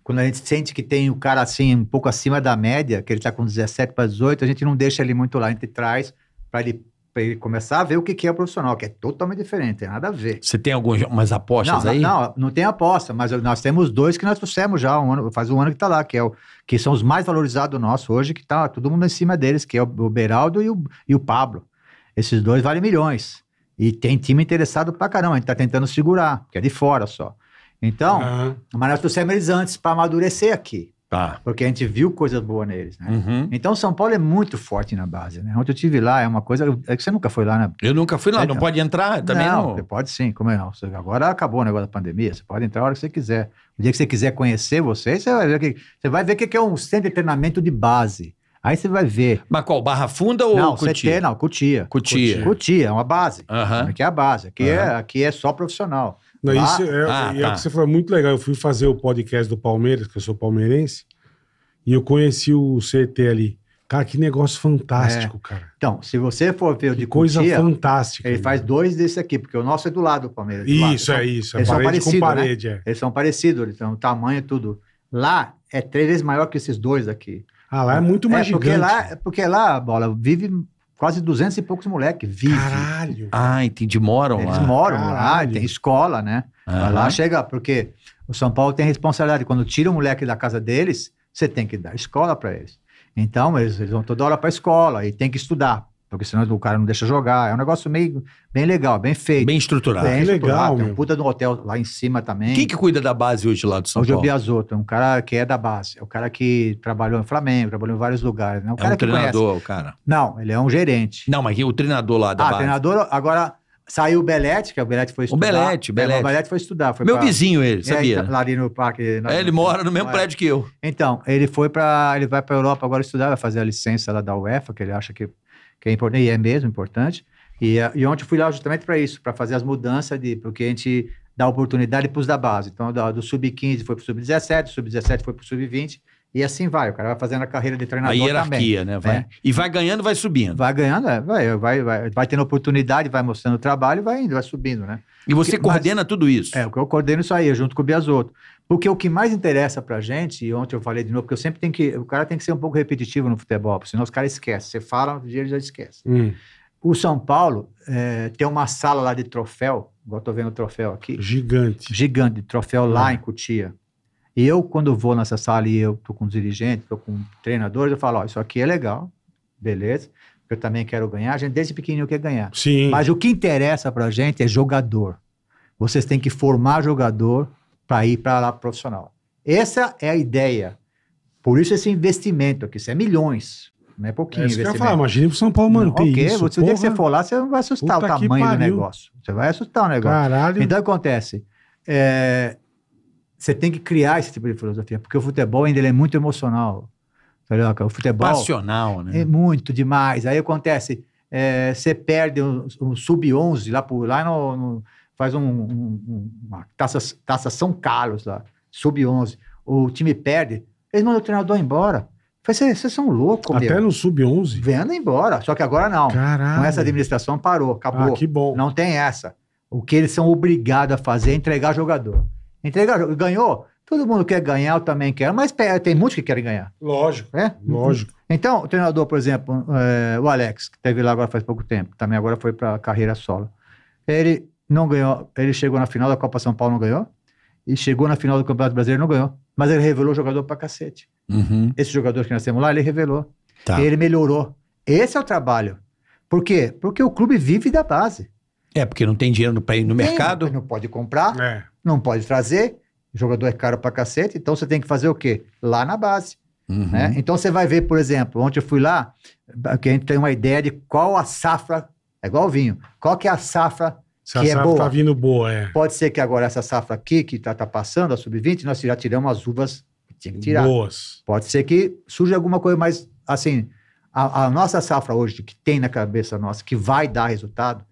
quando a gente sente que tem o cara assim, um pouco acima da média, que ele está com 17 para 18, a gente não deixa ele muito lá, a gente traz para ele para ele começar a ver o que, que é profissional, que é totalmente diferente, tem nada a ver. Você tem algumas apostas não, aí? Não, não, não tem aposta, mas nós temos dois que nós trouxemos já, um ano, faz um ano que está lá, que, é o, que são os mais valorizados nossos hoje, que está todo mundo em cima deles, que é o, o Beraldo e o, e o Pablo. Esses dois valem milhões. E tem time interessado pra caramba, a gente tá tentando segurar, que é de fora só. Então, uhum. mas nós trouxemos eles antes para amadurecer aqui. Tá. Porque a gente viu coisas boas neles, né? Uhum. Então São Paulo é muito forte na base, né? Ontem eu tive lá, é uma coisa. É que você nunca foi lá, né? Eu nunca fui lá, é, não então. pode entrar também não. não. Pode sim, como é não? Agora acabou o negócio da pandemia, você pode entrar a hora que você quiser. O dia que você quiser conhecer vocês, você vai ver que, você vai ver que é um centro de treinamento de base. Aí você vai ver. Mas qual? Barra Funda ou não, Cutia? CT, não, Cutia. Cutia. Cutia, é uma base. Uhum. Aqui é a base. Aqui, uhum. é, aqui é só profissional. Não, isso é, ah, é, é o tá. que você falou, é muito legal. Eu fui fazer o podcast do Palmeiras, que eu sou palmeirense, e eu conheci o CT ali. Cara, que negócio fantástico, é. cara. Então, se você for ver o de coisa fantástica. Ele faz né? dois desse aqui, porque o nosso é do lado é do Palmeiras. isso, lado. é então, isso. É eles parede são com né? parede, né? é. Eles são parecidos, então o tamanho tudo. Lá é três vezes maior que esses dois aqui. Ah, lá é muito é, mais é, porque gigante. Lá, porque lá, bola, vive quase duzentos e poucos moleques vivem. Caralho! Ah, entendi, moram Eles lá. Eles moram Caralho. lá, tem escola, né? Uhum. Lá chega, porque o São Paulo tem responsabilidade. Quando tira o moleque da casa deles, você tem que dar escola para eles. Então, eles, eles vão toda hora para a escola e tem que estudar. Porque senão o cara não deixa jogar. É um negócio meio, bem legal, bem feito. Bem estruturado. Bem legal. Tem um puta de um hotel lá em cima também. Quem que cuida da base hoje lá do São hoje Paulo? Hoje é o Biasotto, é um cara que é da base. É o cara que trabalhou em Flamengo, trabalhou em vários lugares. Né? É, cara é um que treinador, conhece. o cara. Não, ele é um gerente. Não, mas o treinador lá da ah, base? Ah, treinador, agora... Saiu o Belete, que o Belete foi estudar. O Belete, Belete. É, o Belete é, foi estudar. Foi Meu pra... vizinho ele, é, sabia? É, lá ali no parque. Na... É, ele mora no mesmo é. prédio que eu. Então, ele foi para ele vai para Europa agora estudar, vai fazer a licença lá da UEFA, que ele acha que que é importante, e é mesmo importante. E, eh, e ontem eu fui lá justamente para isso, para fazer as mudanças, de, porque a gente dá oportunidade para os da base. Então, do, do sub-15 foi para o sub-17, sub-17 foi para o sub-20, e assim vai. O cara vai fazendo a carreira de treinador. A é hierarquia, também, né? Vai, né? E vai ganhando, vai subindo. Vai ganhando, é, vai, vai, vai, vai tendo oportunidade, vai mostrando o trabalho, vai indo, vai subindo, né? E você Porque, coordena mas, tudo isso? É, eu coordeno é isso aí, junto com o Biasoto. Porque o que mais interessa pra gente, e ontem eu falei de novo, porque eu sempre tenho que. O cara tem que ser um pouco repetitivo no futebol, senão os caras esquecem. Você fala, um dia ele já esquece. Hum. O São Paulo é, tem uma sala lá de troféu, igual tô vendo o troféu aqui. Gigante. Gigante, troféu lá hum. em Cotia. E eu, quando vou nessa sala e eu tô com os dirigentes, tô com treinadores, eu falo, ó, isso aqui é legal, beleza. Eu também quero ganhar. A gente desde pequenininho quer ganhar. Sim. Mas o que interessa pra gente é jogador. Vocês têm que formar jogador para ir para lá profissional. Essa é a ideia. Por isso esse investimento aqui, isso é milhões. Não é pouquinho. É isso que eu ia falar, imagina pro São Paulo manter okay, isso. Você, porra, o dia que você for lá, você não vai assustar o tamanho do negócio. Você vai assustar o negócio. Caralho. Então acontece. É, você tem que criar esse tipo de filosofia, porque o futebol ainda é muito emocional. O futebol. Passional, né? É muito demais. Aí acontece, é, você perde um, um sub-11 lá, por, lá no, no faz um, um, uma taça, taça São Carlos lá, sub-11. O time perde, eles mandam o treinador embora. vocês são loucos, Até no sub-11? Vendo embora, só que agora não. Caralho. Com essa administração parou, acabou. Ah, que bom. Não tem essa. O que eles são obrigados a fazer é entregar jogador. Entregar, ganhou? Todo mundo quer ganhar, eu também quero, mas tem muitos que querem ganhar. Lógico, é? Lógico. Então, o treinador, por exemplo, é, o Alex, que teve lá agora faz pouco tempo, também agora foi para carreira solo. Ele não ganhou. Ele chegou na final da Copa São Paulo, não ganhou. E chegou na final do Campeonato Brasileiro, não ganhou. Mas ele revelou jogador pra cacete. Uhum. Esse jogador que nós temos lá, ele revelou. Tá. Ele melhorou. Esse é o trabalho. Por quê? Porque o clube vive da base. É, porque não tem dinheiro para ir no tem, mercado. Não pode comprar, é. não pode trazer. O jogador é caro pra cacete, então você tem que fazer o quê? Lá na base. Uhum. Né? Então você vai ver, por exemplo, ontem eu fui lá, que a gente tem uma ideia de qual a safra, é igual o vinho, qual que é a safra se que a é tá boa. Tá vindo boa, é. Pode ser que agora essa safra aqui que está tá passando, a sub-20, nós já tiramos as uvas que tinha que tirar. Boas. Pode ser que surja alguma coisa mas assim, a, a nossa safra hoje, que tem na cabeça nossa, que vai dar resultado,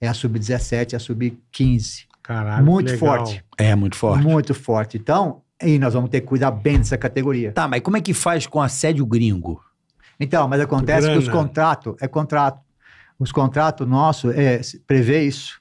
é a sub-17, a sub-15. Caralho, muito forte. É, muito forte. Muito forte. Então, e nós vamos ter que cuidar bem dessa categoria. Tá, mas como é que faz com assédio gringo? Então, mas acontece Grana. que os contratos, é contrato. Os contratos nossos é, prevê isso.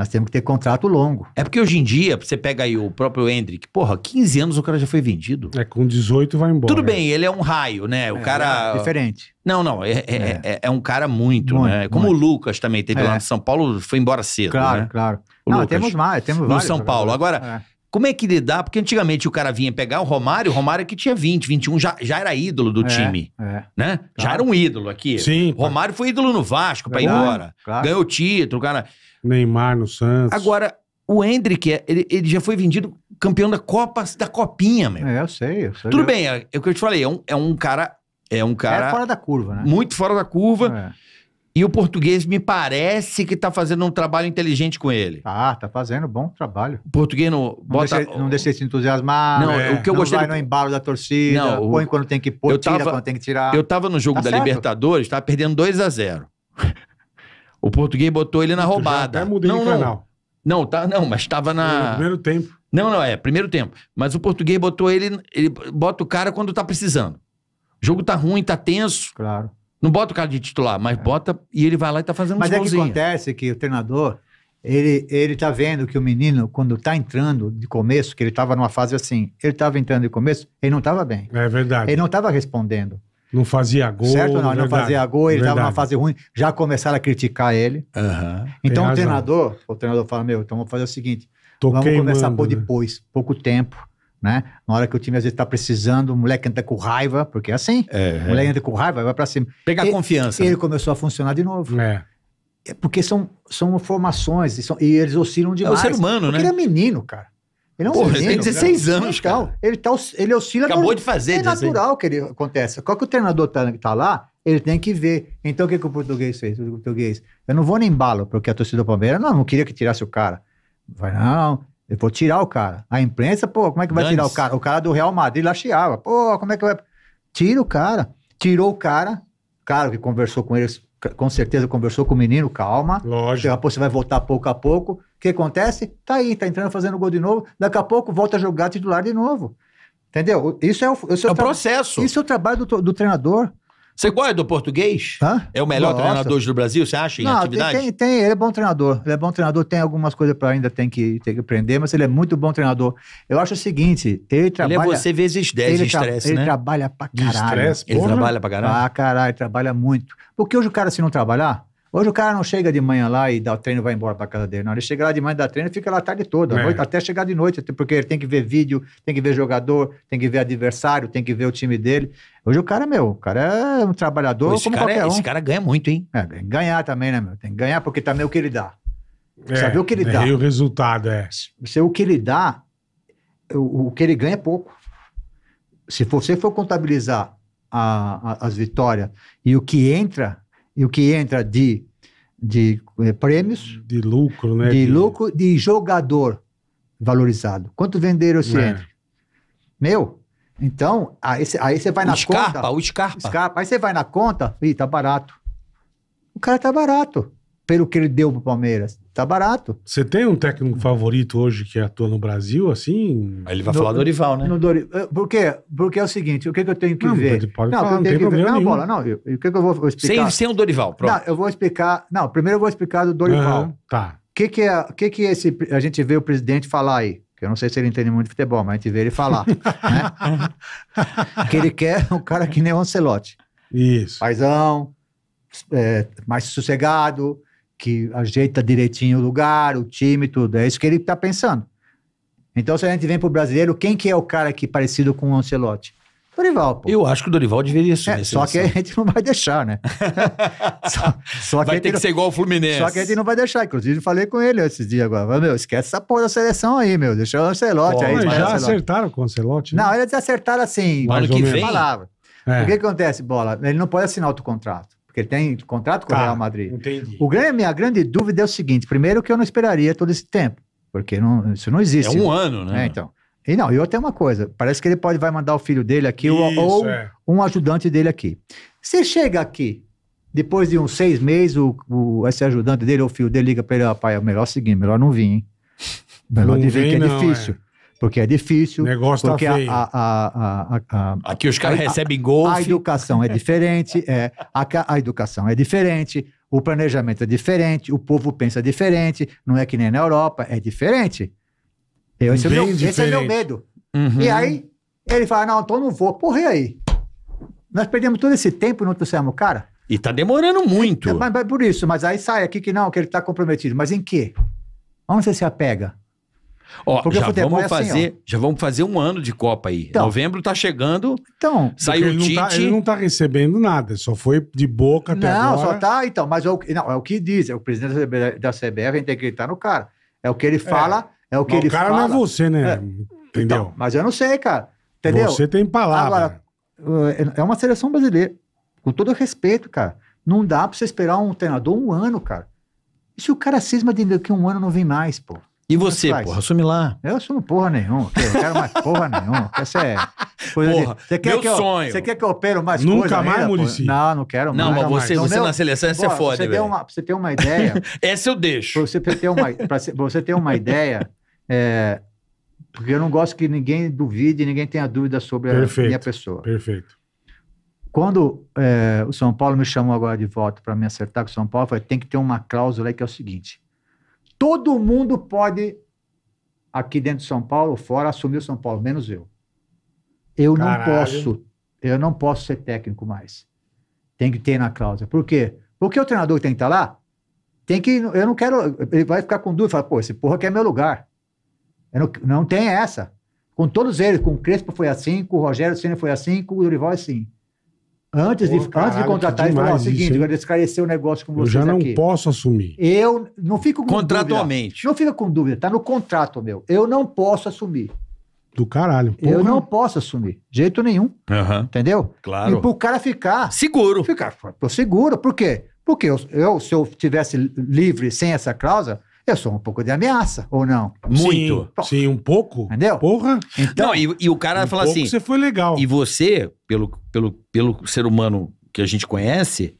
Nós temos que ter contrato longo. É porque hoje em dia, você pega aí o próprio Hendrick, porra, 15 anos o cara já foi vendido. É, com 18 vai embora. Tudo bem, ele é um raio, né? O é, cara. É diferente. Não, não, é, é, é. é, é um cara muito, muito né? Como o Lucas também teve é. lá no São Paulo, foi embora cedo. Claro, né? claro. O não, Lucas, temos mais, temos vários. No São Paulo. Agora. É. Como é que dá Porque antigamente o cara vinha pegar o Romário, o Romário que tinha 20, 21, já, já era ídolo do é, time. É. Né? Claro. Já era um ídolo aqui. Sim. Romário foi ídolo no Vasco para ir embora. Claro. Ganhou título, o cara. Neymar no Santos. Agora, o Hendrick, é, ele, ele já foi vendido campeão da Copa, da Copinha, meu. É, eu sei, eu sei. Tudo bem, é, é, o que eu te falei, é um, é um cara... É um é cara... É fora da curva, né? Muito fora da curva. É. E o português me parece que tá fazendo um trabalho inteligente com ele. Ah, tá fazendo bom trabalho. O português não bota... Não deixa, ele se entusiasmar. Não, é. o que eu não gostei... Vai no embalo da torcida, não, põe quando tem que pôr, tava, quando tem que tirar. Eu tava no jogo tá da certo. Libertadores, tava perdendo 2 a 0 o português botou ele na roubada. Já até mudei não, de não. canal. Não, tá, não, mas estava No na. primeiro tempo. Não, não, é, primeiro tempo. Mas o português botou ele. Ele bota o cara quando tá precisando. O jogo tá ruim, tá tenso. Claro. Não bota o cara de titular, mas é. bota e ele vai lá e tá fazendo Mas é é que acontece que o treinador, ele, ele tá vendo que o menino, quando tá entrando de começo, que ele tava numa fase assim, ele tava entrando de começo, ele não tava bem. É verdade. Ele não tava respondendo. Não fazia gol. Certo? Não, verdade, não fazia gol, ele estava numa fase ruim, já começaram a criticar ele. Uhum, então o treinador, o treinador fala: meu, então vamos fazer o seguinte: Tô vamos queimando, começar por né? depois, né? pouco tempo. Né? Na hora que o time às vezes está precisando, o moleque entra com raiva, porque é assim. É, é. o moleque é. entra com raiva, vai para cima. Pegar confiança. confiança. Ele né? começou a funcionar de novo. É. é porque são, são formações e, são, e, eles oscilam demais. É o ser humano, porque né? ele é menino, cara. Ele é um Porra, menino. tem 16 anos, cara. Ele, tá, ele oscila. Acabou no, de fazer, É natural que ele aconteça. Qual que é o treinador tá, que tá lá, ele tem que ver. Então, o que, que o português fez? O português, eu não vou nem embalo, porque a torcida do Palmeiras, não, não queria que tirasse o cara. Vai, não, eu vou tirar o cara. A imprensa, pô, como é que vai tirar o cara? O cara do Real Madrid lá chiava. Pô, como é que vai... Tira o cara. Tirou o cara. Claro que conversou com eles com certeza conversou com o menino, calma. Lógico. Daqui a pouco você vai voltar pouco a pouco. O que acontece? Tá aí, tá entrando fazendo gol de novo. Daqui a pouco volta a jogar titular de novo. Entendeu? Isso é o, isso é o, é o processo. Isso é o trabalho do, do treinador. Você gosta do português? Hã? É o melhor treinador do Brasil, você acha, em Não, atividade? Tem, tem, ele é bom treinador. Ele é bom treinador, tem algumas coisas para ainda tem que, tem que aprender, mas ele é muito bom treinador. Eu acho o seguinte, ele trabalha... Ele é você vezes 10 né? de estresse, né? Ele trabalha pra caralho. De estresse, Ele trabalha pra caralho? Pra caralho, trabalha muito. Porque hoje o cara, se não trabalhar, Hoje o cara não chega de manhã lá e dá o treino e vai embora para casa dele. Não, ele chega lá de manhã, dá treino e fica lá a tarde toda, é. noite, até chegar de noite, porque ele tem que ver vídeo, tem que ver jogador, tem que ver adversário, tem que ver o time dele. Hoje o cara, meu, o cara é um trabalhador Pô, como cara, qualquer é, um. Esse cara ganha muito, hein? É, ganhar também, né, meu? Tem que ganhar porque também é o que ele dá. É, vê o que ele é, dá. E o resultado é. Se o que ele dá, o, o que ele ganha é pouco. Se você for contabilizar a, a, as vitórias e o que entra e o que entra de, de eh, prêmios. De lucro, né? De, de... lucro de jogador valorizado. Quanto venderam se é. entra? Meu. Então, aí você vai o na conta. O Scarpa, Scarpa. Aí você vai na conta, e tá barato. O cara tá barato pelo que ele deu pro Palmeiras tá barato. Você tem um técnico favorito hoje que atua no Brasil, assim? Aí ele vai no, falar do Dorival, né? No Dori... Eh, por quê? Porque é o seguinte, o que, que eu tenho que não, ver? Pode não, falar, não tem problema ver... Não, bola, não. Eu, o que, que eu vou explicar? Sem, sem o Dorival, pronto. Não, eu vou explicar... Não, primeiro eu vou explicar do Dorival. tá. O que que é, que que esse, a gente vê o presidente falar aí? Que eu não sei se ele entende muito de futebol, mas a gente vê ele falar. né? que ele quer um cara que nem o Ancelotti. Isso. Paizão, é, mais sossegado, que ajeita direitinho o lugar, o time, tudo. É isso que ele está pensando. Então, se a gente vem para o brasileiro, quem que é o cara aqui parecido com o Ancelotti? Dorival, pô. Eu acho que o Dorival deveria ser. É, só que a gente não vai deixar, né? só, só vai ter que não, ser igual o Fluminense. Só que a gente não vai deixar. Inclusive, falei com ele esses dias agora. meu, esquece essa porra da seleção aí, meu. Deixa o Ancelotti aí. Mas já acertaram com o Ancelotti? Né? Não, eles acertaram assim. Ano que vem? Palavra. É. O que acontece, Bola? Ele não pode assinar outro contrato porque ele tem contrato com tá, o Real Madrid. Entendi. O grande, minha grande dúvida é o seguinte: primeiro, que eu não esperaria todo esse tempo, porque não, isso não existe. É um ano, né? É, então. E não, e outra é uma coisa: parece que ele pode vai mandar o filho dele aqui isso, ou, é. um ajudante dele aqui. Você chega aqui, depois de uns seis meses, o, o esse ajudante dele ou o filho dele liga para ele: rapaz, ah, é melhor seguir, melhor não vir, hein? Melhor não de vir, vem, que é não, difícil. É porque é difícil. O negócio tá porque tá feio. A, a, a, a, Aqui os caras recebem golfe. A educação é diferente, é, a, a educação é diferente, o planejamento é diferente, o povo pensa diferente, não é que nem na Europa, é diferente. Eu, esse, é meu, esse é meu medo. Uhum. E aí ele fala, não, então não vou. Porra, e aí? Nós perdemos todo esse tempo e não trouxemos o cara? E tá demorando muito. É, mas, mas por isso, mas aí sai aqui que não, que ele tá comprometido. Mas em quê? Onde você se apega? Ó, já vamos é assim, fazer, assim, já vamos fazer um ano de Copa aí. Então, Novembro tá chegando. Então, saiu o Tite. Não tá, ele não tá recebendo nada, só foi de boca até não, agora. Não, só tá, então, mas é o, não, é o que diz, é o presidente da CBF, a gente tem que estar no cara. É o que ele é. fala, é, é o que mas ele fala. O cara fala. não é você, né? É. Entendeu? Então, mas eu não sei, cara. Entendeu? Você tem palavra. Agora, é, é uma seleção brasileira. Com todo respeito, cara. Não dá pra você esperar um treinador um ano, cara. E se o cara cisma de que um ano não vem mais, pô? E é você, porra, assume lá. Eu assumo porra nenhuma. Eu quero mais porra nenhuma. Essa é coisa porra, de... você quer meu que eu, sonho. Você quer que eu opere mais Nunca coisa mais, Murici? Não, não quero não, mais. Não, mas você, mais. você então, na é meu... seleção você é foda, velho. Uma, pra você ter uma ideia... Essa eu deixo. Pra você ter uma, pra você ter uma ideia... É, porque eu não gosto que ninguém duvide, ninguém tenha dúvida sobre perfeito, a minha pessoa. Perfeito. Quando é, o São Paulo me chamou agora de volta para me acertar com o São Paulo, eu falei, tem que ter uma cláusula aí que é o seguinte todo mundo pode, aqui dentro de São Paulo, fora, assumir o São Paulo, menos eu. Eu Caralho. não posso, eu não posso ser técnico mais. Tem que ter na cláusula. Por quê? Porque o treinador que tem que estar tá lá, tem que, eu não quero, ele vai ficar com dúvida, fala, pô, esse porra é meu lugar. Não, não, tem essa. Com todos eles, com o Crespo foi assim, com o Rogério Ceni foi assim, com o Dorival é assim. Antes, Pô, de, caralho, antes de contratar, ele falou: o seguinte, eu esclarecer o negócio com vocês. Eu já não aqui. posso assumir. Eu não fico com Contratualmente. Dúvida. Não fica com dúvida, tá no contrato meu. Eu não posso assumir. Do caralho. Porra. Eu não posso assumir. De jeito nenhum. Uhum. Entendeu? Claro. E pro cara ficar. Seguro. Ficar. seguro. Por quê? Porque eu, eu se eu tivesse livre sem essa cláusula, eu sou um pouco de ameaça, ou não? Muito. Sim, sim um pouco. Entendeu? Porra. Então, não, e, e o cara um fala assim. Você foi legal. E você, pelo, pelo, pelo ser humano que a gente conhece,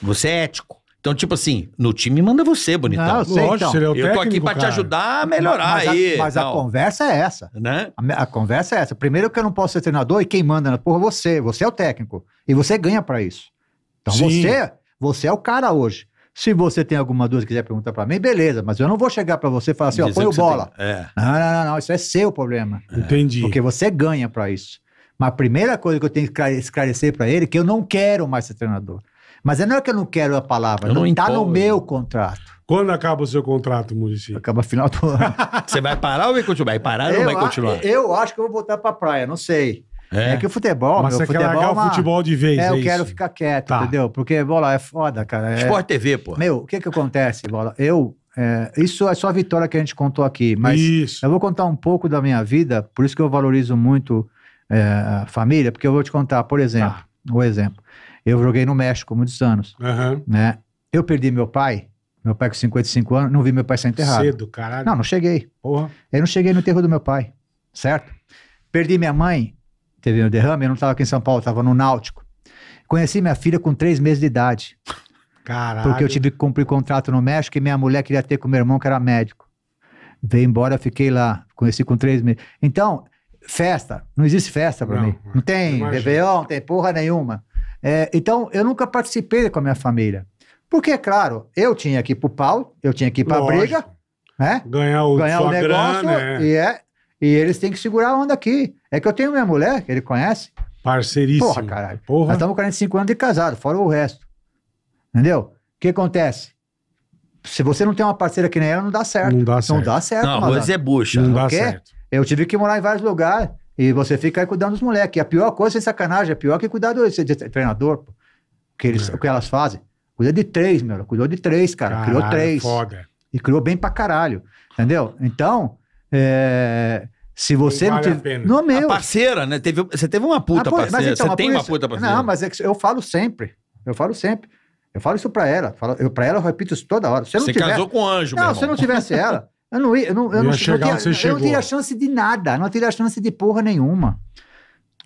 você é ético. Então, tipo assim, no time manda você, bonitão. Não, eu sei, Lógico, então. seria é o eu tô aqui pra cara. te ajudar a melhorar mas, mas aí. A, mas a conversa é essa. Né? A, a, conversa é essa. Primeiro que eu não posso ser treinador e quem manda na porra é você. Você é o técnico. E você ganha para isso. Então Sim. você, você é o cara hoje. Se você tem alguma dúvida e quiser perguntar para mim, beleza, mas eu não vou chegar para você e falar assim, ó, põe o bola. Tem... É. Não, não, não, não, isso é seu problema. É. Entendi. Porque você ganha para isso. Mas a primeira coisa que eu tenho que esclarecer para ele é que eu não quero mais ser treinador. Mas é não é que eu não quero a palavra, eu não está no meu contrato. Quando acaba o seu contrato, Murici? Acaba final do ano. você vai parar ou vai continuar? Vai parar eu ou vai continuar? Eu acho que eu vou voltar para a praia, não sei. É, é que o futebol. Mas meu, você futebol, quer é largar uma... o futebol de vez, É, eu é quero ficar quieto, tá. entendeu? Porque bola é foda, cara. É... Sport TV, pô. Meu, o que que acontece, bola? Eu. É, isso é só a vitória que a gente contou aqui, mas isso. eu vou contar um pouco da minha vida, por isso que eu valorizo muito é, a família, porque eu vou te contar, por exemplo, tá. um exemplo. Eu joguei no México muitos anos, uhum. né? Eu perdi meu pai, meu pai com 55 anos, não vi meu pai ser enterrado. Cedo, caralho. Não, não cheguei. Porra. Eu não cheguei no enterro do meu pai, certo? Perdi minha mãe, teve um derrame, eu não estava aqui em São Paulo, estava no Náutico. Conheci minha filha com três meses de idade. Caralho. Porque eu tive que cumprir contrato no México e minha mulher queria ter com meu irmão, que era médico. Veio embora, fiquei lá. Conheci com três meses. Então, festa. Não existe festa para mim. Não tem Réveillon, não tem porra nenhuma. É, então, eu nunca participei com a minha família. Porque, claro, eu tinha que ir pro pau, eu tinha que ir pra Lógico. briga, né? Ganhar o, Ganhar o negócio. Grana, é. E é, e eles têm que segurar a onda aqui. É que eu tenho minha mulher, que ele conhece. Parceiríssimo. Porra, caralho. Porra. Nós estamos 45 anos de casado, fora o resto. Entendeu? O que acontece? Se você não tem uma parceira que nem ela, não dá certo. Não dá certo. Não dá certo. Não, mas é bucha. Não dá certo. Eu tive que morar em vários lugares e você fica aí cuidando dos moleques. A pior coisa é sacanagem, é pior que cuidar do treinador, pô. Que eles, é. O que elas fazem. Cuida de três, meu. Cuidou de três, cara. Caralho, criou três. Foda. E criou bem pra caralho. Entendeu? Então, é, se você não, vale não teve. É não, meu. A parceira, né? Teve, você teve uma puta parceira. Mas, então, você tem polícia... uma puta parceira. Não, mas é eu falo sempre. Eu falo sempre. Eu falo isso pra ela. Eu, pra ela eu repito isso toda hora. Se você tiver... casou com o anjo, Não, se eu não tivesse ela, eu não ia. Eu não, eu não, não, eu não teria chance de nada. Não teria chance de porra nenhuma.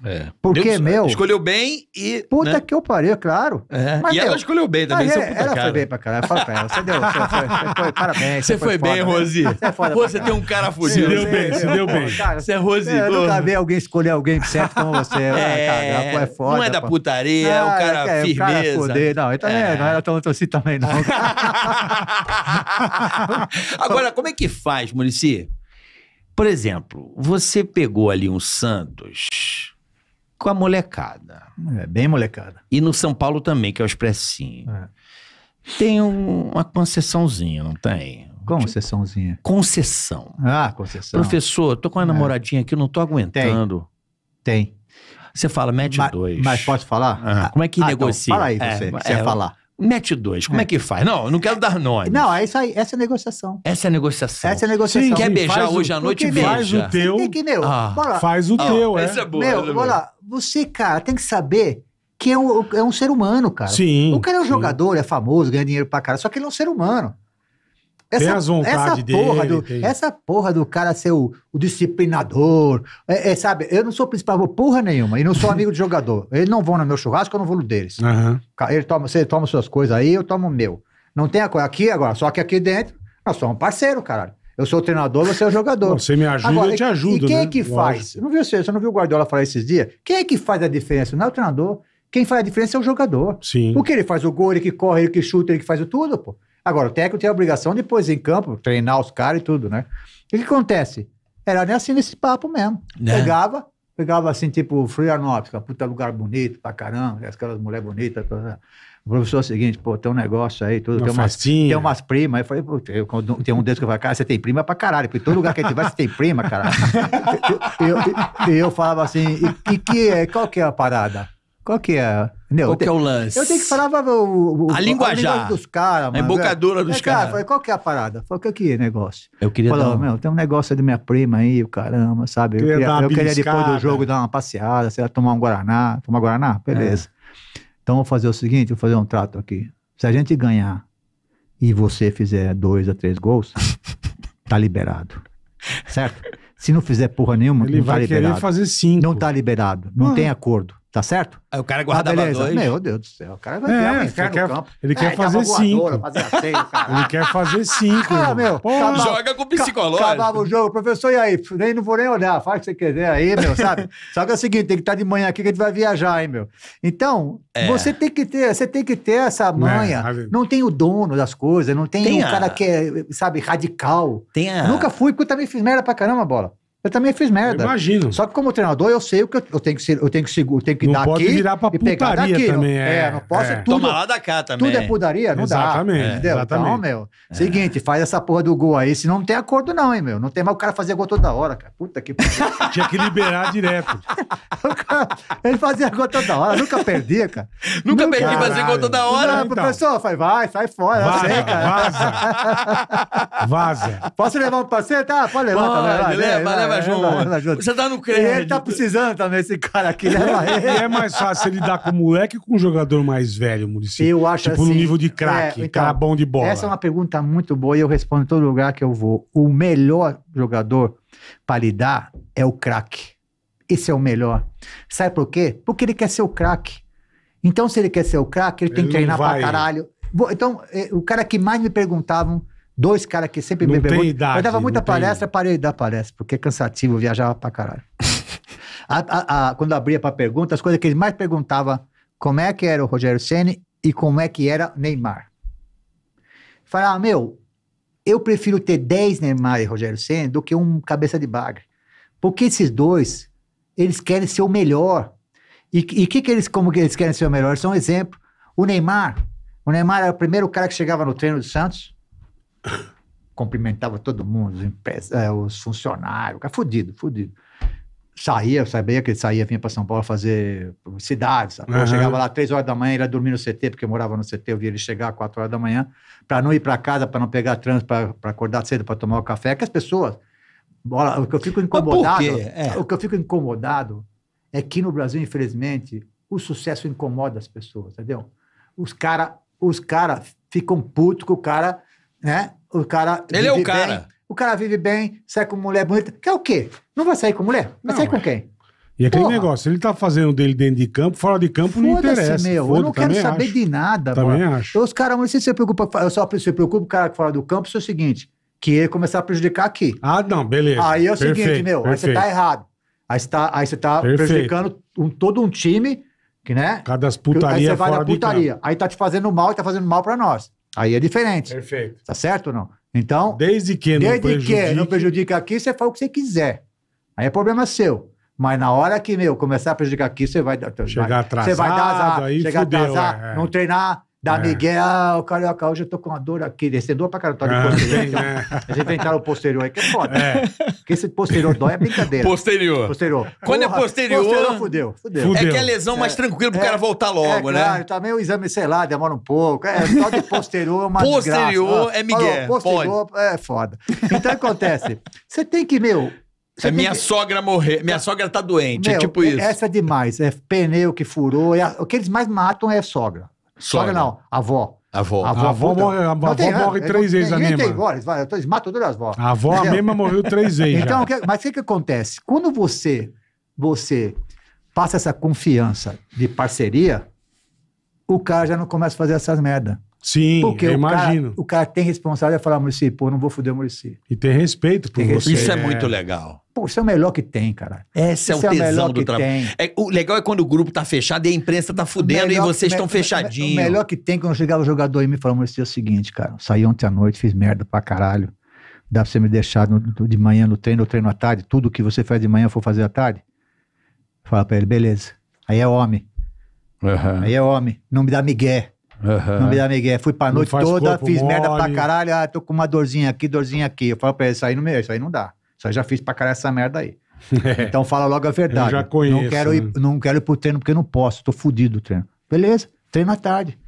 É. Porque, Deus, meu. Escolheu bem e. Puta né? que eu parei, claro. É. Mas, e meu, ela escolheu bem também. É, ela, foi bem pra caralho. Fala pra ela. Você deu. Você, você foi, parabéns. Você, você foi, foi, bem, foda, Rosi. Né? Você, é foda você tem um cara fudido. você deu bem, você deu bem. Você é Rosi. Eu nunca vi alguém escolher alguém certo como você. Ah, é, cara, é foda. Não é da putaria, é, ah, é, é o cara é, firmeza. O cara Não, então, é. não era tão assim também, não. Agora, como é que faz, Murici? Por exemplo, você pegou ali um Santos com a molecada. É, bem molecada. E no São Paulo também, que é o Expressinho. É. Tem um, uma concessãozinha, não tem? Como tipo, concessãozinha? Concessão. Ah, concessão. Professor, tô com uma é. namoradinha aqui, não tô aguentando. Tem. tem. Você fala, mete Ma, dois. Mas posso falar? Ah, como é que ah, então, negocia? Então, fala aí é, você, é, você é, falar. Mete dois. Como é. é. que faz? Não, eu não quero é. dar nome. Não, é isso aí. Essa é a negociação. Essa é a negociação. Essa é a negociação. Sim, Quer beijar hoje à noite, beija. Faz o teu. que, meu, ah, bora. Faz o ah, teu, é. Essa é boa. Meu, olha é lá. Você, cara, tem que saber que é um, é um ser humano, cara. Sim. O cara é um sim. jogador, é famoso, ganha dinheiro pra cara. Só que ele é um ser humano. Essa, tem as essa porra dele. Do, tem. Essa porra do cara ser o, o disciplinador. É, é, sabe, eu não sou principal porra nenhuma. E não sou amigo de jogador. Eles não vão no meu churrasco, eu não vou no deles. Uhum. Ele toma, você toma suas coisas aí, eu tomo o meu. Não tem a coisa aqui agora, só que aqui dentro, nós somos parceiro, caralho. Eu sou o treinador, você é o jogador. você me ajuda, Agora, eu te ajudo. E quem é né? é que faz? Você não, viu, você não viu o Guardiola falar esses dias? Quem é que faz a diferença? Não é o treinador. Quem faz a diferença é o jogador. Sim. Porque ele faz o gol, ele que corre, ele que chuta, ele que faz o tudo, pô. Agora, o técnico tem a obrigação depois em campo, treinar os caras e tudo, né? E o que acontece? Era nem assim nesse papo mesmo. Né? Pegava, pegava assim, tipo, Florianópolis, é puta lugar bonito pra caramba, né? aquelas mulheres bonitas. Pra... Né? O professor é o seguinte, pô, tem um negócio aí, tudo, uma tem, umas, tem umas primas. Eu falei, pô, eu, tem um deles que eu falei, cara, você tem prima pra caralho, porque todo lugar que a gente vai, você tem prima, caralho. E eu, eu, eu, falava assim, e, e que, é, qual que é a parada? Qual que é? Não, qual que é o lance? Eu tenho que falar o, o, a linguajar dos caras, A embocadura é. dos é, caras. Cara, qual que é a parada? Falei, o que é o negócio? Eu queria Falou, dar... Um... meu, tem um negócio aí da minha prima aí, o caramba, sabe? Eu queria, eu queria, eu queria depois do jogo dar uma passeada, sei lá, tomar um Guaraná. Tomar Guaraná? É. Beleza. É. Então, vou fazer o seguinte, vou fazer um trato aqui. Se a gente ganhar e você fizer dois a três gols, tá liberado. Certo? Se não fizer porra nenhuma, Ele não tá liberado. Ele vai querer fazer cinco. Não tá liberado. Não ah. tem acordo. Tá certo? Aí o cara guardava ah, dois. Meu Deus do céu. O cara vai é, um inferno quer, campo. Ele quer é, fazer cinco. Fazer ele quer fazer cinco. Ah, meu. Acabava, Joga com o psicológico. Acabava o jogo. Professor, e aí? Nem, não vou nem olhar. Faz o que você quiser aí, meu, sabe? Só que é o seguinte, tem que estar tá de manhã aqui que a gente vai viajar, hein, meu. Então, é. você tem que ter, você tem que ter essa é, manha. É, não tem o dono das coisas, não tem, tem um a... cara que é, sabe, radical. Tem a... Nunca fui, porque eu também fiz merda pra caramba a bola. Eu também fiz merda. Eu imagino. Só que como treinador, eu sei o que eu, tenho que ser, eu tenho que, eu tenho que não dar pode aqui virar pra putaria daqui. Também, é, é, não posso é. é. tudo. Toma lá da cá também. Tudo é putaria, não exatamente, dá. Entendeu? Então, exatamente. Então, meu, seguinte, faz essa porra do gol aí, senão não tem acordo não, hein, meu. Não tem mais o cara fazer gol toda hora, cara. Puta que Tinha que liberar direto. ele fazia gol toda hora, nunca perdia, cara. nunca, nunca perdi fazer gol toda hora. Não, então. Professor, vai, sai fora, vaza, sei, cara. Vaza. vaza. Posso levar um parceiro? Tá, pode levar. Tá, pode, tá, leva, leva, leva é né, Você dá tá no crédito. ele tá precisando também, esse cara aqui. ele. Né, é mais fácil ele dar com o moleque com um jogador mais velho, município. Eu acho tipo, assim. Tipo, no nível de é, craque, é, então, cara bom de bola. Essa é uma pergunta muito boa e eu respondo em todo lugar que eu vou. O melhor jogador para lidar é o craque. Esse é o melhor. Sabe por quê? Porque ele quer ser o craque. Então, se ele quer ser o craque, ele, ele tem que treinar vai. pra caralho. Então, é, o cara que mais me perguntavam Dois caras que sempre me bebem muito. Idade, eu dava muita palestra, parei de dar palestra, porque é cansativo, viajava pra caralho. a, a, a, quando abria pra pergunta, as coisas que ele mais perguntava, como é que era o Rogério Senna e como é que era Neymar. Falava, ah, meu, eu prefiro ter 10 Neymar e Rogério Senna do que um cabeça de bagre. Porque esses dois, eles querem ser o melhor. E o que, que eles, como que eles querem ser o melhor? São um exemplo. O Neymar, o Neymar era o primeiro cara que chegava no treino do Santos, Cumprimentava todo mundo, os, é, os funcionários, cara, fudido, fudido. Saía, eu sabia que ele saía, vinha para São Paulo fazer cidades. Uhum. Chegava lá três horas da manhã, ele ia dormir no CT, porque eu morava no CT, eu via ele chegar às quatro horas da manhã, para não ir para casa, para não pegar trânsito, para acordar cedo, para tomar o café. É que as pessoas. o que eu fico incomodado. É. O que eu fico incomodado é que no Brasil, infelizmente, o sucesso incomoda as pessoas, entendeu? Os caras os cara ficam putos que o cara né? O cara. Ele é o bem, cara. O cara vive bem, sai com mulher bonita. Quer é o quê? Não vai sair com mulher? Vai Não, sair com quem? E aquele Porra. negócio, ele tá fazendo dele dentro de campo, fora de campo não interessa. meu, eu não quero saber acho. de nada. Também mano. acho. Então, os caras, não se você preocupa, eu só se eu preocupo com o cara fora do campo, Isso é o seguinte, que ele começar a prejudicar aqui. Ah, não, beleza. Aí é o perfeito, seguinte, meu, perfeito. aí você tá errado. Aí você tá, aí você tá prejudicando um, todo um time, que né? Cada putaria que, Aí você vai na putaria. Aí tá te fazendo mal e tá fazendo mal pra nós. Aí é diferente. Perfeito. Tá certo ou não? Então. Desde que não desde prejudique. que não prejudica aqui, você faz o que você quiser. Aí é problema seu. Mas na hora que, meu, começar a prejudicar aqui, você vai. Chegar vai, atrasado, você vai dar azar. Aí chegar fudeu, atrasar, é. é. não treinar, da é. migué, ah, o Carioca, hoje eu tô com uma dor aqui, descedor dor pra caralho, tá de posterior. Então, é. Eles inventaram o posterior aí, que é foda. É. Porque esse posterior dói é brincadeira. Posterior. Posterior. Quando é Porra, é posterior... Posterior fudeu, fudeu. fudeu. É que é lesão mais é. tranquila pro cara voltar logo, né? claro, também tá o exame, sei lá, demora um pouco. É, só de posterior é uma Posterior desgraça. é Miguel, Falou, Posterior pode. é foda. Então, acontece? Você tem que, meu, é minha que... sogra morrer, minha sogra tá doente, Meu, tipo é tipo isso. Essa é demais, é pneu que furou, é... o que eles mais matam é a sogra. Sogra, não, avó. Avó. A avó, a ah, avó, morre, a avó tem, morre é, três vezes a mesma. Tem várias, várias, mato todas as avós. A avó a mesma morreu três vezes. Então, já. mas o que, que acontece? Quando você, você passa essa confiança de parceria, o cara já não começa a fazer essas merdas. Sim, Porque eu o imagino. Cara, o cara tem responsabilidade de falar, Murici, pô, não vou foder o Murici. E tem respeito por tem você. Isso é, muito é. legal. Pô, isso é o melhor que tem, cara. Esse é, é, o tesão é o do trabalho. É, o legal é quando o grupo tá fechado e a imprensa tá fudendo e vocês estão fechadinhos. O melhor que tem quando chegava o jogador e me falava Murici, é o seguinte, cara, saí ontem à noite, fiz merda pra caralho. Dá pra você me deixar no, de manhã no treino, eu treino à tarde. Tudo que você faz de manhã eu for fazer à tarde. Fala pra ele, beleza. Aí é homem. Uhum. Aí é homem. Não me dá migué. Uhum. Não me dá negué. Fui pra noite toda, fiz mole. merda pra caralho. Ah, tô com uma dorzinha aqui, dorzinha aqui. Eu falo pra ele, isso aí não, isso aí não dá. Isso aí já fiz pra caralho essa merda aí. É. Então fala logo a verdade. Eu já conheço. Não quero, né? ir, não quero ir pro treino porque eu não posso, tô fudido do treino. Beleza, treino à tarde.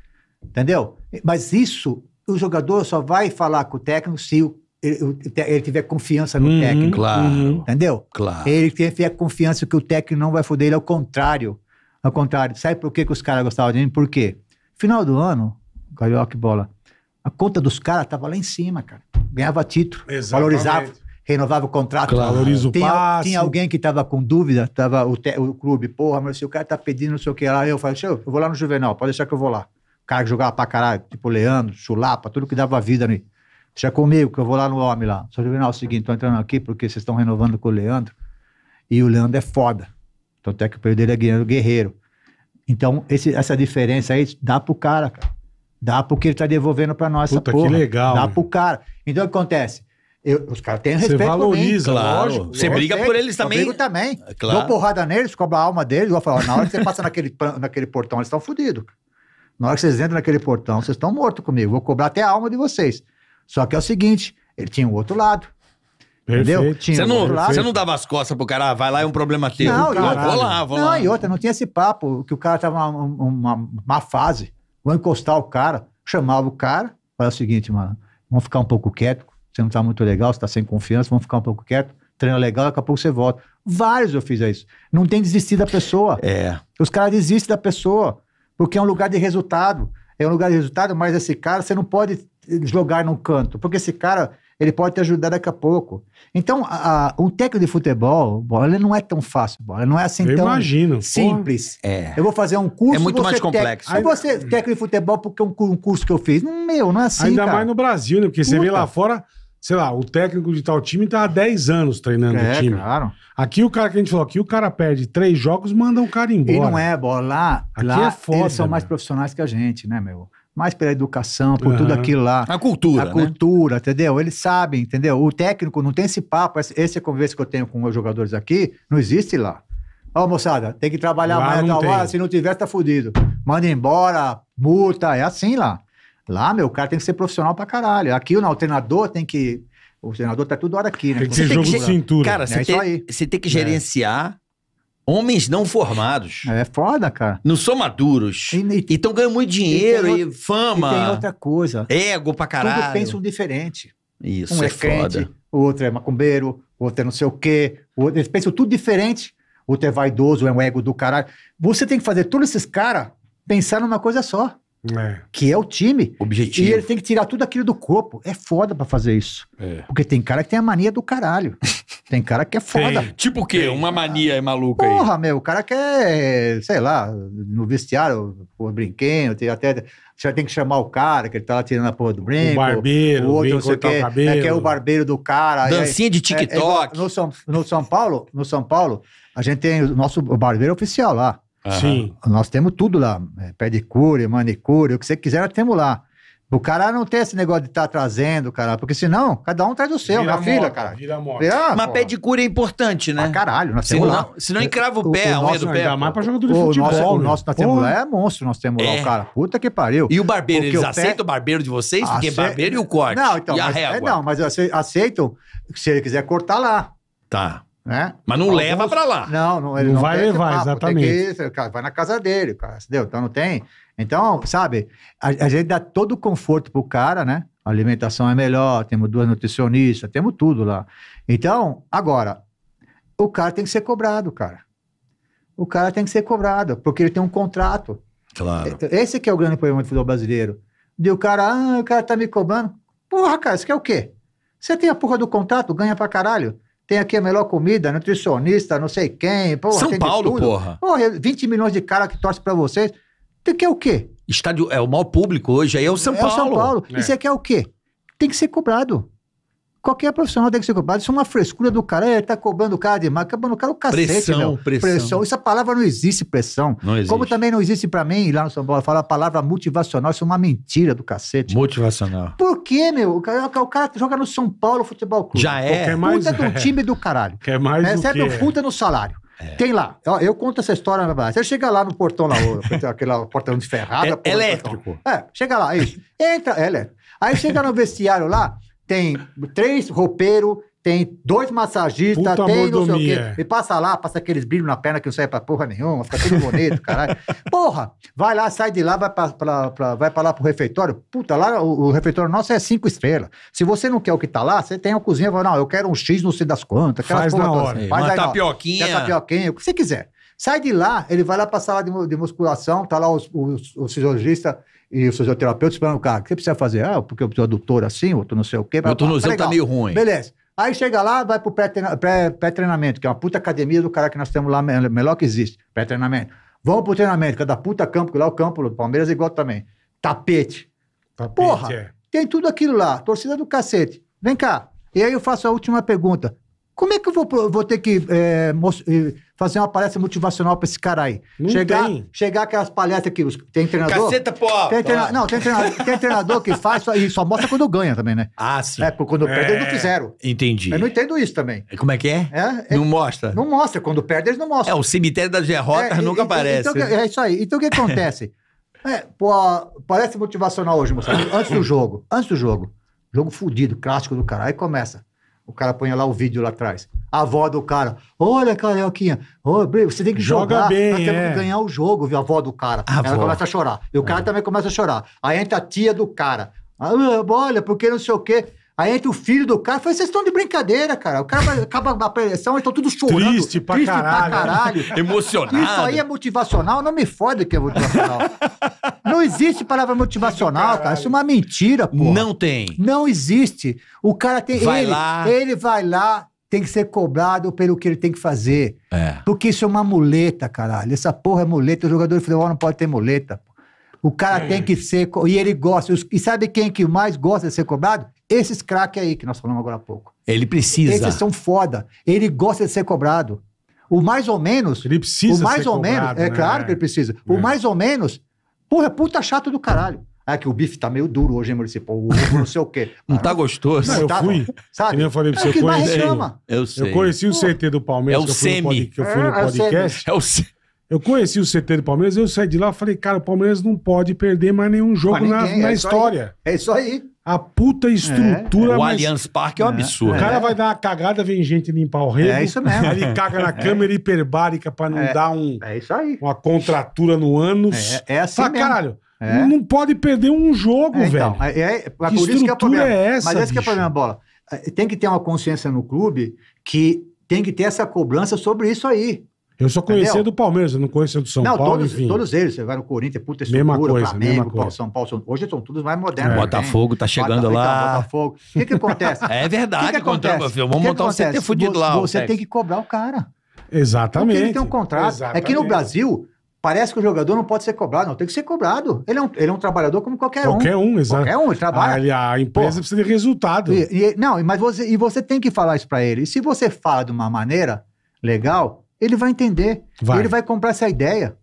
Entendeu? Mas isso, o jogador só vai falar com o técnico se o ele, ele, tiver confiança no uhum, técnico. Claro. Uhum. Entendeu? Claro. Ele tiver confiança que o técnico não vai foder ele, ao contrário. Ao contrário. Sabe por que, que os caras gostavam de mim? Por quê? Final do ano, Carioca e Bola, a conta dos caras tava lá em cima, cara. Ganhava título, Exatamente. valorizava, renovava o contrato. Claro. Valoriza o tinha, passe. Tinha alguém que tava com dúvida, tava o, te, o clube, porra, mas se o cara tá pedindo não sei o que lá, eu falo, eu vou lá no Juvenal, pode deixar que eu vou lá. O cara que jogava pra caralho, tipo Leandro, Chulapa, tudo que dava vida ali. Deixa comigo, que eu vou lá no homem lá. Só Juvenal, é o seguinte, tô entrando aqui porque vocês estão renovando com o Leandro, e o Leandro é foda. Tanto é que o período dele é guerreiro. Então, esse, essa diferença aí dá pro cara, cara. Dá pro que ele tá devolvendo pra nós Puta, essa porra. que legal. Dá pro cara. Então, o que acontece? Eu, os caras têm respeito. Você valoriza, claro. Lógico, você briga respeito. por eles também. Eu brigo também. É, claro. Dou porrada neles, cobro a alma deles. Vou falar, na hora que você passa naquele, naquele portão, eles estão fodidos. Na hora que vocês entram naquele portão, vocês estão mortos comigo. Vou cobrar até a alma de vocês. Só que é o seguinte, ele tinha um outro lado. Entendeu? Você não, você não dava as costas pro cara, ah, vai lá, é um problema teu. Não, eu, vou lá, vou não, lá. e outra, não tinha esse papo que o cara tava numa uma, uma fase. Vou encostar o cara, chamava o cara, falava o seguinte, mano, vamos ficar um pouco quieto, você não tá muito legal, você tá sem confiança, vamos ficar um pouco quieto, treino legal, daqui a pouco você volta. Vários eu fiz isso. Não tem desistir da pessoa. É. Os caras desistem da pessoa, porque é um lugar de resultado. É um lugar de resultado, mas esse cara, você não pode jogar num canto, porque esse cara ele pode te ajudar daqui a pouco. Então, a, a, um técnico de futebol, bola, ele não é tão fácil, bola. Ele não é assim eu tão imagino, simples. É. Eu vou fazer um curso. É muito mais complexo. Aí você, técnico de futebol, porque é um, um, curso que eu fiz. Meu, não é assim. Ainda cara. mais no Brasil, né? Porque Puta. você vê lá fora, sei lá, o técnico de tal time tá há 10 anos treinando é, o time. Claro. Aqui o cara que a gente falou, aqui o cara perde três jogos, manda o um cara embora. E não é, bola. Lá, aqui é lá, é foda, eles são meu. mais profissionais que a gente, né, meu? mais pela educação, por uhum. tudo aquilo lá. A cultura. A né? cultura, entendeu? Eles sabem, entendeu? O técnico não tem esse papo, essa conversa que eu tenho com os jogadores aqui, não existe lá. Ó, oh, moçada, tem que trabalhar lá amanhã tal hora, se não tiver, tá fudido. Manda embora, multa, é assim lá. Lá, meu, o cara tem que ser profissional pra caralho. Aqui o, não, o treinador tem que. O treinador tá tudo hora aqui, né? Tem que ser jogo de cintura. Cara, você, é tem, você tem que é é. gerenciar Homens não formados. É foda, cara. Não são maduros. Então ganham muito dinheiro e, e fama. E tem outra coisa. Ego pra caralho. Tudo pensam diferente. Isso, um é, é crente, foda. o outro é macumbeiro, o outro é não sei o quê. outro, eles pensam tudo diferente. O outro é vaidoso, é um ego do caralho. Você tem que fazer todos esses caras pensar numa coisa só. É. Que é o time. Objetivo. E ele tem que tirar tudo aquilo do corpo. É foda pra fazer isso. É. Porque tem cara que tem a mania do caralho. tem cara que é foda. Tem. Tipo o quê? Tem. Uma mania é maluca Porra, aí. Porra, meu, o cara quer, sei lá, no vestiário, por brinquedo, tem até você tem que chamar o cara, que ele tá lá tirando a porra do brinco. O barbeiro, o outro, você quer, o cabelo. É que é o barbeiro do cara. É, Dancinha de TikTok. É, é, no, São, no, São Paulo, no São Paulo, a gente tem o nosso barbeiro oficial lá. Sim. Nós temos tudo lá. É, pedicure, manicure, o que você quiser, nós temos lá. O cara não tem esse negócio de estar tá trazendo, cara, porque senão cada um traz o seu, na fila, cara. Vira moto. Mas pé de cura é importante, né? Ah, caralho, nós temos senão, lá. se não encrava o pé, o, o a do pé. mais pra de o futebol. Nosso, o né? nosso, nós temos lá é monstro, nós temos é. lá o cara. Puta que pariu. E o barbeiro, porque eles o pé... aceitam o barbeiro de vocês? Ace... Ah, porque barbeiro e o corte. Não, então. E a é, régua. É, não, mas aceitam se ele quiser cortar lá. Tá. Né? Mas não Alguns, leva para lá. Não, não, ele não, não vai levar, papo, exatamente. Que, vai na casa dele, cara, entendeu? Então não tem. Então, sabe, a, a gente dá todo o conforto pro cara, né? A alimentação é melhor, temos duas nutricionistas, temos tudo lá. Então, agora, o cara tem que ser cobrado, cara. O cara tem que ser cobrado, porque ele tem um contrato. Claro. Então, esse que é o grande problema do futebol brasileiro. De o cara, ah, o cara tá me cobrando. Porra, cara, isso quer é o quê? Você tem a porra do contrato, ganha pra caralho tem aqui a melhor comida, nutricionista, não sei quem. Porra, São Paulo, tudo. porra. Porra, 20 milhões de cara que torce para vocês. Você quer é o quê? Estádio é o maior público hoje, aí é o é São é Paulo. É o São Paulo. É. E você quer o quê? Tem que ser cobrado. Qualquer profissional tem que ser cobrado. Isso é uma frescura do cara. Ele é, tá cobrando o cara demais, tá cobrando o cara o cacete, pressão, meu. Pressão, pressão. Essa palavra não existe, pressão. Não existe. Como também não existe para mim, lá no São Paulo, falar a palavra motivacional. Isso é uma mentira do cacete. Motivacional. Por quê, meu? O cara, o cara joga no São Paulo Futebol Clube. Já é. Quer mais, puta é. do time do caralho. Quer mais Recebe é o é. puta no salário. É. Tem lá. Eu, eu, conto essa história na verdade. Você chega lá no portão lá, aquele portão de ferrada. É, porra, elétrico. Portão. É, chega lá, isso. Entra, é elétrico. Aí chega no vestiário lá, tem três roupeiros, tem dois massagistas, Puta tem mordomia. não sei o quê. E passa lá, passa aqueles brilhos na perna que não sai pra porra nenhuma, fica tudo bonito, caralho. Porra, vai lá, sai de lá, vai pra, pra, pra vai pra lá pro refeitório. Puta, lá o, o, refeitório nosso é cinco estrelas. Se você não quer o que tá lá, você tem a cozinha, fala, não, eu quero um X, não sei das quantas. Faz na hora. Faz uma aí, tapioquinha. Uma tapioquinha, o que você quiser. Sai de lá, ele vai lá pra sala de, de musculação, tá lá o, o, o cirurgista e o fisioterapeuta esperando o cara. O que você precisa fazer? Ah, porque eu preciso adutor assim, outro não sei o quê. Meu tornozelo tá, tá meio ruim. Beleza. Aí chega lá, vai pro pré-treinamento, que é uma puta academia do cara que nós temos lá, melhor que existe, pré-treinamento. Vamos pro treinamento, cada é puta campo, que lá é o campo do Palmeiras é igual também. Tapete. Tapete Porra, é. tem tudo aquilo lá, torcida do cacete. Vem cá. E aí eu faço a última pergunta. Como é que eu vou, vou ter que é, fazer uma palestra motivacional pra esse cara aí, Chegar, tem. chegar aquelas palestras que tem treinador. Caceta, pô! tem treina- Não, tem treinador, tem treinador que faz só- e só mostra quando ganha também, né? Ah, sim. É, porque quando perde, eles não é, fizeram. Entendi. Eu não entendo isso também. É, como é que é? É, é- não mostra? não mostra. Quando perde, eles não mostram. É, o cemitério das derrotas É, nunca e- então aparece. Então, é isso aí. Então o que acontece? É, pô, parece motivacional hoje, moçada. Antes do jogo. Antes do jogo. Jogo fudido, clássico do cara. Aí começa. O cara põe lá o vídeo lá atrás. A avó do cara. Olha, Carioquinha, você tem que Joga jogar. Bem, é. que ganhar o jogo, viu? A avó do cara. A Ela avó. começa a chorar. E o cara é. também começa a chorar. Aí entra a tia do cara. Ah, olha, porque não sei o quê. Aí entra o filho do cara, falei, vocês estão de brincadeira, cara. O cara acaba a preleção, estão tudo chorando. Triste pra triste caralho. Pra caralho. Emocionado. Isso aí é motivacional, não me fode que é motivacional. não existe palavra motivacional, cara. Isso é uma mentira, pô. Não tem. Não existe. O cara tem. Vai ele, lá. ele vai lá, tem que ser cobrado pelo que ele tem que fazer. É. Porque isso é uma muleta, caralho. Essa porra é muleta. O jogador de futebol não pode ter muleta. Pô. O cara é. tem que ser. E ele gosta. E sabe quem que mais gosta de ser cobrado? Esses craques aí que nós falamos agora há pouco. Ele precisa. Esses são foda. Ele gosta de ser cobrado. O mais ou menos. Ele precisa. O mais ser ou cobrado, menos. É né? É claro que ele precisa. É. O mais ou menos. Porra, puta chato do caralho. É que o bife tá meio duro hoje, hein, Maurício? O ovo não sei o quê. não tá gostoso. Não, eu tá, fui. Sabe? Eu falei pra é você, é eu conheci. Eu, eu conheci o CT do Palmeiras. É o que semi. que eu fui é, no podcast. É o semi. Eu conheci o CT do Palmeiras, eu saí de lá e falei, cara, o Palmeiras não pode perder mais nenhum jogo na, na é história. aí. É isso aí. A puta estrutura. É. O mas Allianz Parque é um é, absurdo. O cara é. vai dar uma cagada, vem gente limpar o rei. É isso mesmo. ele caga na câmera hiperbárica pra não É. dar um, É isso aí. uma contratura no ânus. É, é assim Pra mesmo. caralho, É. não pode perder um jogo, É, então, velho. então, é, é, por isso que é estrutura é essa, Mas esse que é o bicho? problema, Bola. Tem que ter uma consciência no clube que tem que ter essa cobrança sobre isso aí. Eu só conhecia do Palmeiras, eu não conhecia do São não, Paulo, todos, enfim. todos eles. Você vai no Corinthians, puta é mesma coisa, Flamengo, mesma coisa. São Paulo. São... Hoje são todos mais modernos. É. Botafogo né? tá chegando Botafogo, então, lá. Botafogo. O que que acontece? É verdade. O que acontece? filho, vamos montar um CT fudido lá. Você tem que cobrar o cara. Exatamente. Porque ele tem um contrato. Exatamente. É que no Brasil... Parece que o jogador não pode ser cobrado, não tem que ser cobrado. Ele é um, ele é um trabalhador como qualquer um. Qualquer um, exato. Qualquer um, ele trabalha. A, a empresa Pô. precisa de resultado. E, e, não, mas você, e você tem que falar isso para ele. E se você fala de uma maneira legal, ele vai entender. Vai. Ele vai comprar essa ideia.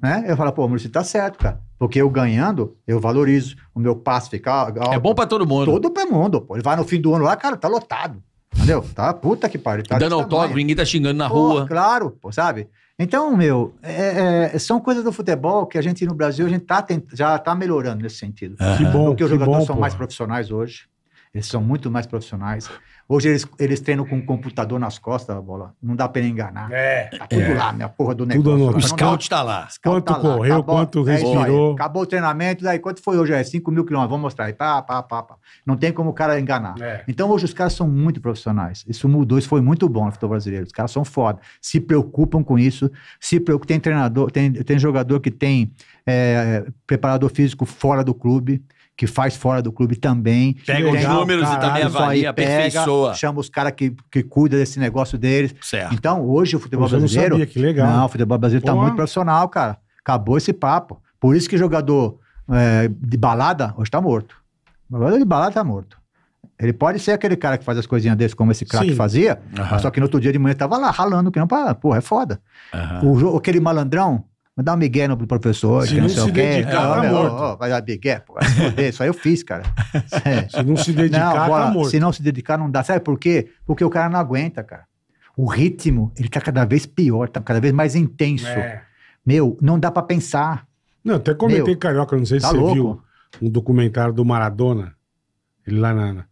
Né? Eu falo, pô, Maurício, tá certo, cara. Porque eu ganhando, eu valorizo. O meu passo fica. Alto. É bom para todo mundo. Todo pra mundo, pô. Ele vai no fim do ano lá, cara, tá lotado. Entendeu? Tá puta que pariu. Tá Dando autógrafo, ninguém tá xingando na pô, rua. Claro, pô, sabe? Então, meu, é, é, são coisas do futebol que a gente no Brasil a gente tá tent... já tá melhorando nesse sentido. Uhum. Que bom. Porque os jogadores bom, são pô. mais profissionais hoje. Eles são muito mais profissionais. Hoje eles, eles treinam com o computador nas costas, a bola. Não dá pra enganar. É. Tá tudo é. lá, minha né? porra do negócio. Tudo O scout tá lá. Scout quanto tá correu, quanto é respirou. Acabou o treinamento, daí quanto foi hoje? É 5 mil quilômetros, vamos mostrar aí. Pá, pá, pá, pá. Não tem como o cara enganar. É. Então hoje os caras são muito profissionais. Isso mudou, isso foi muito bom no futebol brasileiro. Os caras são foda. Se preocupam com isso. Se Tem treinador, tem, tem jogador que tem é, preparador físico fora do clube que faz fora do clube também. Pega os números caralho, e também avalia, aperfeiçoa. Chama os caras que, que cuida desse negócio deles. Certo. Então, hoje o futebol brasileiro. Não, sabia, que legal. não, o futebol brasileiro Pô. tá muito profissional, cara. Acabou esse papo. Por isso que jogador é, de balada hoje tá morto. O jogador de balada tá morto. Ele pode ser aquele cara que faz as coisinhas desse, como esse craque fazia, uhum. só que no outro dia de manhã tava lá ralando, que não para. Porra, é foda. Uhum. O, aquele malandrão mas dá um migué no professor, se que não, não sei o quê. Dedicar, é, tá ó, vai dar migué, pô, Isso aí eu fiz, cara. Se não se dedicar, não, bora, tá morto. Se não se dedicar, não dá. Sabe por quê? Porque o cara não aguenta, cara. O ritmo, ele tá cada vez pior, tá cada vez mais intenso. É. Meu, não dá para pensar. Não, até comentei, Meu, Carioca, não sei tá se você louco. viu um documentário do Maradona, ele lá na... na...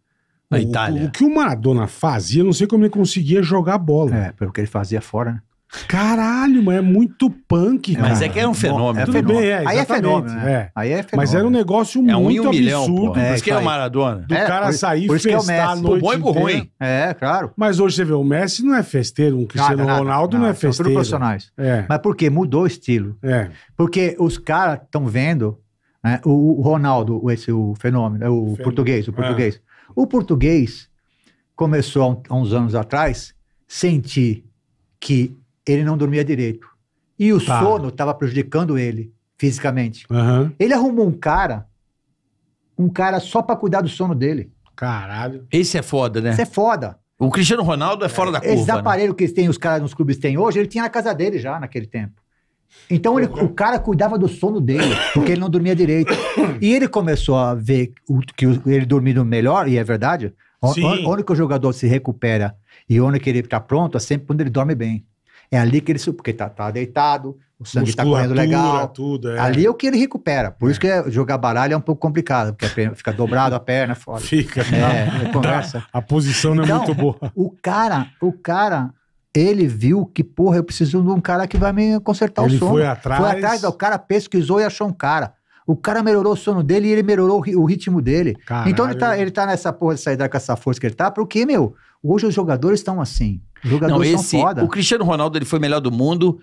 o, Itália. O, que o Maradona fazia, não sei como ele conseguia jogar bola. É, pelo que ele fazia fora, né? Caralho, mas é muito punk, é, cara. Mas é que é um fenômeno. É Tudo fenômeno. bem, é, Aí é fenômeno. né? É. Aí é fenômeno. Mas era um negócio é muito um absurdo. Milhão, é por isso que é o Maradona. Do cara sair por festar é noite. bom e pro ruim. É, claro. Mas hoje você vê, o Messi não é festeiro, o Cristiano nada, Ronaldo nada, não, é festeiro. São profissionais. É. Mas por quê? Mudou o estilo. É. Porque os caras estão vendo né, o Ronaldo, esse o fenômeno, o fenômeno. português, o português. É. O português começou há uns anos atrás sentir que ele não dormia direito. E o tá. sono estava prejudicando ele fisicamente. Uhum. Ele arrumou um cara, um cara só para cuidar do sono dele. Caralho. Esse é foda, né? Esse é foda. O Cristiano Ronaldo é fora é. da curva. Esses aparelhos né? que tem, os caras nos clubes têm hoje, ele tinha na casa dele já naquele tempo. Então ele, o cara cuidava do sono dele, porque ele não dormia direito. E ele começou a ver que ele dormindo melhor, e é verdade. Onde que o jogador se recupera e onde que ele está pronto é sempre quando ele dorme bem. É ali que ele. Porque tá, tá deitado, o sangue tá correndo legal. Tudo, é. Ali é o que ele recupera. Por é. isso que é, jogar baralho é um pouco complicado, porque fica dobrado a perna fora. Fica, é, é conversa. Tá. A posição não é então, muito boa. O cara, o cara, ele viu que, porra, eu preciso de um cara que vai me consertar ele o sono. Foi atrás. Foi atrás, o cara pesquisou e achou um cara. O cara melhorou o sono dele e ele melhorou o ritmo dele. Caralho. Então ele tá, ele tá nessa porra de sair com essa força que ele tá, porque, meu, hoje os jogadores estão assim. Jogadores não, esse, são foda. O Cristiano Ronaldo ele foi melhor do mundo,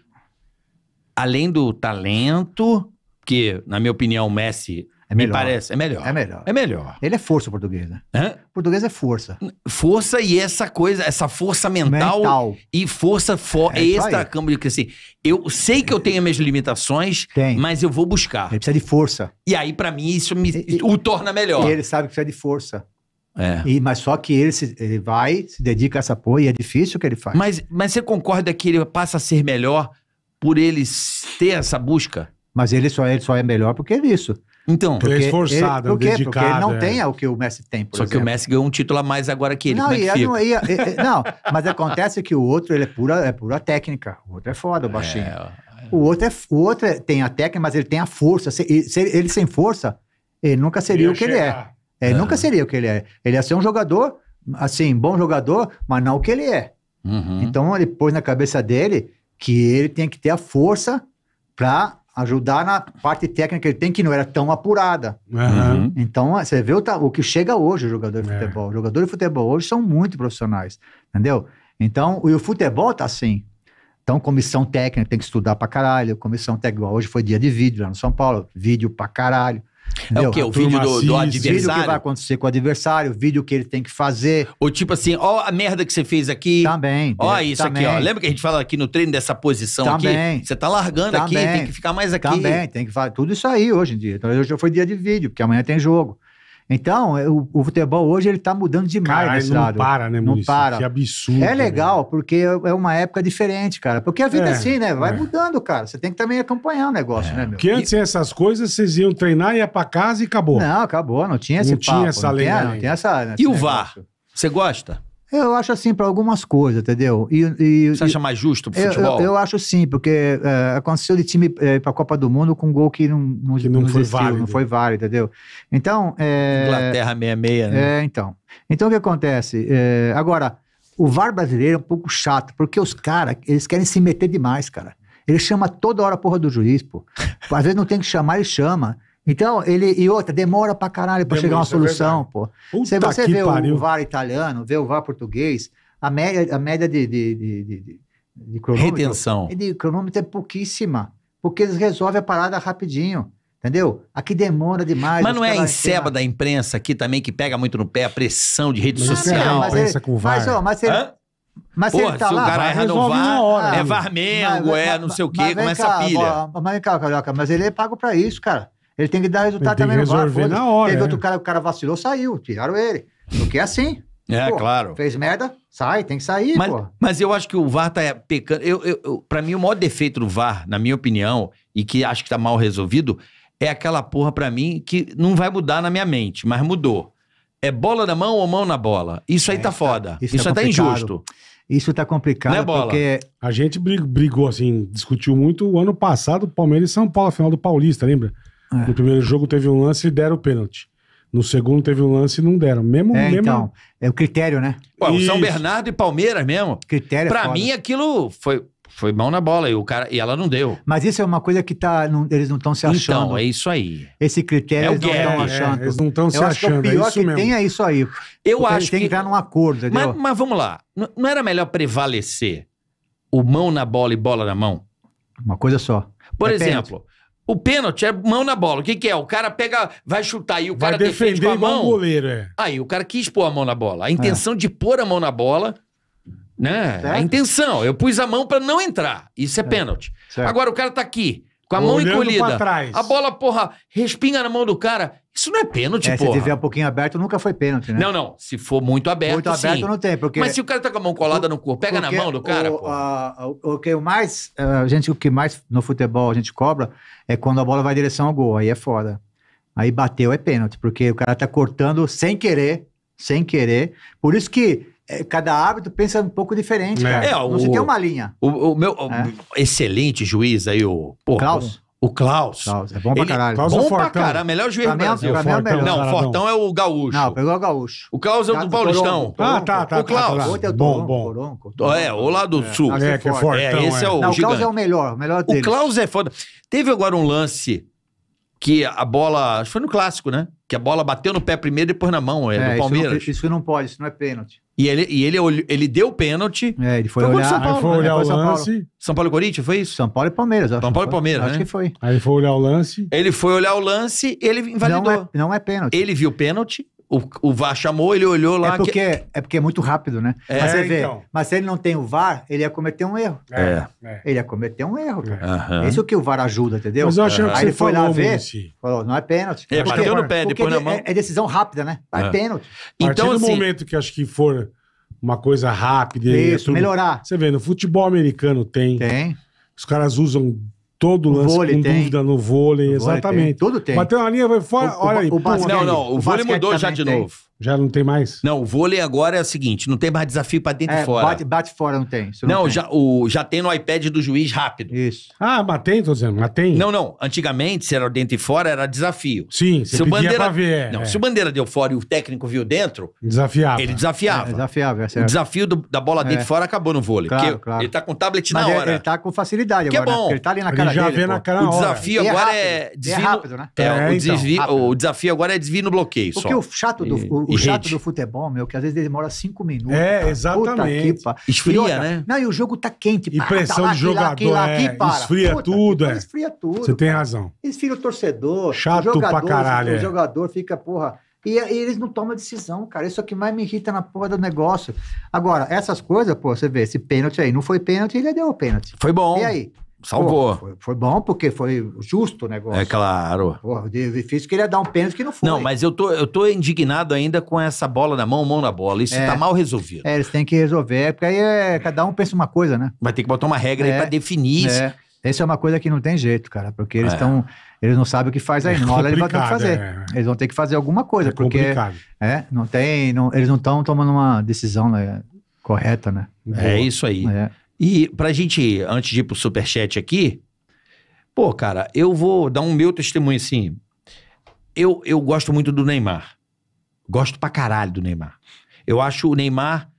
além do talento, que, na minha opinião, o Messi é melhor. Me parece, é melhor. É melhor. É melhor. Ele é força português, né? Hã? Português é força. Força e essa coisa, essa força mental, mental. e força fo é extra campo de crescer. Assim, eu sei que eu tenho minhas limitações, Tem. mas eu vou buscar. Ele precisa de força. E aí para mim isso me e, o torna melhor. E ele sabe que precisa de força. É. E, mas só que ele, se, ele vai, se dedica a essa porra e é difícil o que ele faz. Mas, mas você concorda que ele passa a ser melhor por ele ter essa busca? Mas ele só, ele só é melhor porque é isso. Então, porque é ele é esforçado, ele, porque, dedicado. Porque ele não é. tem o que o Messi tem, Só exemplo. que o Messi ganhou um título a mais agora que ele. Não, é que é, não, ia, é, não mas acontece que o outro ele é, pura, é pura técnica. O outro é foda, o baixinho. É, o, outro é, o outro tem a técnica, mas ele tem a força. Se, se ele, ele sem força, ele nunca seria o que chegar. ele é é. nunca seria o que ele é. Ele ia ser um jogador, assim, bom jogador, mas não o que ele é. Uhum. Então ele pôs na cabeça dele que ele tem que ter a força para ajudar na parte técnica que ele tem, que não era tão apurada. Uhum. uhum. Então, você vê o, o, que chega hoje o jogador de é. futebol. É. Jogador de futebol hoje são muito profissionais, entendeu? Então, e o futebol tá assim. Então, comissão técnica tem que estudar pra caralho. Comissão técnica, hoje foi dia de vídeo lá no São Paulo, vídeo pra caralho. É Meu, o que? O vídeo do, do adversário? Vídeo que vai acontecer com o adversário, vídeo que ele tem que fazer. Ou tipo assim, ó a merda que você fez aqui. Também. Ó isso também. aqui, ó. Lembra que a gente fala aqui no treino dessa posição também. aqui? Você tá largando também. aqui, tem que ficar mais aqui. Também, tem que fazer tudo isso aí hoje em dia. Então hoje foi dia de vídeo, porque amanhã tem jogo. Então, é, o, o futebol hoje ele tá mudando demais Caralho, não lado. para, né, Maurício? Não para. Que absurdo. É né? legal, porque é uma época diferente, cara. Porque a vida é, é assim, né? Vai é. mudando, cara. Você tem que também acompanhar o negócio, é. né, meu? Porque antes e... essas coisas, vocês iam treinar, ia pra casa e acabou. Não, acabou. Não tinha esse não papo, Tinha essa não, né, lei tinha, não tinha essa... E o negócio. VAR? Você gosta? Eu acho assim para algumas coisas, entendeu? E, e, Você acha mais justo pro futebol? Eu, eu, acho sim, porque é, aconteceu de time é, para a Copa do Mundo com um gol que não, não, que não, não foi válido. não foi válido, entendeu? Então. É, Inglaterra 66, né? É, então. Então o que acontece? É, agora, o VAR brasileiro é um pouco chato, porque os caras, eles querem se meter demais, cara. Ele chama toda hora a porra do juiz, pô. Às vezes não tem que chamar, ele chama. Então, ele. E outra, demora pra caralho pra chegar uma é solução, é pô. Puta Se você vê pariu. o VAR italiano, vê o VAR português, a média, a média de, de, de, de, de cronômetro. Retenção. De cronômetro é pouquíssima. Porque eles resolvem a parada rapidinho. Entendeu? Aqui demora demais. Mas não é a enceba da imprensa aqui também que pega muito no pé a pressão de rede é não, social. Mas, com VAR. mas, ó, mas ele, Hã? Mas Porra, se, tá se lá, o cara erra no VAR, hora, é é não sei o quê, começa cá, a pilha. Mas vem cá, Carioca, mas ele é pago pra isso, cara. Ele tem que dar resultado também no VAR. Foi. Na hora, Teve é. outro cara, o cara vacilou, saiu, tiraram ele. Porque é assim. É, pô, claro. Fez merda, sai, tem que sair, mas, pô. Mas eu acho que o VAR tá pecando. Eu, eu, eu, pra mim, o maior defeito do VAR, na minha opinião, e que acho que tá mal resolvido, é aquela porra pra mim que não vai mudar na minha mente, mas mudou. É bola na mão ou mão na bola? Isso aí é, tá foda. Isso, isso tá, tá injusto. Isso tá complicado não é bola. porque... A gente brigou, assim, discutiu muito o ano passado, Palmeiras e São Paulo, a final do Paulista, lembra? É. No primeiro jogo teve um lance e deram o pênalti. No segundo teve um lance e não deram. Mesmo, é, mesmo... então. É o critério, né? o São Bernardo e Palmeiras mesmo. Critério. É pra é mim, aquilo foi, foi mão na bola e, o cara, e ela não deu. Mas isso é uma coisa que tá, não, eles não estão se então, achando. Então, é isso aí. Esse critério é eles não estão achando. É, eles não estão se acho é achando. Que o pior é que mesmo. tem é isso aí. Eu Porque que Tem que entrar num acordo, mas, mas, vamos lá. Não era melhor prevalecer o mão na bola e bola na mão? Uma coisa só. Por Depende. exemplo, o pênalti é mão na bola. O que, que é? O cara pega, vai chutar e o vai cara defende com a mão. Goleiro, é. Aí o cara quis pôr a mão na bola. A intenção é. de pôr a mão na bola, né? Certo. A intenção. Eu pus a mão para não entrar. Isso é, é. pênalti. Certo. Agora o cara tá aqui. Com a mão encolhida. pra trás. A bola, porra, respinga na mão do cara. Isso não é pênalti, É, se tiver um pouquinho aberto, nunca foi pênalti, né? Não, não. Se for muito aberto, Muito aberto não tem, porque... Mas se o cara tá com a mão colada no corpo, pega na mão do cara, o, o- que mais, eh, a gente, o que mais no futebol a gente cobra é quando a bola vai em direção ao gol, aí é foda Aí bateu é pênalti, porque o cara tá cortando sem querer, sem querer. Por isso que é, cada hábito pensa um pouco diferente, é. cara. É, o, você tem uma linha. O, o meu o é. excelente juiz aí, o... Pô, Klaus. O Klaus. Klaus. É bom pra ele, caralho. Klaus é bom é pra caralho. Melhor juiz do Brasil. Pra mim é o melhor. Não, o Fortão é o gaúcho. Não, pegou o gaúcho. O Klaus é o do Paulistão. ah, tá, tá. O tá, tá, Klaus. Tá, tá, tá. Bom, bom. Toronco, É, o lá do sul. É, que é fortão. É, esse é, o Não, o Klaus é o melhor. O melhor dele. O Klaus é foda. Teve agora um lance que a bola. Acho que foi no clássico, né? Que a bola bateu no pé primeiro e depois na mão, é, é do Palmeiras. Isso não, isso não pode, isso não é pênalti. E ele, e ele, ele deu o pênalti. É, ele foi, foi olhar, São Paulo, foi né? olhar né? o São lance. Paulo. São Paulo e Corinthians, foi isso? São Paulo e Palmeiras, acho. São Paulo e Palmeiras, Acho né? que foi. Aí ele foi olhar o lance. Ele foi olhar o lance, ele invalidou. Não é, não é pênalti. Ele viu o pênalti, o, o VAR chamou, ele olhou é lá. É porque, que... é, porque é muito rápido, né? É, mas, você é, vê, então. mas se ele não tem o VAR, ele ia cometer um erro. É. é. é. Ele ia cometer um erro, É. Isso que o VAR ajuda, entendeu? Mas eu achei que Aí ele foi lá ver, si. falou, não é pênalti. É, porque, bateu no pé, depois na mão. É, decisão rápida, né? É, pênalti. Então, no assim, momento que acho que for uma coisa rápida... Isso, tudo, melhorar. Você vê, no futebol americano tem... Tem. Os caras usam Todo lance vôlei com tem. dúvida no vôlei, exatamente. Tem. Tudo tem. Bateu uma linha, vai fora, o, olha aí. O, o não, não, o, o vôlei mudou já de tem. novo. Já não tem mais? Não, o vôlei agora é o seguinte: não tem mais desafio pra dentro e é, fora. bate, bate fora, não tem. não, tem. já, o, já tem no iPad do juiz rápido. Isso. Ah, matei, tô dizendo, matei. Não, não. Antigamente, se era dentro e fora, era desafio. Sim, você se pedia pra ver. É. Não, é. se o bandeira deu fora e o técnico viu dentro, Desafiava. ele desafiava. É desafiável, é O desafio do- da bola dentro e é. fora acabou no vôlei. Claro, porque claro. ele tá com o tablet na hora. ele tá com facilidade Que é agora, Que né? bom. ele tá ali na Ele cara já dele, vê na cara O desafio agora é é desvio. rápido, né? É, o, então. rápido. o desafio agora é desvio no bloqueio. Porque o chato do o, chato do futebol, meu, que às vezes demora cinco minutos. É, exatamente. Puta, esfria, outra, né? Não, e o jogo tá quente. E pressão tá de jogador, é, esfria tudo, é. Esfria tudo. Você tem razão. Esfria o torcedor. Chato o jogador, pra caralho. O é. jogador é. fica, porra... E, e, eles não tomam decisão, cara. Isso é o que mais me irrita na porra do negócio. Agora, essas coisas, pô, você vê, esse pênalti aí, não foi pênalti, ele deu o pênalti. Foi bom. E aí? Salvou. Pô, foi, foi, bom porque foi justo o negócio. É claro. que difícil ia dar um pênalti que não foi. Não, mas eu tô, eu tô indignado ainda com essa bola na mão, mão na bola. Isso é, tá mal resolvido. É, eles têm que resolver, porque aí é, cada um pensa uma coisa, né? Vai ter que botar uma regra é, aí pra definir. É. é uma coisa que não tem jeito, cara, porque eles estão. É. Eles não sabem o que faz aí. É na hora eles vão ter que fazer. É. Eles vão ter que fazer alguma coisa, é porque. É, não tem. Não, eles não estão tomando uma decisão né, correta, né? É isso aí. É. E pra gente, antes de ir pro superchat aqui, pô, cara, eu vou dar um meu testemunho assim. Eu, eu gosto muito do Neymar. Gosto pra caralho do Neymar. Eu acho o Neymar,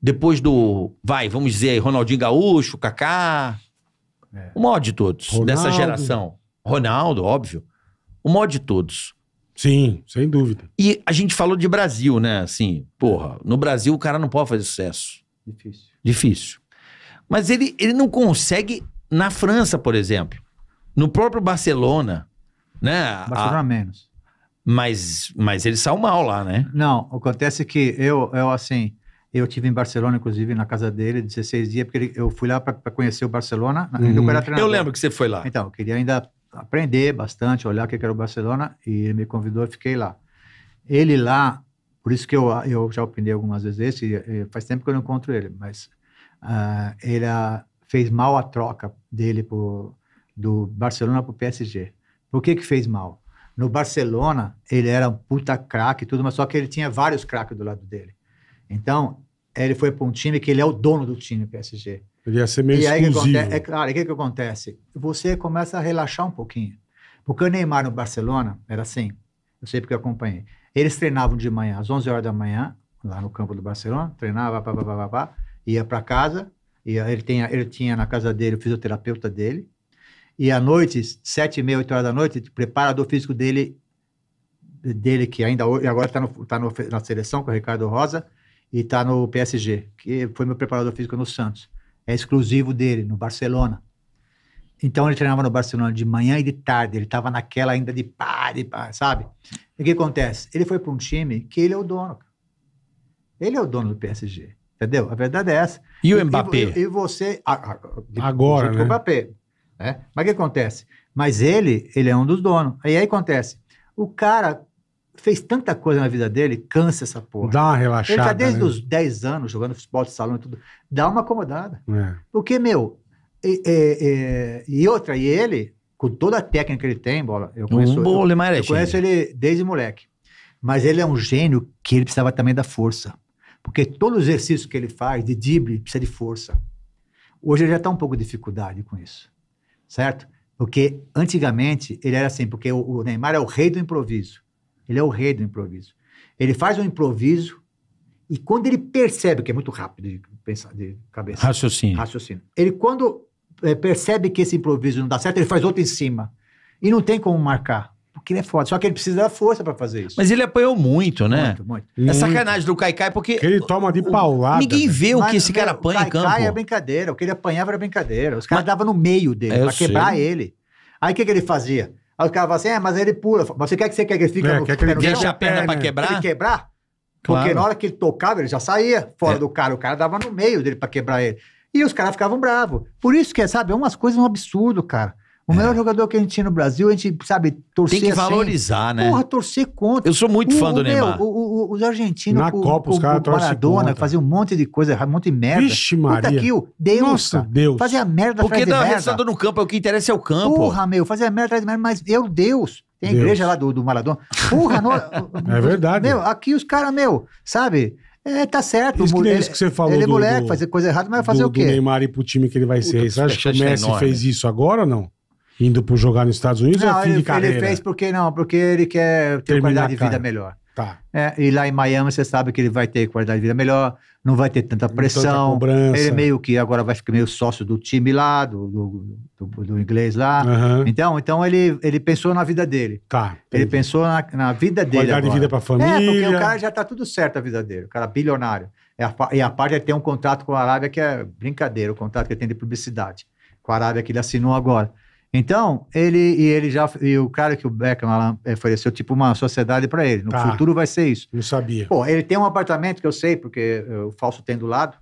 depois do, vai, vamos dizer aí, Ronaldinho Gaúcho, Kaká, é. o maior de todos, Ronaldo. dessa geração. Ronaldo, óbvio. O maior de todos. Sim, sem dúvida. E a gente falou de Brasil, né? Assim, porra, no Brasil o cara não pode fazer sucesso. Difícil. Difícil. Mas ele, ele não consegue na França, por exemplo. No próprio Barcelona. Né? Barcelona a... menos. Mas, mas ele saiu mal lá, né? Não, acontece que eu, eu assim, eu tive em Barcelona, inclusive, na casa dele, 16 dias, porque ele, eu fui lá para conhecer o Barcelona. Uhum. Eu, eu lembro que você foi lá. Então, eu queria ainda aprender bastante, olhar o que era o Barcelona, e ele me convidou, e fiquei lá. Ele lá, por isso que eu, eu já opinei algumas vezes, esse e faz tempo que eu não encontro ele, mas uh, ele ah, fez mal a troca dele pro, do Barcelona para o PSG. Por que que fez mal? No Barcelona, ele era um puta craque e tudo, mas só que ele tinha vários craques do lado dele. Então, ele foi para um time que ele é o dono do time PSG. Ele ia ser meio e aí exclusivo. é claro, o que, que acontece? Você começa a relaxar um pouquinho. Porque o Neymar no Barcelona era assim, eu sei porque eu acompanhei. Eles treinavam de manhã, às 11 horas da manhã, lá no campo do Barcelona, treinava, pá, pá, pá, pá, pá ia para casa, ia, ele, tinha, ele tinha na casa dele o fisioterapeuta dele, e à noite, sete e meia, oito horas da noite, o preparador físico dele, dele que ainda hoje, agora está tá, tá na seleção com o Ricardo Rosa, e está no PSG, que foi meu preparador físico no Santos. É exclusivo dele, no Barcelona. Então ele treinava no Barcelona de manhã e de tarde, ele estava naquela ainda de pá, de pá, sabe? E o que acontece? Ele foi para um time que ele é o dono. Ele é o dono do PSG. Entendeu? A verdade é essa. E, o Mbappé? E, e você. A, a, Agora. Né? O Mbappé. Né? Mas o que acontece? Mas ele, ele é um dos donos. Aí aí acontece. O cara fez tanta coisa na vida dele, cansa essa porra. Dá uma relaxada. Ele tá desde né? os 10 anos jogando futebol de salão e tudo. Dá uma acomodada. É. Porque, meu, e, e, e, outra, e ele, com toda a técnica que ele tem, bola, eu conheço, um eu, eu conheço ele desde moleque. Mas ele é um gênio que ele precisava também da força. Porque todo exercício que ele faz de drible precisa de força. Hoje ele já está um pouco de dificuldade com isso, certo? Porque antigamente ele era assim, porque o Neymar é o rei do improviso. Ele é o rei do improviso. Ele faz um improviso e quando ele percebe, que é muito rápido de, pensar, de cabeça. Raciocínio. Raciocínio. Ele quando é, percebe que esse improviso não dá certo, ele faz outro em cima. E não tem como marcar. Aquilo é foda. Só que ele precisa da força pra fazer isso. Mas ele apanhou muito, né? Muito, muito. É sacanagem do Caicai, porque. Que ele toma de paulada. Ninguém vê o que esse cara apanha em campo. O Caicai é brincadeira. O que ele apanhava era brincadeira. Os caras mas... davam no meio dele, é, pra quebrar sei. ele. Aí o que, que ele fazia? Aí os cara falavam assim: é, mas ele pula. Você quer que você quer que ele fique é, no, quer que ele deixa a perna é, pra né? quebrar? Pra ele quebrar? Claro. Porque na hora que ele tocava, ele já saía fora é. do cara. O cara dava no meio dele pra quebrar ele. E os caras ficavam bravos. Por isso que, sabe, é umas coisas um absurdo, cara. O é. melhor jogador que a gente tinha no Brasil, a gente, sabe, torcer Tem que valorizar, assim, né? Porra, torcer contra. Eu sou muito o, fã do Neymar. O, o, os argentinos, Na o, Copa, os caras o Maradona, fazia um monte de coisa, um monte de merda. Vixe Maria. Puta aqui, Deus. Nossa, Deus. Fazia merda Porque atrás de merda. Porque resultado no campo, é o que interessa é o campo. Porra, meu, fazia merda atrás de merda, mas eu, é Deus. Tem a Deus. igreja lá do, do Maradona. Porra, no, É verdade. Meu, aqui os caras, meu, sabe... É, tá certo. Isso, o, ele, isso que você falou. Ele é moleque, do, fazer coisa errada, mas vai fazer do, o quê? O Neymar ir pro time que ele vai ser. Do, você acha é que o Messi fez isso agora ou não? Indo para jogar nos Estados Unidos não, ou é fim ele, de carreira? Ele fez porque não, porque ele quer ter Terminar qualidade de vida melhor. Tá. É, e lá em Miami você sabe que ele vai ter qualidade de vida melhor, não vai ter tanta pressão. Tanta ele meio que agora vai ficar meio sócio do time lá, do, do, do, do inglês lá. Uhum. Então, então ele, ele pensou na vida dele. Tá, ele pensou na, na vida dele. Qualidade agora. de vida para a família. É, porque o cara já está tudo certo a vida dele, o cara é bilionário. E a, e a parte é ter um contrato com a Arábia que é brincadeira, o contrato que ele tem de publicidade. Com a Arábia que ele assinou agora. Então, ele e ele já e o cara que o Beckham lá, é, ofereceu tipo uma sociedade para ele. No tá. futuro vai ser isso. Não sabia. Pô, ele tem um apartamento que eu sei porque o falso tem do lado.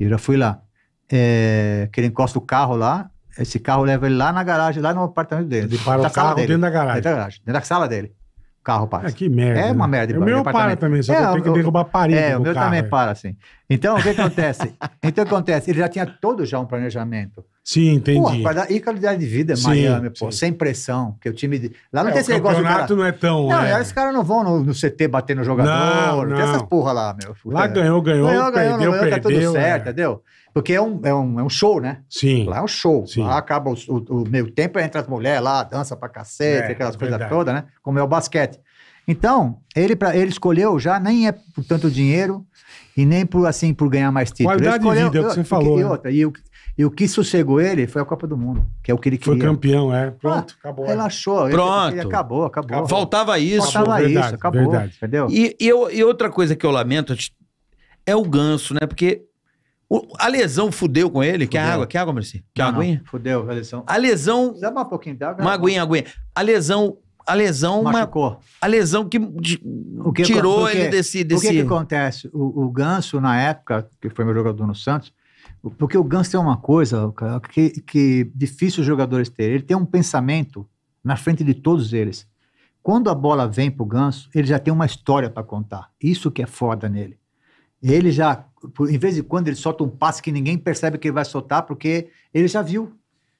E eu já fui lá. É, que ele encosta o carro lá, esse carro leva ele lá na garagem, lá no apartamento dele. Ele para o carro dele. dentro da garagem. Dentro da garagem, dentro da sala dele. O carro passa. É, que merda. É uma né? merda. É o meu para também, só é, eu tenho que derrubar a parede É, o meu carro, também é. para, assim. Então, o que acontece? então, o que acontece? Ele já tinha todo já um planejamento. Sim, entendi. Porra, qualidade, e qualidade de vida Miami, é pô, sim. sem pressão, que o time... De... Lá não é, tem esse negócio... O campeonato não é tão... Não, é. os caras não vão no, no CT bater no jogador, não, não. tem essas porra lá, meu. Lá ganhou, ganhou, ganhou, ganhou perdeu, ganhou, tá perdeu, tudo certo, é. entendeu? Porque é um, é, um, é um show, né? Sim. Lá é um show. Sim. Lá acaba o, o, o meio tempo, entra as mulheres lá, dança pra cacete, é, aquelas é coisas todas, né? Como é o basquete. Então, ele, pra, ele escolheu já, nem é por tanto dinheiro e nem por, assim, por ganhar mais título. Qualidade escolheu, de vida, é eu, que você falou. E, né? outra, né? e e o que sossegou ele foi a Copa do Mundo, que é o que ele queria. Foi campeão, é. Ah, Pronto, ah, acabou. Relaxou. Pronto. Ele, ele acabou, acabou. Faltava isso. Faltava verdade, isso, acabou. Verdade. Entendeu? E, e, eu, e outra coisa que eu lamento é o ganso, né? Porque o, a lesão fudeu com ele. É fudeu. Quer água? Quer é água, Marci? Quer é não, aguinha? Não, fudeu a lesão. A lesão... Dá um pouquinho água. Uma né? aguinha, aguinha. A lesão... A lesão... Machucou. Uma, a lesão que, de, que tirou ele desse... desse... O que, que acontece? O, o Ganso, na época, que foi meu jogador no Santos, porque o Ganso tem uma coisa que, que é difícil os jogadores terem. Ele tem um pensamento na frente de todos eles. Quando a bola vem pro Ganso, ele já tem uma história para contar. Isso que é foda nele. Ele já, em vez de quando, ele solta um passe que ninguém percebe que ele vai soltar, porque ele já viu.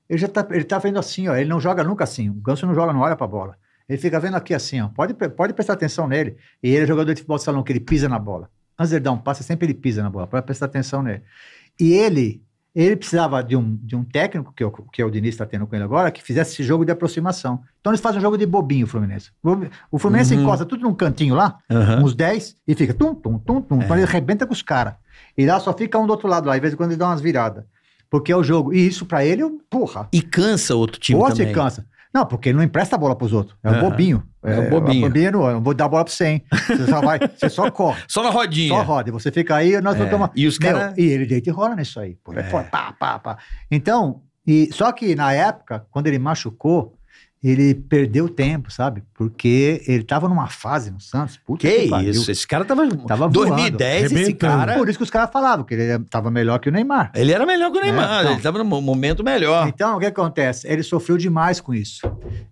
Ele já tá, ele tá vendo assim, ó. Ele não joga nunca assim. O Ganso não joga, não olha a bola. Ele fica vendo aqui assim, ó. Pode, pode prestar atenção nele. E ele é jogador de futebol de salão, que ele pisa na bola. Antes de ele dar um passe, sempre ele pisa na bola. Pode prestar atenção nele. E ele, ele precisava de um, de um técnico, que, eu, é que é o Diniz está tendo com ele agora, que fizesse esse jogo de aproximação. Então eles fazem um jogo de bobinho, o Fluminense. O Fluminense uhum. encosta tudo num cantinho lá, uhum. uns 10, e fica tum, tum, tum, tum. É. Então ele arrebenta com os caras. E lá só fica um do outro lado lá, de vez em quando ele dá umas viradas. Porque é o jogo. E isso para ele, é porra. E cansa outro time Pô, também. cansa. Não, porque ele não empresta a bola pros outros. É um uhum. bobinho. É, um é, bobinho. Bobinho, é eu não vou dar bola pra você, hein? Você só vai, você só corre. Só na rodinha. Só roda. E você fica aí, nós é. tomamos. E os caras. E ele deita e rola nisso aí. aí é. é. fora, pá, pá, pá. Então, e, só que na época, quando ele machucou, ele perdeu tempo, sabe? Porque ele tava numa fase no Santos. Puta que, que isso, esse cara tava. tava 2010, voando. esse cara. Por isso que os caras falavam que ele tava melhor que o Neymar. Ele era melhor que o né? Neymar, é, então. ele tava num momento melhor. Então, o que acontece? Ele sofreu demais com isso.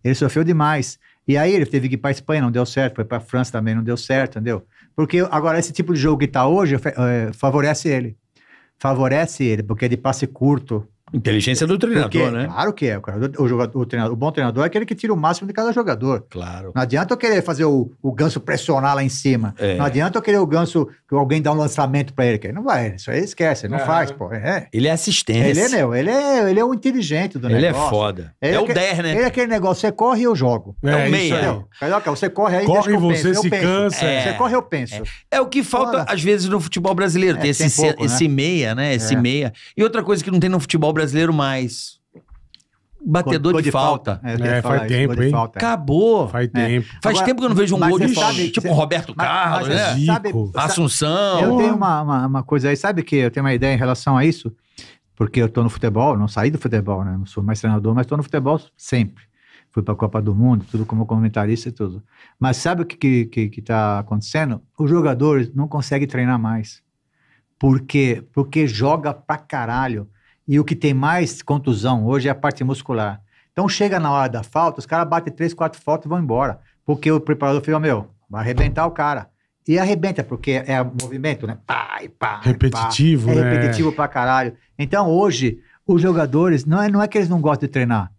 Ele sofreu demais. E aí ele teve que ir para Espanha, não deu certo, foi para a França também, não deu certo, entendeu? Porque agora esse tipo de jogo que está hoje é, favorece ele. Favorece ele, porque é de passe curto, Inteligência do treinador, Porque, né? Claro que é. O, jogador, o, jogador, o, treinador, o, bom treinador é aquele que tira o máximo de cada jogador. Claro. Não adianta eu querer fazer o, o ganso pressionar lá em cima. É. Não adianta eu querer o ganso que alguém dá um lançamento pra ele. Que ele não vai. Isso aí esquece. Ele não é. faz, pô. É. Ele é assistente. Ele é, meu. Ele é, ele é o inteligente do ele é negócio. Ele é foda. Ele é, é o 10, né? Ele é aquele negócio. Você corre e eu jogo. É, é o meia. Carioca, você corre aí corre, deixa você penso, se cansa. É. Você corre, eu penso. É, o que falta, Fora. às vezes, no futebol brasileiro. tem, esse, pouco, esse né? meia, né? Esse meia. E outra coisa que não tem no futebol brasileiro brasileiro mais. Batedor de, de, falta. falta. É, é faz tempo, hein? Falta, é. Acabou. Faz é. tempo. Faz Agora, tempo que eu não vejo um gol de falta. Sabe, tipo Roberto mas, Carlos, mas, né? Sabe, Assunção. Eu tenho uma, uma, uma, coisa aí, sabe que eu tenho uma ideia em relação a isso? Porque eu tô no futebol, não saí do futebol, né? Não sou mais treinador, mas tô no futebol sempre. Fui pra Copa do Mundo, tudo como comentarista e tudo. Mas sabe o que, que, que, que tá acontecendo? Os jogadores não conseguem treinar mais. Por quê? Porque joga pra caralho e o que tem mais contusão hoje é a parte muscular. Então chega na hora da falta, os caras batem três, quatro faltas e vão embora. Porque o preparador fica, meu, vai arrebentar o cara. E arrebenta, porque é movimento, né? Pá, e Repetitivo, pá. É né? repetitivo pra caralho. Então hoje, os jogadores, não é, não é que eles não gostam de treinar.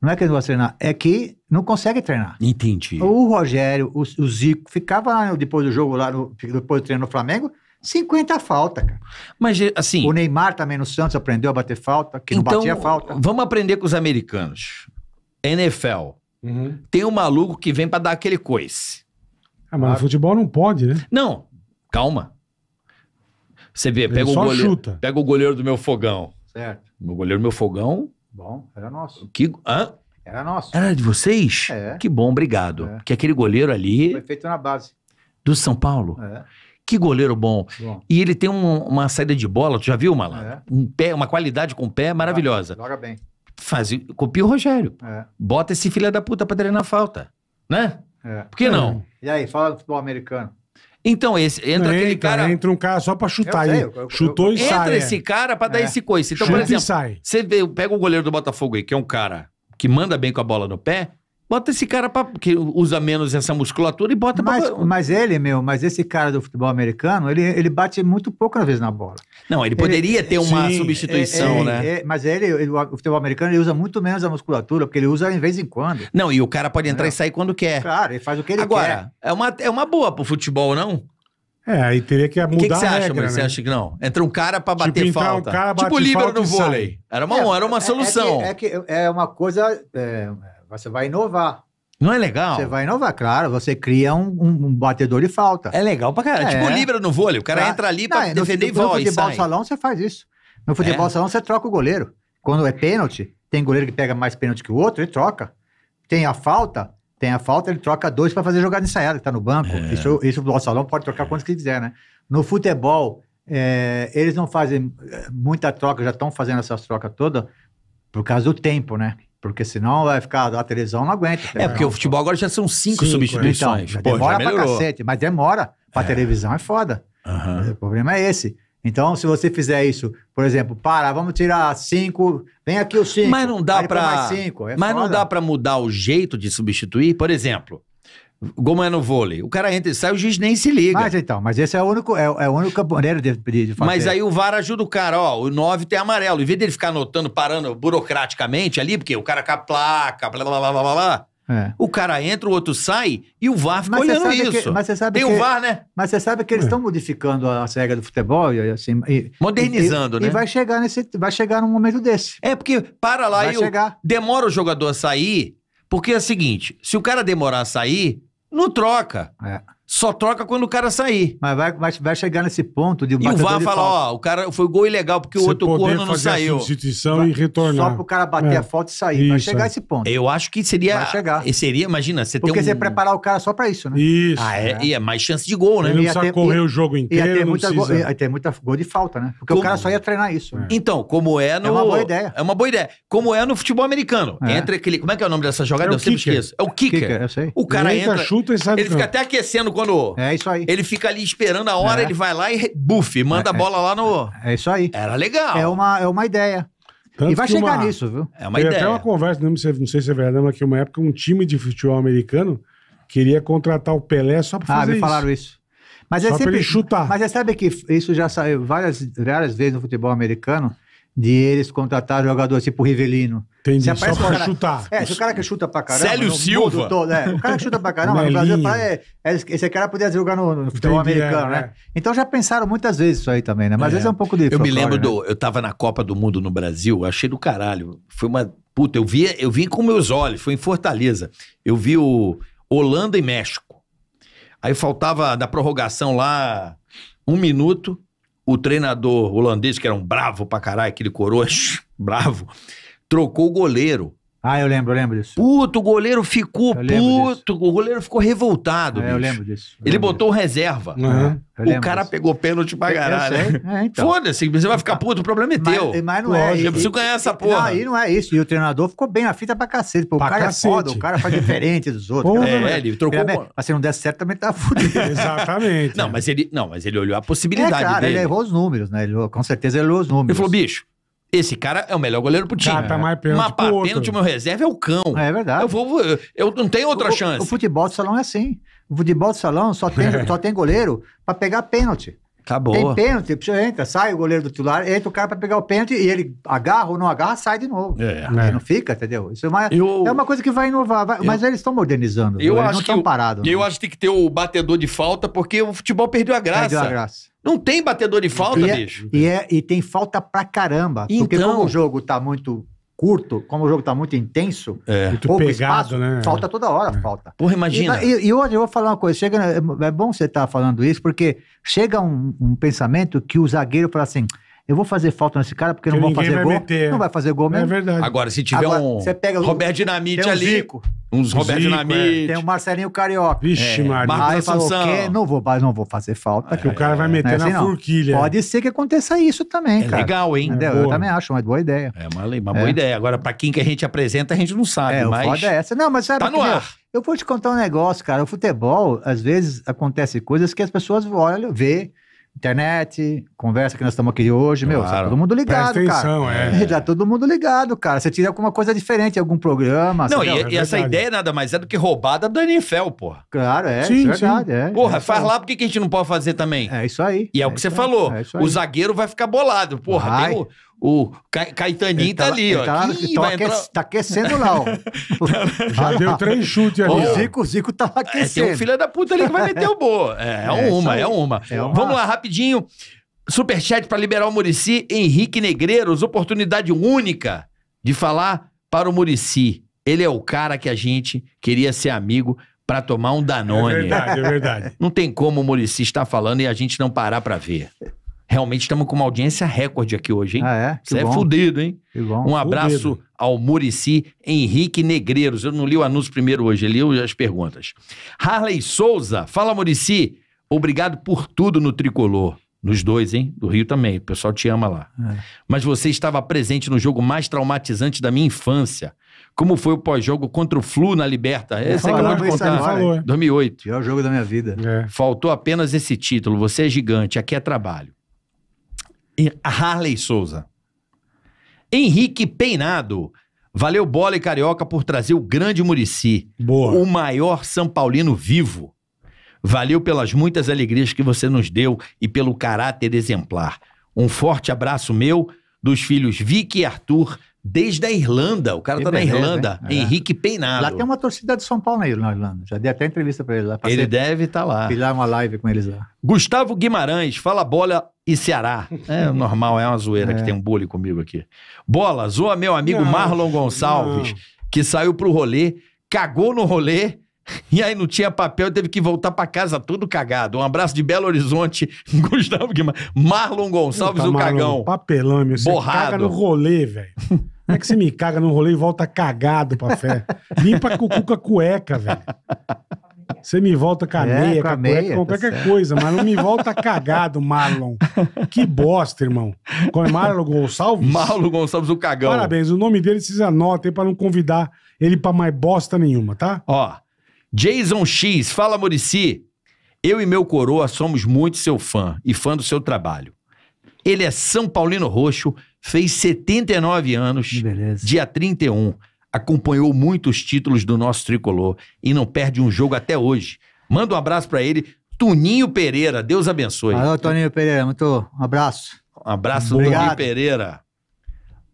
Não é que eles não gostam de treinar, é que não consegue treinar. Entendi. O Rogério, o, o Zico, ficava lá depois do jogo, lá no, depois do treino no Flamengo, 50 falta, cara. Mas é, assim. O Neymar também no Santos aprendeu a bater falta, que então, não batia então, falta. Vamos aprender com os americanos. NFL. Uhum. Tem um maluco que vem para dar aquele coice. Ah, mas no futebol não pode, né? Não, calma. Você vê, pega o, goleiro, chuta. pega o goleiro do meu fogão. Certo. O goleiro do meu fogão. Bom, era nosso. Que, hã? Era nosso. Era de vocês? É. Que bom, obrigado. É. Que aquele goleiro ali. Foi feito na base. Do São Paulo? É. Que goleiro bom. bom. E ele tem um, uma saída de bola, tu já viu, Malandro? É. Um pé, uma qualidade com o pé maravilhosa. Joga, bem. Faz, copia o Rogério. É. Bota esse filho da puta pra treinar falta. Né? É. Por que não? É. E aí, fala do futebol americano. Então, esse, entra, entra aquele cara. Entra um cara só pra chutar aí. Chutou eu, eu, e entra sai. Entra é. esse cara pra dar é. esse coice. Então, Chuta por exemplo, você pega o goleiro do Botafogo aí, que é um cara que manda bem com a bola no pé, Bota esse cara pra, que usa menos essa musculatura e bota mas, pra... Mas ele, meu, mas esse cara do futebol americano, ele, ele bate muito pouca vez na bola. Não, ele poderia ele, ter uma sim, substituição, é, é, né? É, mas ele, ele, o futebol americano, ele usa muito menos a musculatura, porque ele usa de vez em quando. Não, e o cara pode entrar e sair quando quer. Claro, ele faz o que ele Agora, quer. Agora, é uma, é uma boa pro futebol, não? É, aí teria que mudar que que você a regra, acha, mas né? Você acha que não? Entra um cara para tipo, bater então, tipo, falta. Um cara bate tipo o líbero no vôlei. Era uma, é, era uma solução. É, é, que, é, que é uma coisa... É, você vai inovar. Não é legal? Você vai inovar, claro. Você cria um, um, um batedor de falta. É legal pra caralho. É. Tipo é. Libra no vôlei. O cara entra ali pra não, defender no, e volta. No futebol salão você faz isso. No futebol é. salão você troca o goleiro. Quando é pênalti, tem goleiro que pega mais pênalti que o outro, ele troca. Tem a falta, tem a falta, ele troca dois para fazer jogada ensaiada, que tá no banco. É. Isso, isso o salão pode trocar é. quantos que quiser, né? No futebol, é, eles não fazem é, muita troca, já estão fazendo essas trocas todas por causa do tempo, né? Porque senão vai ficar, a televisão não aguenta. É, porque o futebol agora já são cinco, cinco é. substituições. Então, Pô, demora pra cacete, mas demora. Pra é. televisão é foda. Uhum. O problema é esse. Então, se você fizer isso, por exemplo, para, vamos tirar cinco, vem aqui os cinco. Mas não dá para. É mas foda. não dá para mudar o jeito de substituir, por exemplo. Como é no vôlei. O cara entra e sai, o juiz nem se liga. Mas então, mas esse é o único, é, é o único maneiro de, de fazer. Mas aí o VAR ajuda o cara, ó, o 9 tem amarelo. Em vez dele ficar anotando, parando burocraticamente ali, porque o cara com a placa, blá blá blá blá blá. É. O cara entra, o outro sai e o VAR fica mas olhando isso. Que, mas você sabe Tem que, o VAR, né? Mas você sabe que eles é. estão modificando a regra do futebol e assim. E, Modernizando, e, né? E vai chegar nesse. Vai chegar num momento desse. É, porque para lá vai e eu, demora o jogador a sair, porque é o seguinte: se o cara demorar a sair, no troca. É só troca quando o cara sair. Mas vai, vai, vai chegar nesse ponto de E o VAR falar, ó, o cara foi gol ilegal porque Você o outro corno não saiu. A substituição vai, e retornar. Só pro cara bater é. a falta e sair. Isso, vai chegar nesse é. esse ponto. Eu acho que seria. Vai chegar. Seria, imagina, você Porque um... você preparar o cara só pra isso, né? Isso. Ah, é, é. E é mais chance de gol, né? Ele não precisa ter, correr o jogo inteiro. Ia ter, muita precisa... gol, ia ter muita gol de falta, né? Porque como... o cara só ia treinar isso. Né? É. Então, como é no. É uma boa ideia. É uma boa ideia. Como é no futebol americano. É. Entra aquele. Como é que é o nome dessa jogada? eu sempre esqueço. É o kicker. O cara entra. chuta e Ele fica até aquecendo quando. É isso aí. Ele fica ali esperando a hora, é. ele vai lá e buff, manda é, a é. bola lá no. É isso aí. Era legal. É uma, é uma ideia. Tanto e vai chegar uma, nisso, viu? É uma ideia. até uma conversa, não sei, não sei se é verdade, mas que uma época um time de futebol americano queria contratar o Pelé só para fazer ah, me isso. falaram isso. Mas só é sempre, ele chutar. Mas é sabe que isso já saiu várias, várias vezes no futebol americano, de eles contratar jogador assim pro Rivelino. Entendi, só pra cara... chutar. É, se o cara que chuta pra caramba... Célio Silva? Todo, é, o cara que chuta pra caramba, no Brasil, é, é, esse cara podia jogar no, no futebol Entendi, é, americano, né? é, né? Então já pensaram muitas vezes isso aí também, né? Mas às é. vezes é um pouco difícil. Eu me lembro né? do... Eu tava na Copa do Mundo no Brasil, achei do caralho. Foi uma... Puta, eu vi, eu vi com meus olhos, foi em Fortaleza. Eu vi o Holanda e México. Aí faltava da prorrogação lá um minuto o treinador holandês, que era um bravo pra caralho, aquele coroa bravo, trocou o goleiro. Ah, eu lembro, eu lembro disso. Puto, o goleiro ficou puto. Disso. O goleiro ficou revoltado. Ah, bicho. eu lembro disso. Eu ele lembro botou disso. reserva. Uhum. O cara disso. pegou pênalti pra é, caralho. Né? É, então. Foda-se, você vai ficar puto, o problema é teu. Mas não é. Eu preciso ganhar essa porra. Não, aí não é isso. E o treinador ficou bem na fita pra cacete. Pô, pra o cara cacete. é foda, o cara faz diferente dos outros. Porra, é, ele trocou. Mas se não der certo, também tá fudido. Exatamente. Não, mas ele, não, mas ele olhou a possibilidade. É, cara, dele. ele errou os números, né? Ele, com certeza ele errou os números. Ele falou, bicho, esse cara é o melhor goleiro pro time. Ah, tá mais pênalti Mas pra pênalti, meu reserva é o cão. É, verdade. Eu, vou, eu, não tenho outra o, chance. O, futebol de salão é assim. O futebol de salão só tem, só tem goleiro pra pegar pênalti. Acabou. Tem pênalti, você entra, sai o goleiro do titular, entra o cara pra pegar o pênalti e ele agarra ou não agarra, sai de novo. É. Né? Não fica, entendeu? Isso é uma, eu, é uma coisa que vai inovar, vai, eu, mas eles estão modernizando. Eu acho não estão parados. eu né? acho que tem que ter o batedor de falta, porque o futebol perdeu a graça. Perdeu a graça. Não tem batedor de falta, e é, bicho. E, é, e tem falta pra caramba. Então, porque como o jogo tá muito curto, como o jogo tá muito intenso, é. muito pouco pegado, espaço, né? falta toda hora, é. falta. Porra, imagina. E, e, hoje eu vou falar uma coisa, chega, é, é bom você estar tá falando isso, porque chega um, um pensamento que o zagueiro fala assim, eu vou fazer falta nesse cara porque, não vai fazer vai gol. Meter. Não vai fazer gol é mesmo. É verdade. Agora, se tiver Agora, um. Você pega Roberto Dinamite um ali. Zico. Uns Roberto é. Dinamite. É. Tem o Marcelinho Carioca. Vixe, é. Maria. não, vou, não vou fazer falta. É, que o cara vai meter é, assim, na assim, forquilha. Pode ser que aconteça isso também, é cara. Legal, hein? Eu também acho uma boa ideia. É uma, uma boa ideia. Agora, pra quem que a gente apresenta, a gente não sabe. É, mas... foda é essa. Não, mas sabe. Tá no ar. Eu vou te contar um negócio, cara. O futebol, às vezes, acontece coisas que as pessoas olham, vê internet, conversa que nós estamos aqui hoje, claro. meu, tá todo mundo ligado, Presta atenção, cara. É. Tá todo mundo ligado, cara. Você tira alguma coisa diferente, algum programa. Não, e, é e essa ideia é nada mais é do que roubada da Fel, porra. Claro, é, sim, é verdade. Sim. É, porra, é faz lá, porque que a gente não pode fazer também? É isso aí. E é, o que é você falou. o zagueiro vai ficar bolado, porra. Tem o, o Ca tá, tá, ali, ó. Tá, Ih, tá, entrar... tá aquecendo lá, ó. Já deu três chutes ali. O Zico, Zico tá aquecendo. É, tem um filho da puta ali que vai meter o bo. É, é, é, uma, é uma, é uma. Vamos lá, rapidinho. Superchat para liberar o Murici, Henrique Negreiros, oportunidade única de falar para o Murici. Ele é o cara que a gente queria ser amigo para tomar um Danone. É verdade, é verdade. Não tem como o Murici estar falando e a gente não parar para ver. Realmente estamos com uma audiência recorde aqui hoje, hein? Ah, é? Você é fudido, hein? Que bom. Um abraço fudido. ao Murici Henrique Negreiros. Eu não li o anúncio primeiro hoje, li as perguntas. Harley Souza. Fala, Murici. Obrigado por tudo no tricolor. Nos dois, hein? Do Rio também. O pessoal te ama lá. É. Mas você estava presente no jogo mais traumatizante da minha infância. Como foi o pós-jogo contra o Flu na Liberta? É, você acabou de contar. Agora, 2008. Pior jogo da minha vida. É. Faltou apenas esse título. Você é gigante. Aqui é trabalho. Harley Souza. Henrique Peinado. Valeu, bola e carioca, por trazer o grande Murici. Boa. O maior São Paulino vivo. Valeu pelas muitas alegrias que você nos deu e pelo caráter exemplar. Um forte abraço meu, dos filhos Vicky e Arthur, desde a Irlanda. O cara que tá beleza, na Irlanda, é. Henrique Peinado. Lá tem uma torcida de São Paulo na Irlanda. Já dei até entrevista para ele lá. Ele deve estar tá lá. Filhar uma live com eles lá. Gustavo Guimarães, fala bola e Ceará. É normal, é uma zoeira é. que tem um bullying comigo aqui. Bola, zoa meu amigo não, Marlon Gonçalves, não. que saiu pro rolê, cagou no rolê. E aí não tinha papel e teve que voltar para casa todo cagado. Um abraço de Belo Horizonte, Gustavo Guimarães. Marlon Gonçalves, o Marlon, cagão. Papelão, meu. Você Borrado. caga no rolê, velho. Como é que você me caga no rolê e volta cagado pra fé? Limpa Cucuca a cuca cueca, velho. Você me volta com a é, com, a meia, tá qualquer coisa, mas não me volta cagado, Marlon. Que bosta, irmão. Como é Marlon Gonçalves? Marlon Gonçalves, o cagão. Parabéns, o nome dele vocês anotem para não convidar ele para mais bosta nenhuma, tá? Ó, Jason X, fala Murici. Eu e meu coroa somos muito seu fã e fã do seu trabalho. Ele é São Paulino Roxo, fez 79 anos, Beleza. dia 31 acompanhou muitos títulos do nosso tricolor e não perde um jogo até hoje. Manda um abraço para ele, Tuninho Pereira. Deus abençoe. Valeu, Toninho Pereira. Muito um abraço. Um abraço, Obrigado. Tuninho Pereira.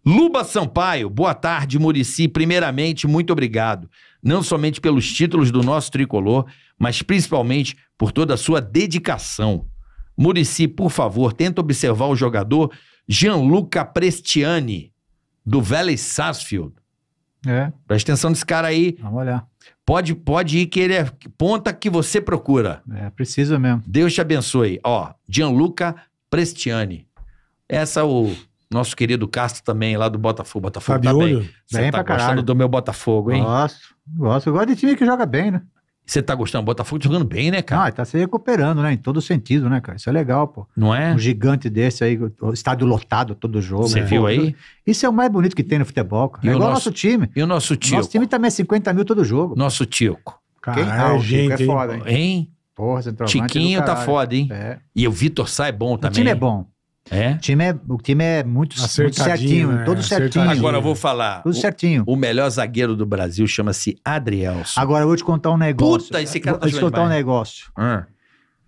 Luba Sampaio, boa tarde, Murici. Primeiramente, muito obrigado, não somente pelos títulos do nosso tricolor, mas principalmente por toda a sua dedicação. Murici, por favor, tenta observar o jogador Gianluca Prestiani, do Vélez Sarsfield, é. Presta atenção nesse cara aí. Vamos olhar. Pode, pode ir que ele é ponta que você procura. É, precisa mesmo. Deus te abençoe. Ó, Gianluca Prestiani. Essa é o nosso querido Castro também, lá do Botafogo. Botafogo Fabiolho, tá bem. Você bem tá gostando caralho. do meu Botafogo, hein? Gosto, gosto. Eu gosto de time que joga bem, né? Você tá gostando? O Botafogo tá jogando bem, né, cara? Ah, tá se recuperando, né? Em todo sentido, né, cara? Isso é legal, pô. Não é? Um gigante desse aí, estádio lotado todo jogo. Você né? viu aí? Isso é o mais bonito que tem no futebol, cara. E é igual o nosso, nosso time. E o nosso tio. Nosso time também é 50 mil todo jogo. Nosso tio. Caralho, ah, é gente. Tico é foda, hein? hein? Porra, Tiquinho tá foda, hein? É. E o Vitor Sai é bom também. O time é bom. É? O time é, o time é muito, muito certinho, né? todo certinho. Agora eu vou falar. Tudo o, certinho. O, melhor zagueiro do Brasil chama-se Adrielson. Agora eu vou te contar um negócio. Puta, esse cara tá Vou te contar um negócio. Hum.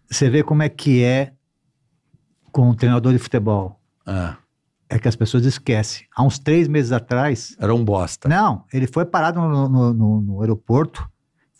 Você vê como é que é com um treinador de futebol. Ah. É que as pessoas esquecem. Há uns três meses atrás. Era um bosta. Não, ele foi parado no, no, no, no aeroporto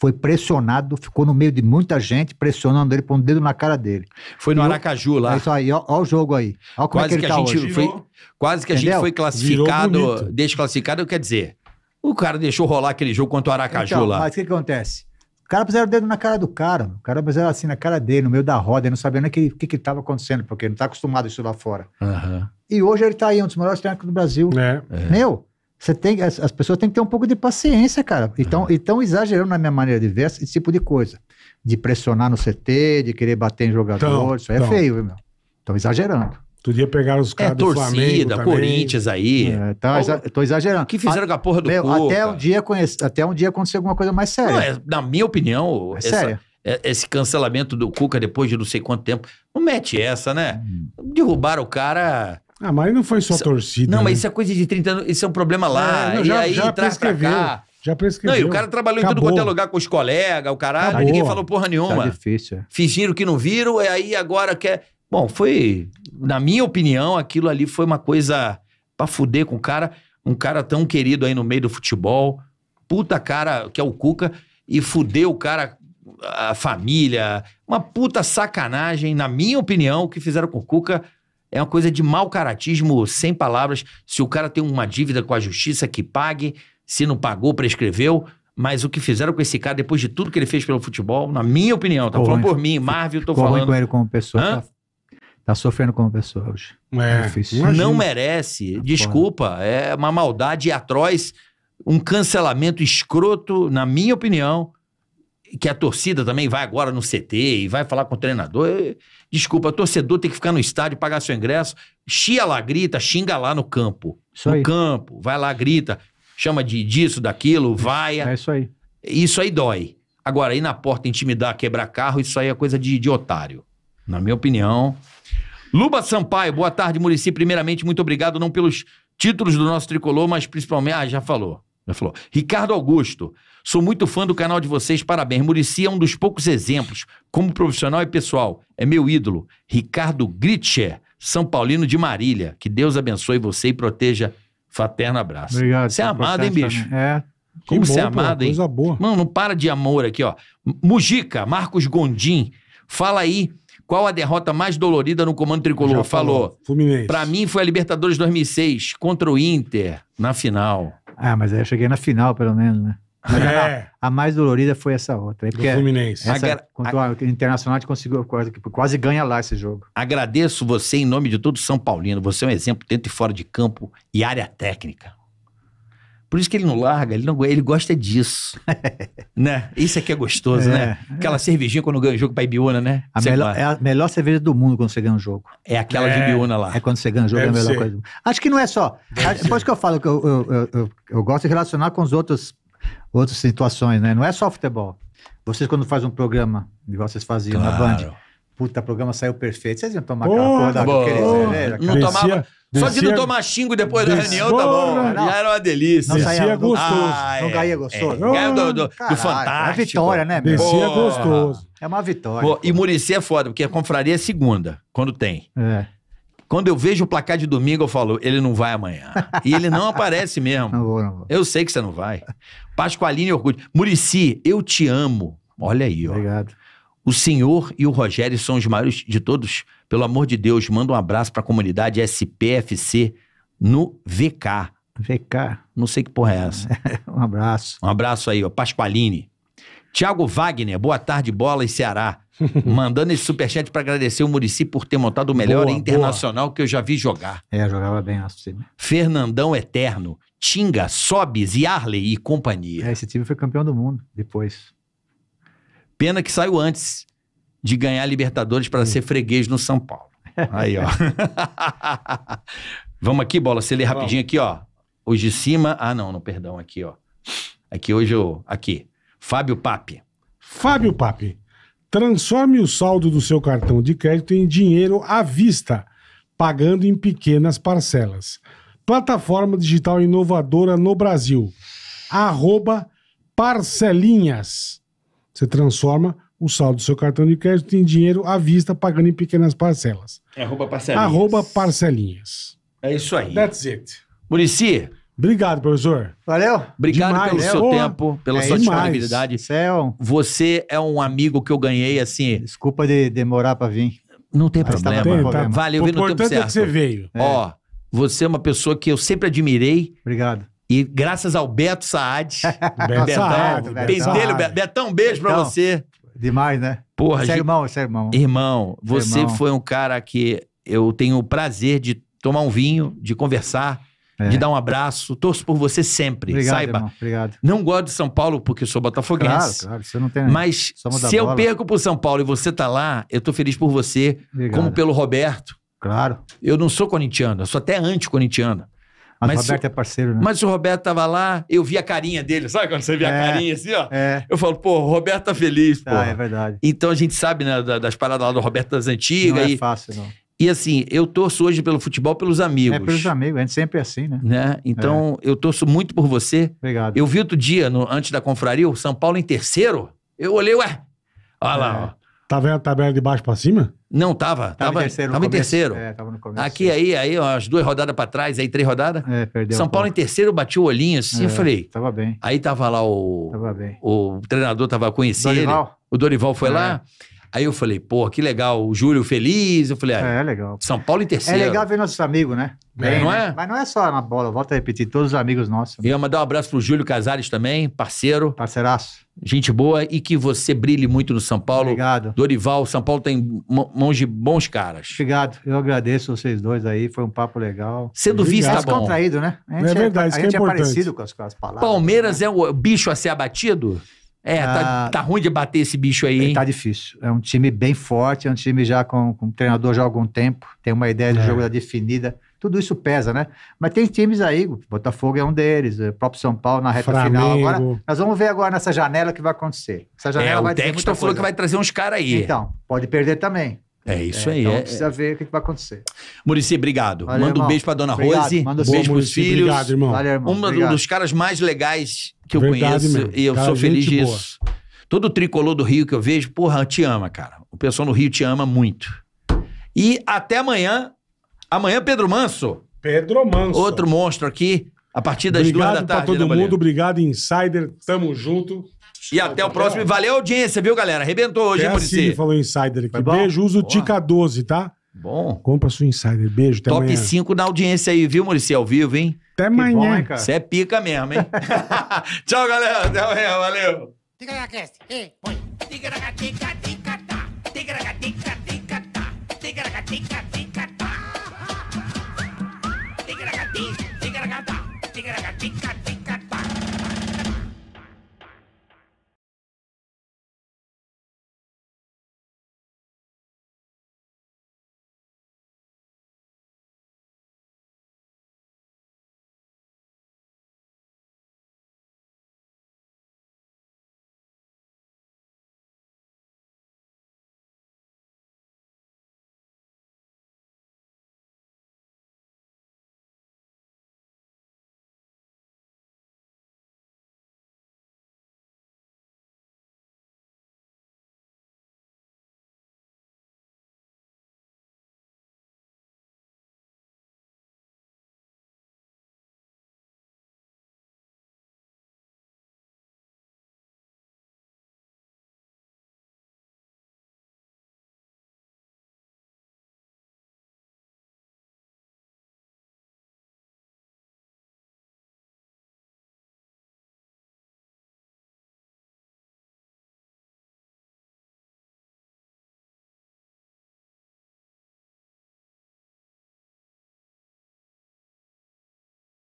foi pressionado, ficou no meio de muita gente, pressionando ele, pondo o dedo na cara dele. Foi no e Aracaju eu, lá. É isso aí, ó, ó, o jogo aí. Ó como é quase é que, que ele tá gente hoje. Foi, quase que Entendeu? a gente foi classificado, desclassificado, quer dizer, o cara deixou rolar aquele jogo contra o Aracaju então, lá. Mas o que, que acontece? O cara puseram o dedo na cara do cara, o cara puseram assim na cara dele, no meio da roda, ele não sabia nem o que, que estava acontecendo, porque ele não está acostumado a isso lá fora. Uhum. E hoje ele está aí, um dos melhores técnicos do Brasil. É. é. Meu, você tem, as, as, pessoas têm que ter um pouco de paciência, cara. Então, uhum. então exagerando na minha maneira de ver esse tipo de coisa. De pressionar no CT, de querer bater em jogador, então, isso é então. é feio, meu. Estão exagerando. Tu ia pegar os caras é, do torcida, Flamengo Corinthians aí. É, tá, exa exagerando. que fizeram a, ah, com a porra do meu, Até um, dia conhece, até um dia aconteceu alguma coisa mais séria. Não, é, na minha opinião, é essa, séria. É, esse cancelamento do Cuca depois de não sei quanto tempo, não mete essa, né? Hum. Derrubaram o cara ah, mas não foi só isso, torcida. Não, né? mas isso é coisa de 30 anos, isso é um problema é, lá. É, não, já, e aí já traz pra cá. Já prescreveu. Não, e o cara trabalhou Acabou. em tudo quanto é lugar com os colegas, o caralho, Acabou. ninguém falou porra nenhuma. Tá difícil. É. Fingiram que não viram, e aí agora quer. Bom, foi. Na minha opinião, aquilo ali foi uma coisa pra fuder com o cara. Um cara tão querido aí no meio do futebol. Puta cara, que é o Cuca, e fuder o cara, a família. Uma puta sacanagem, na minha opinião, o que fizeram com o Cuca é uma coisa de mau caratismo, sem palavras. Se o cara tem uma dívida com a justiça, que pague. Se não pagou, prescreveu. Mas o que fizeram com esse cara, depois de tudo que ele fez pelo futebol, na minha opinião, tá Pô, falando por mim, Marvel, tô falando. Com ele como pessoa, tá, tá sofrendo como pessoa hoje. É, é não merece. Tá Desculpa, é uma maldade atroz, um cancelamento escroto, na minha opinião que a torcida também vai agora no CT e vai falar com o treinador. Desculpa, torcedor tem que ficar no estádio, pagar seu ingresso. Chia lá, grita, xinga lá no campo. Isso no aí. campo, vai lá, grita, chama de disso, daquilo, vai. É isso aí. Isso aí dói. Agora, ir na porta intimidar, quebrar carro, isso aí é coisa de, de otário. Na minha opinião. Luba Sampaio, boa tarde, Murici. Primeiramente, muito obrigado não pelos títulos do nosso tricolor, mas principalmente. Ah, já falou. Ele falou: Ricardo Augusto, sou muito fã do canal de vocês, parabéns. Murici é um dos poucos exemplos, como profissional e pessoal. É meu ídolo, Ricardo Gritscher, São Paulino de Marília. Que Deus abençoe você e proteja. Fraterno abraço. Obrigado. Você é amado, hein, bicho? Também. É. Como você é amado, hein? Coisa boa. Mano, não para de amor aqui, ó. Mujica, Marcos Gondim, fala aí. Qual a derrota mais dolorida no comando tricolor? Já falou. falou. Fluminense. Pra mim foi a Libertadores 2006 contra o Inter na final. Ah, mas aí eu cheguei na final, pelo menos, né? Mas, é. não, a mais dolorida foi essa outra. Do Fluminense. Essa, Agra... a, o Internacional, conseguiu quase, quase ganha lá esse jogo. Agradeço você em nome de todo São Paulino. Você é um exemplo dentro e fora de campo e área técnica. Por isso que ele não larga, ele, não, ele gosta disso. né? Isso aqui é, é gostoso, é, né? É. Aquela é. cervejinha quando ganha o jogo pra Ibiúna, né? A melhor, é a melhor cerveja do mundo quando você ganha um jogo. É aquela é. de Ibiúna lá. É quando você ganha um jogo, Deve é a melhor ser. coisa do mundo. Acho que não é só. Deve Depois ser. que eu falo que eu, eu, eu, eu, gosto de relacionar com os outros outras situações, né? Não é só futebol. Vocês, quando fazem um programa, igual vocês faziam claro. na Band, puta, o programa saiu perfeito. Vocês iam tomar oh, aquela porra da né? Não tomava. Só de não tomar xingo depois da reunião, tá bom. Não. Já era uma delícia. Não saía ah, gostoso. Ah, não caía gostoso. É, é do, do, Caralho, do é Fantástico. É vitória, né, meu? Descia gostoso. É uma vitória. Pô, e Murici é foda, porque a confraria é segunda, quando tem. É. Quando eu vejo o placar de domingo, eu falo, ele não vai amanhã. E ele não aparece mesmo. Não vou, não vou. Eu sei que você não vai. Pascoalini e Orkut. Murici, eu te amo. Olha aí, ó. Obrigado. O senhor e o Rogério são os maiores de todos. Pelo amor de Deus, manda um abraço para a comunidade SPFC no VK. VK. Não sei que porra é essa. um abraço. Um abraço aí, ó. Pasqualine. Tiago Wagner, boa tarde, bola e Ceará. Mandando esse superchat para agradecer o Murici por ter montado o melhor boa, internacional boa. que eu já vi jogar. É, jogava bem assim. Fernandão Eterno, Tinga, Sobis e Arley e companhia. É, esse time foi campeão do mundo depois. Pena que saiu antes de ganhar Libertadores para hum. ser freguês no São Paulo. Aí, ó. Vamos aqui, bola, você lê rapidinho aqui, ó. Hoje de cima. Ah, não, não, perdão, aqui, ó. Aqui hoje eu. Aqui. Fábio Pape. Fábio Pape. Transforme o saldo do seu cartão de crédito em dinheiro à vista, pagando em pequenas parcelas. Plataforma digital inovadora no Brasil. Arroba parcelinhas. Você transforma o saldo do seu cartão de crédito em dinheiro à vista, pagando em pequenas parcelas. É, arroba parcelinhas. Arroba parcelinhas. É isso aí. That's it. Murici. Obrigado, professor. Valeu. Obrigado demais, pelo seu Boa. tempo, pela é sua demais. disponibilidade. Céu. Você é um amigo que eu ganhei, assim... Desculpa de demorar para vir. Não tem Mas tá problema. Tá Tá. Valeu, pelo vi no tempo certo. O importante é que você veio. É. Ó, você é uma pessoa que eu sempre admirei. Obrigado e graças ao Beto Saad. Beto Betão, Saad, Beto pentelho, Saad. Betão, um beijo Betão. pra você. Demais, né? Porra, você é irmão, você é irmão. Irmão, você irmão. foi um cara que eu tenho o prazer de tomar um vinho, de conversar, é. de dar um abraço. Torço por você sempre, Obrigado, saiba. Irmão. Obrigado. Não gosto de São Paulo porque sou botafoguense. Claro, claro, você não tem. Mas se eu bola. perco pro São Paulo e você tá lá, eu tô feliz por você, Obrigado. como pelo Roberto. Claro. Eu não sou corintiano, eu sou até anti-corintiano. Mas, mas o Roberto é parceiro, né? Mas o Roberto tava lá, eu vi a carinha dele. Sabe quando você vê é, a carinha assim, ó? É. Eu falo, pô, o Roberto tá feliz, pô. Ah, é verdade. Então a gente sabe né, das paradas lá do Roberto das Antigas. Não é e, é fácil, não. E assim, eu torço hoje pelo futebol pelos amigos. É pelos amigos, a gente sempre é assim, né? né? Então, é. eu torço muito por você. Obrigado. Eu vi outro dia, no, antes da confraria, o São Paulo em terceiro. Eu olhei, ué, olha lá, é. ó. Tava a tabela de baixo para cima? Não, tava. Tava, tava em terceiro. Tava em terceiro. É, tava no começo. Aqui, é. aí, aí, ó, as duas rodadas para trás, aí três rodadas. É, perdeu. São um Paulo pouco. em terceiro, bati o olhinho assim, é, eu falei. Tava bem. Aí tava lá o. Tava bem. O treinador tava conhecendo. Dorival. Ele, o Dorival foi é. lá. Aí eu falei, pô, que legal, o Júlio feliz. Eu falei, ah, é, é legal. São Paulo em terceiro. É legal ver nossos amigos, né? Bem, não né? é? Mas não é só na bola, volta a repetir, todos os amigos nossos. E eu mandar um abraço pro Júlio Casares também, parceiro. Parceiraço. Gente boa e que você brilhe muito no São Paulo. Obrigado. Dorival, São Paulo tem mãos de bons caras. Obrigado, eu agradeço vocês dois aí, foi um papo legal. Sendo visto, tá bom. contraído, né? É, é verdade, é, a gente é, é parecido com as, com as palavras. Palmeiras né? é o bicho a ser abatido? É, tá, ah, tá ruim de bater esse bicho aí, é, hein? Tá difícil. É um time bem forte, é um time já com, com um treinador já há algum tempo, tem uma ideia de é. jogo já definida. Tudo isso pesa, né? Mas tem times aí, o Botafogo é um deles, o próprio São Paulo na reta Flamengo. final. Agora, nós vamos ver agora nessa janela o que vai acontecer. Essa janela é, vai o técnico falou que vai trazer uns caras aí. Então, pode perder também. É isso é, aí. Então é, precisa é. ver o que, que vai acontecer. Murici, obrigado. Valeu, Manda irmão. um beijo pra dona obrigado. Rose. Manda um beijo pros filhos. Obrigado, irmão. Valeu, irmão. Um obrigado. dos caras mais legais que eu Verdade, conheço. Mesmo. E eu cara, sou feliz disso. Boa. Todo tricolor do Rio que eu vejo, porra, te ama, cara. O pessoal no Rio te ama muito. E até amanhã. Amanhã, Pedro Manso. Pedro Manso. Outro monstro aqui, a partir das obrigado duas da tarde. Obrigado né, pra todo mundo, obrigado, Insider. Tamo junto. E até o próximo. E valeu a audiência, viu, galera? Arrebentou hoje, hein, Muricy? falou Insider aqui. Beijo, usa o Tica 12, tá? Bom. Compra sua Insider. Beijo, até Top amanhã. 5 na audiência aí, viu, Muricy? Ao vivo, hein? Até amanhã. cara. Você é pica mesmo, hein? Tchau, galera. Até amanhã. Valeu. Tica na cast. Ei, põe. Tica na tica, tica, tica.